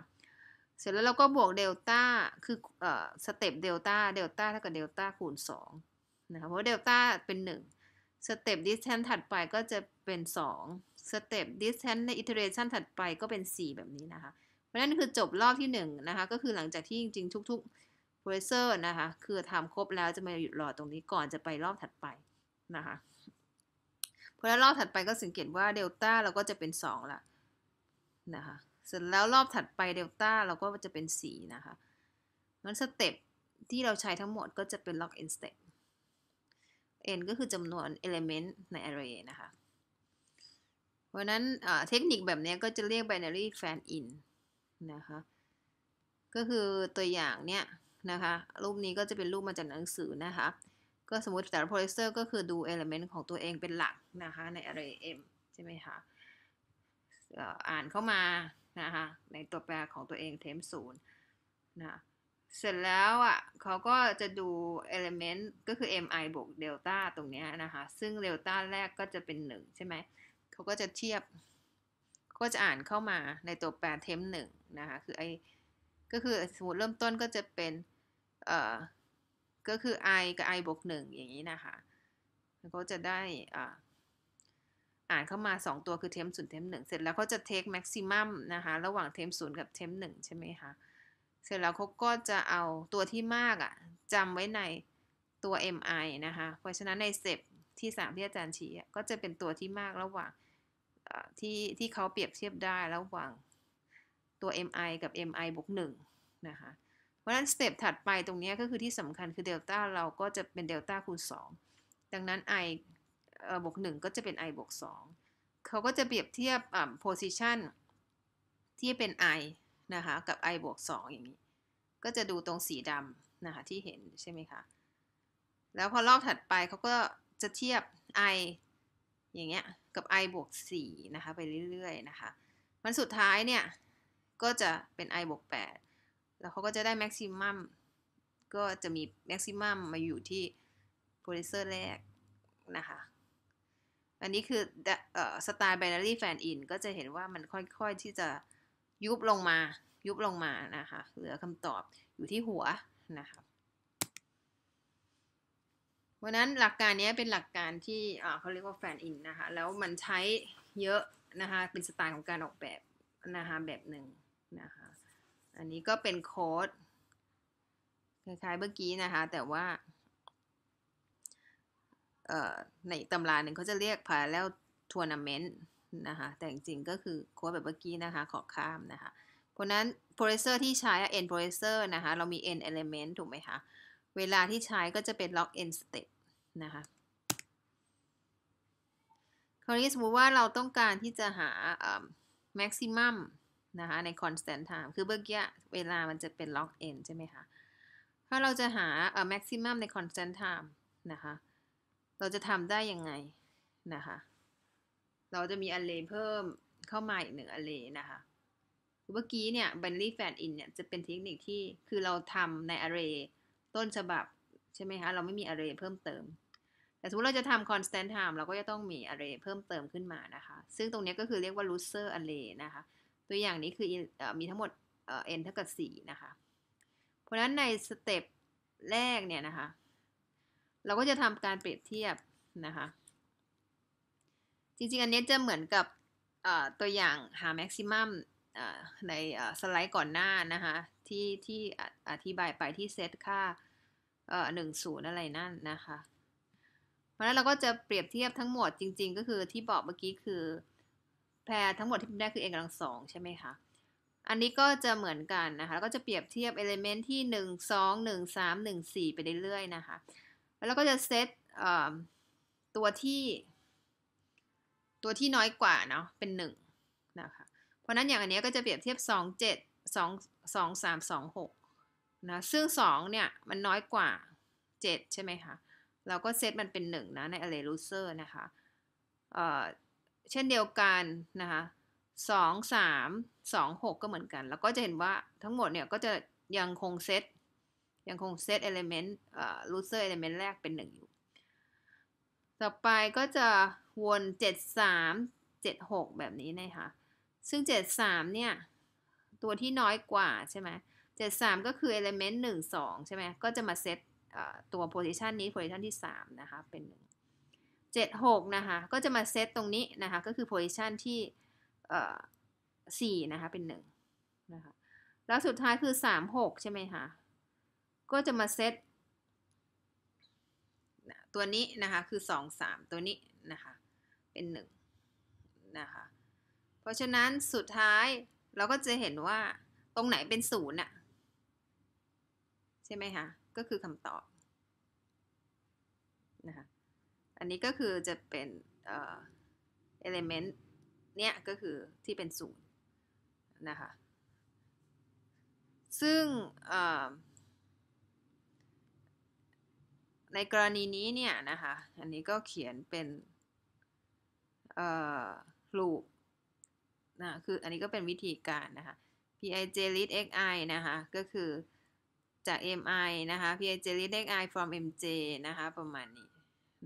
เสร็จแล้วเราก็บวกเดลต้า คือเอ่อสเต็ปเดลต้า เดลต้าเท่ากับเดลต้าคูณ2นะคะ เพราะเดลต้าเป็น1สเต็ปดิสแทนถัดไปก็จะเป็น2สเต็ปดิสแทนในอิเทเรชันถัดไปก็เป็น 4 แบบนี้นะคะ เพราะนั่นคือจบรอบที่ 1 นะคะ ก็คือหลังจากที่จริง ๆ ทุกๆ p r ร f เซอร์นะคะ คือทำครบแล้วจะมาหยุดรอตรงนี้ก่อนจะไปรอบถัดไปนะคะพอแล้วรอบถัดไปก็สังเกตว่าเดลต้าเราก็จะเป็น2ละนะคะเสร็จแล้วรอบถัดไปเดลต้าเราก็จะเป็น 4 นะคะงั้นสเต็ปที่เราใช้ทั้งหมดก็จะเป็น log n step n ก็คือจำนวน element ใน array นะคะ เพราะนั้นเทคนิคแบบนี้ก็จะเรียก binary fan in นะคะก็คือตัวอย่างเนี้ยนะคะ รูปนี้ก็จะเป็นรูปมาจากหนังสือนะคะก็สมมติแต่ละรเซสเซอร์ก็คือดูเอลเมนต์ของตัวเองเป็นหลักนะคะ ใน array m ใช่ไหมคะอ่านเข้ามานะคะในตัวแปรของตัวเองเทมศูนย์นะเสร็จแล้วอ่ะเขาก็จะดู element ก็คือ mi บวก delta ตรงนี้นะคะซึ่ง delta แรกก็จะเป็น1ใช่ไหมเขาก็จะเทียบก็จะอ่านเข้ามาในตัวแปรเทมหนึ่งนะคะคือไอก็คือสมมติเริ่มต้นก็จะเป็นเอ่อก็คือ i กับ i บวกหนึ่งอย่างนี้นะคะแล้วขาจะได้อ่า อ่านเข้ามา 2 ตัว คือเทมศูนย์เทมหนึ่งเสร็จแล้วเขาจะเทคแม็กซิมัมนะคะระหว่างเทมศูนย์กับเทมหนึ่งใช่ไหมคะ เสร็จแล้วเขาก็จะเอาตัวที่มากอะ่ะจาไว้ในตัว mi นะคะเพราะฉะนั้นในเซปที่3ที่อาจารย์ชี้ก็จะเป็นตัวที่มากระหว่างที่ที่เขาเปรียบเทียบได้ ระหว่างตัว mi กับ mi บวกงนะคะราะฉะนั้นสเต็ปถัดไปตรงนี้ก็คือที่สำคัญคือเดลต้าเราก็จะเป็นเดลต้าคูณ2ดังนั้น i บวกหก็จะเป็น i บวกสเขาก็จะเปรียบเทียบาโพซิชันที่เป็น i นะคะกับ i บวกสอย่างนี้ ก็จะดูตรงสีดำนะคะที่เห็นใช่ไหมคะ แล้วพอรอบถัดไปเขาก็จะเทียบ i อย่างเงี้ยกับ i บวกสนะคะไปเรื่อยๆนะคะ มันสุดท้ายเนี่ยก็จะเป็น i บวกแดแล้วเขาก็จะได้แม็กซิมัมก็จะมีแม็กซิมัมมาอยู่ที่โปรดิวเซอร์แรกนะคะอันนี้คือสไตล์ไบนอรีแฟนอินก็จะเห็นว่ามันค่อย ๆ ที่จะยุบลงมายุบลงมานะคะเหลือคำตอบอยู่ที่หัวนะคะวันนั้นหลักการนี้เป็นหลักการที่เขาเรียกว่าแฟนอินนะคะแล้วมันใช้เยอะนะคะเป็นสไตล์ของการออกแบบ นะคะแบบหนึ่งนะคะอันนี้ก็เป็นโค้ดคล้ายๆเมื่อกี้นะคะแต่ว่า ในตำราหนึ่งเขาจะเรียก parallel tournament นะคะแต่จริงๆก็คือโค้ดแบบเมื่อกี้นะคะขอข้ามนะคะเพราะนั้นรเซสเซอร์ที่ใช้ n processor นะคะเรามี n element ถูกไหมคะเวลาที่ใช้ก็จะเป็น log n step นะคะคราวนี้สมมติว่าเราต้องการที่จะหา maximum นะคะใน constant time คือเมื่อกี้เวลามันจะเป็น log n ใช่ไหมคะ ถ้าเราจะหาเอ่อ maximum ใน constant time นะคะ เราจะทำได้ยังไงนะคะ เราจะมี array เพิ่มเข้ามาอีกหนึ่ง array นะคะเมื่อกี้เนี่ย binary fan in เนี่ยจะเป็นเทคนิคที่คือเราทำใน array ต้นฉบับใช่ไหมคะ เราไม่มี array เพิ่มเติม แต่สมมติเราจะทำ constant time เราก็จะต้องมี array เพิ่มเติมขึ้นมานะคะ ซึ่งตรงนี้ก็คือเรียกว่า loser array นะคะตัวอย่างนี้คือมีทั้งหมด n เท่ากับ4นะคะ เพราะฉะนั้นในสเต็ปแรกเนี่ยนะคะ เราก็จะทำการเปรียบเทียบ นะคะ จริง ๆ อันนี้จะเหมือนกับตัวอย่างหา maximum ในสไลด์ก่อนหน้านะคะ ที่ที่อธิบายไปที่เซตค่าหนึ่งศูนย์อะไรนั่นนะคะ เพราะนั้นเราก็จะเปรียบเทียบทั้งหมดจริง ๆ ก็คือที่บอกเมื่อกี้คือแพรทั้งหมดที่ิมพ์ได้คือ n กำลังสองใช่ไหมคะ อันนี้ก็จะเหมือนกันนะคะ แล้วก็จะเปรียบเทียบเอลิเมนต์ที่ 1 2 1 3 1 4 ไปเรื่อยๆนะคะ แล้วก็จะเซตตัวที่ ตัวที่น้อยกว่าเนาะเป็น1นะคะเพราะนั้นอย่างอันนี้ก็จะเปรียบเทียบ2 7 2 2 3 2 6นะซึ่ง 2 เนี่ยมันน้อยกว่า 7 ใช่ไหมคะเราก็เซตมันเป็น1นะใน array loser นะคะเช่นเดียวกัน นะคะสองสามสองหกก็เหมือนกัน แล้วก็จะเห็นว่าทั้งหมดเนี่ยก็จะยังคงเซตยังคงเซตเอลิเมนต์เอ่อลูเซอร์เอลิเมนต์แรกเป็นหนึ่งอยู่ ต่อไปก็จะวนเจ็ดสามเจ็ดหกแบบนี้นะคะซึ่งเจ็ดสามเนี่ย ตัวที่น้อยกว่าใช่ไหมเจ็ดสามก็คือเอลิเมนต์หนึ่งสองใช่ไหมก็จะมาเซตตัวโพซิชันนี้โพซิชันที่สามนะคะเป็นหนึ่ง76 นะคะก็จะมาเซตตรงนี้นะคะก็คือ position ที่4นะคะเป็น1นะคะแล้วสุดท้ายคือ 36 ใช่ไหมคะก็จะมา เซตตัวนี้นะคะคือ2 3 ตัวนี้นะคะเป็น1นะคะเพราะฉะนั้นสุดท้ายเราก็จะเห็นว่าตรงไหนเป็นศูนย์อะใช่ไหมคะก็คือคำตอบนะคะอันนี้ก็คือจะเป็นเอลเมนต์เนี้ยก็คือที่เป็นศูนย์นะคะ ซึ่งในกรณีนี้เนี่ยนะคะ อันนี้ก็เขียนเป็นลูปนะคืออันนี้ก็เป็นวิธีการนะคะ pij list xi นะคะ ก็คือจาก mi นะคะ pij list xi from mj นะคะ ประมาณนี้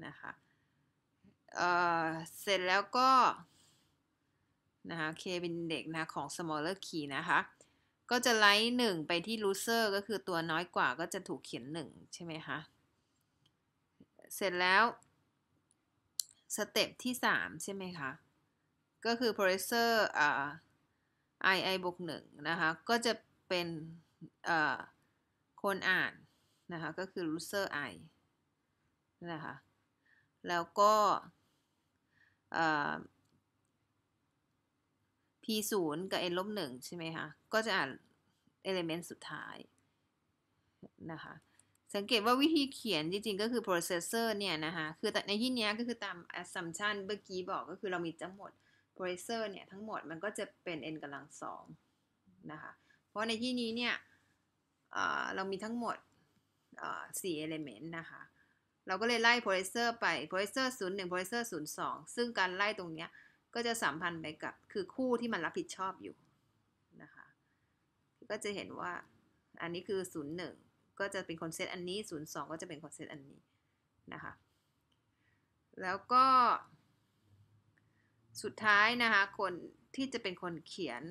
นะคะเเสร็จแล้วก็ นะคะ K เป็นเด็กนะของ smaller key นะคะ ก็จะไล่หนึ่งไปที่ loser ก็คือตัวน้อยกว่าก็จะถูกเขียนหนึ่งใช่ไหมคะ เสร็จแล้วสเต็ปที่สามใช่ไหมคะ ก็คือ processor อ่า ii บวกหนึ่งนะคะ ก็จะเป็นอ่คนอ่าน นะคะ ก็คือ loser i นะคะแล้วก็ p 0กับ n ลบ1ใช่ไหมคะ ก็จะอ่าน element สุดท้าย นะคะ สังเกตว่าวิธีเขียนจริงๆ ก็คือ processor เนี่ยนะคะ คือในที่นี้ก็คือตาม assumption เมื่อกี้บอกก็คือเรามีทั้งหมด processor เนี่ยทั้งหมด มันก็จะเป็น n กำลังสองนะคะ เพราะในที่นี้เนี่ย เรามีทั้งหมด4 element นะคะเราก็เลยไล่โพลิเซอร์ไปโพลิเซอร์ศูนย์หนึ่งโพลิเซอร์ศูนย์สอง ซึ่งการไล่ตรงเนี้ย ก็จะสัมพันธ์ไปกับ คือคู่ที่มันรับผิดชอบอยู่นะคะ ก็จะเห็นว่า อันนี้คือศูนย์หนึ่งก็จะเป็นคนเซตอันนี้ ศูนย์สองก็จะเป็นคนเซตอันนี้นะคะ แล้วก็ สุดท้ายนะคะ คนที่จะเป็นคนเขียน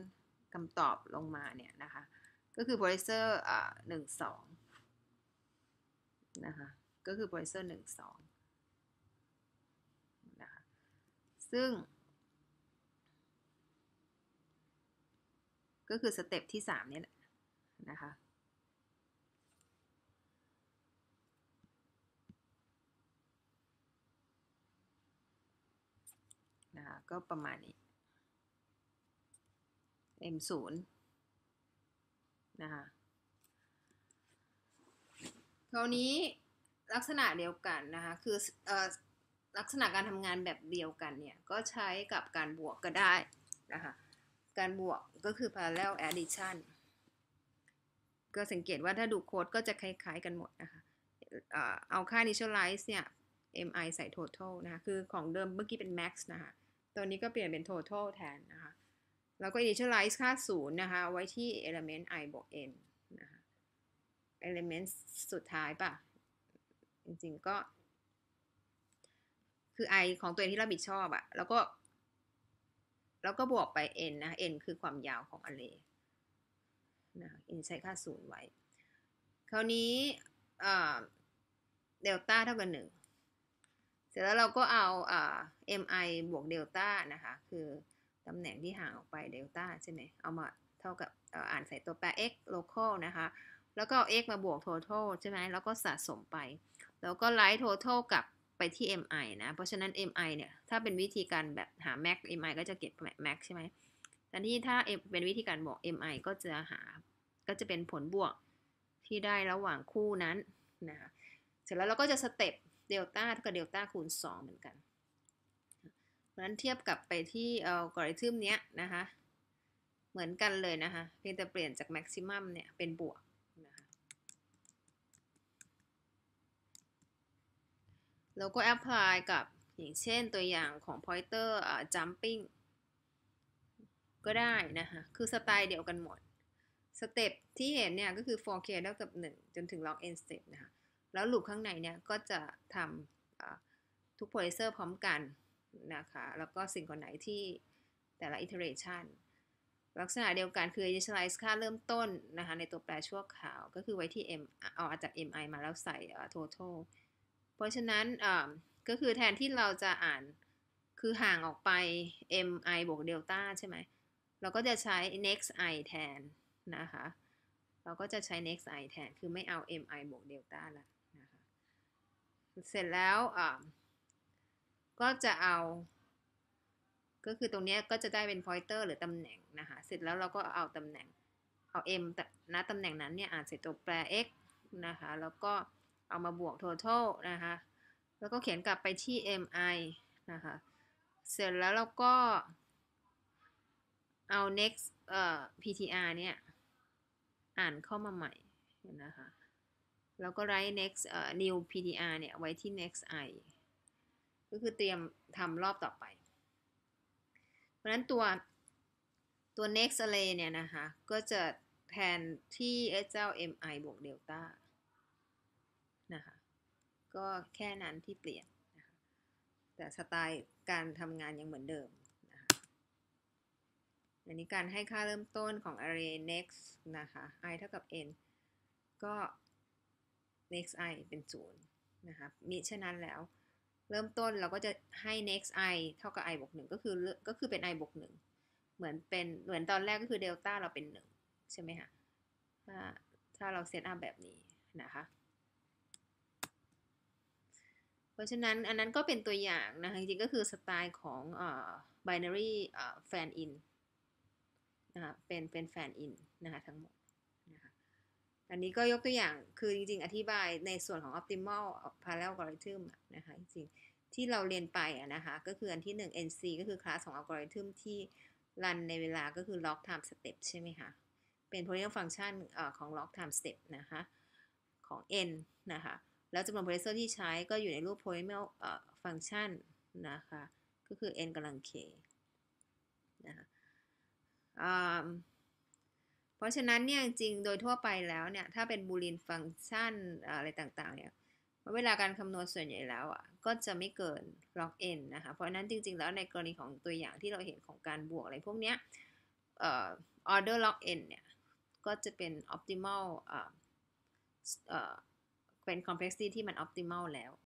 คำตอบลงมาเนี่ยนะคะ ก็คือโพลิเซอร์หนึ่งสองนะคะก็คือ Poisson 1 2นะคะ ซึ่ง ก็คือสเต็ปที่3เนี่ยนะคะ นะคะก็ประมาณนี้ m 0นะคะคราวนี้ลักษณะเดียวกันนะคะ คืออลักษณะการทำงานแบบเดียวกันเนี่ย ก็ใช้กับการบวกก็ได้นะคะ การบวกก็คือ parallel addition ก็สังเกตว่าถ้าดูโค้ดก็จะคล้ายๆกันหมดนะคะ เอาค่า initialize เนี่ย mi ใส่ total นะคะ คือของเดิมเมื่อกี้เป็น max นะคะตัวนี้ก็เปลี่ยนเป็น total แทนนะคะ แล้วก็ initialize ค่า 0 นะคะ ไว้ที่ element i บวก n นะคะ element สุดท้ายป่ะจริงๆก็คือไอของตัวเองที่รับผิดชอบอะแล้วก็แล้วก็บวกไป n นะ n คือความยาวของอเ r a ะนะนใช้ค่าศูนย์ไว้ คราวนี้เดลต้าเท่ากับหนึ่ง เสร็จแล้วเราก็เอาเอ็มไอบวกเดลต้านะคะ คือตำแหน่งที่ห่างออกไปเดลต้าใช่ไหม เอามาเท่ากับอ่านใส่ตัวแปร x local นะคะ แล้วก็เอา x มาบวก total ใช่ไหม แล้วก็สะสมไปแล้วก็ไลท์โททัลกับไปที่ MI นะ เพราะฉะนั้น MI เนี่ย ถ้าเป็นวิธีการแบบหา max MI ก็จะเก็บ max ใช่ไหมแต่ที่ถ้าเป็นวิธีการบอก MI ก็จะหาก็จะเป็นผลบวกที่ได้ระหว่างคู่นั้นนะเสร็จแล้วเราก็จะสเต็ปเดลต้ากับเดลต้าคูณ 2 เหมือนกันเพราะฉะนั้นเทียบกับไปที่อัลกอริทึมเนี้ยนะคะ เหมือนกันเลยนะคะเพียงแต่เปลี่ยนจากแม็กซิมัมเนี่ยเป็นบวกแล้วก็แอพพลายกับอย่างเช่นตัวอย่างของ pointer jumping ก็ได้นะคะ คือสไตล์เดียวกันหมดสเต็ปที่เห็นเนี่ย ก็คือ 4k เท่ากับ 1 จนถึง log n step นะคะ แล้วลูปข้างในเนี่ย ก็จะทำทุก pointer พร้อมกันนะคะ แล้วก็สิ่งคนไหนที่แต่ละ iteration ลักษณะเดียวกันคือ initialize ค่าเริ่มต้นนะคะในตัวแปรชั่วคราวก็คือไว้ที่ m เอาจาก mi มาแล้วใส่ total เพราะฉะนั้นก็คือแทนที่เราจะอ่านคือห่างออกไป mi บวกเดลต้าใช่ไหมเราก็จะใช้ next i แทน นะคะ เราก็จะใช้ next i แทน คือไม่เอา mi บวกเดลต้าละนะคะ เสร็จแล้วก็จะเอา ก็คือตรงนี้ก็จะได้เป็น pointer หรือตำแหน่งนะคะ เสร็จแล้วเราก็เอาตำแหน่ง เอา m ณ ตำแหน่งนั้นเนี่ยอ่านเสร็จตัวแปร x นะคะ แล้วก็เอามาบวก total นะคะ แล้วก็เขียนกลับไปที่ mi นะคะ เสร็จแล้วเราก็ เอา next เอ่อ ptr เนี่ย อ่านเข้ามาใหม่นะคะแล้วก็ write next เอ่อ new ptr เนี่ย ไว้ที่ next i ก็คือเตรียมทำรอบต่อไป เพราะนั้นตัวตัว next array เนี่ยนะคะ ก็จะแทนที่เจ้า mi บวก delta ก็แค่นั้นที่เปลี่ยนนะคะแต่สไตล์การทำงานยังเหมือนเดิมนะคะอันนี้การให้ค่าเริ่มต้นของ array next นะคะ i เท่ากับ n ก็ next i เป็น0นะคะมิฉะนั้นแล้ว เริ่มต้นเราก็จะให้ next i เท่ากับ i บวก1ก็คือก็คือเป็น i บวก1เหมือนเป็นเหมือนตอนแรกก็คือเดลต้าเราเป็น 1 ใช่ไหมคะถ้าถ้าเราเซตอัพแบบนี้นะคะราะฉะนั้นอันนั้นก็เป็นตัวอย่างนะคะจริงๆก็คือสไตล์ของเอ่อ binary เอ่อ fan in นะคะเป็นเป็น fan in นะคะทั้งหมดนะคะอันนี้ก็ยกตัวอย่างคือจริงๆอธิบายในส่วนของ optimal parallel algorithm นะคะจริงที่เราเรียนไปอะนะคะก็คืออันที่ 1 nc ก็คือคลาสของ algorithm ที่รันในเวลาก็คือ log time step ใช่ไหมคะเป็น polynomial function ของ log time step นะคะของ n นะคะแล้วจำนวนโพลิเซอร์ที่ใช้ก็อยู่ในรูปโพลิเมอร์ฟังก์ชันนะคะ ก็คือ n กำลัง k นะคะเพราะฉะนั้นเนี่ยจริงโดยทั่วไปแล้วเนี่ย ถ้าเป็นบูลีนฟังก์ชันอะไรต่างๆเนี่ย เวลาการคำนวณส่วนใหญ่แล้วอ่ะ ก็จะไม่เกิน log n นะคะ เพราะนั้นจริงๆแล้วในกรณีของตัวอย่างที่เราเห็นของการบวกอะไรพวกเนี้ย order log n เนี่ย ก็จะเป็น optimal เป็น complexity ที่มัน optimal แล้ว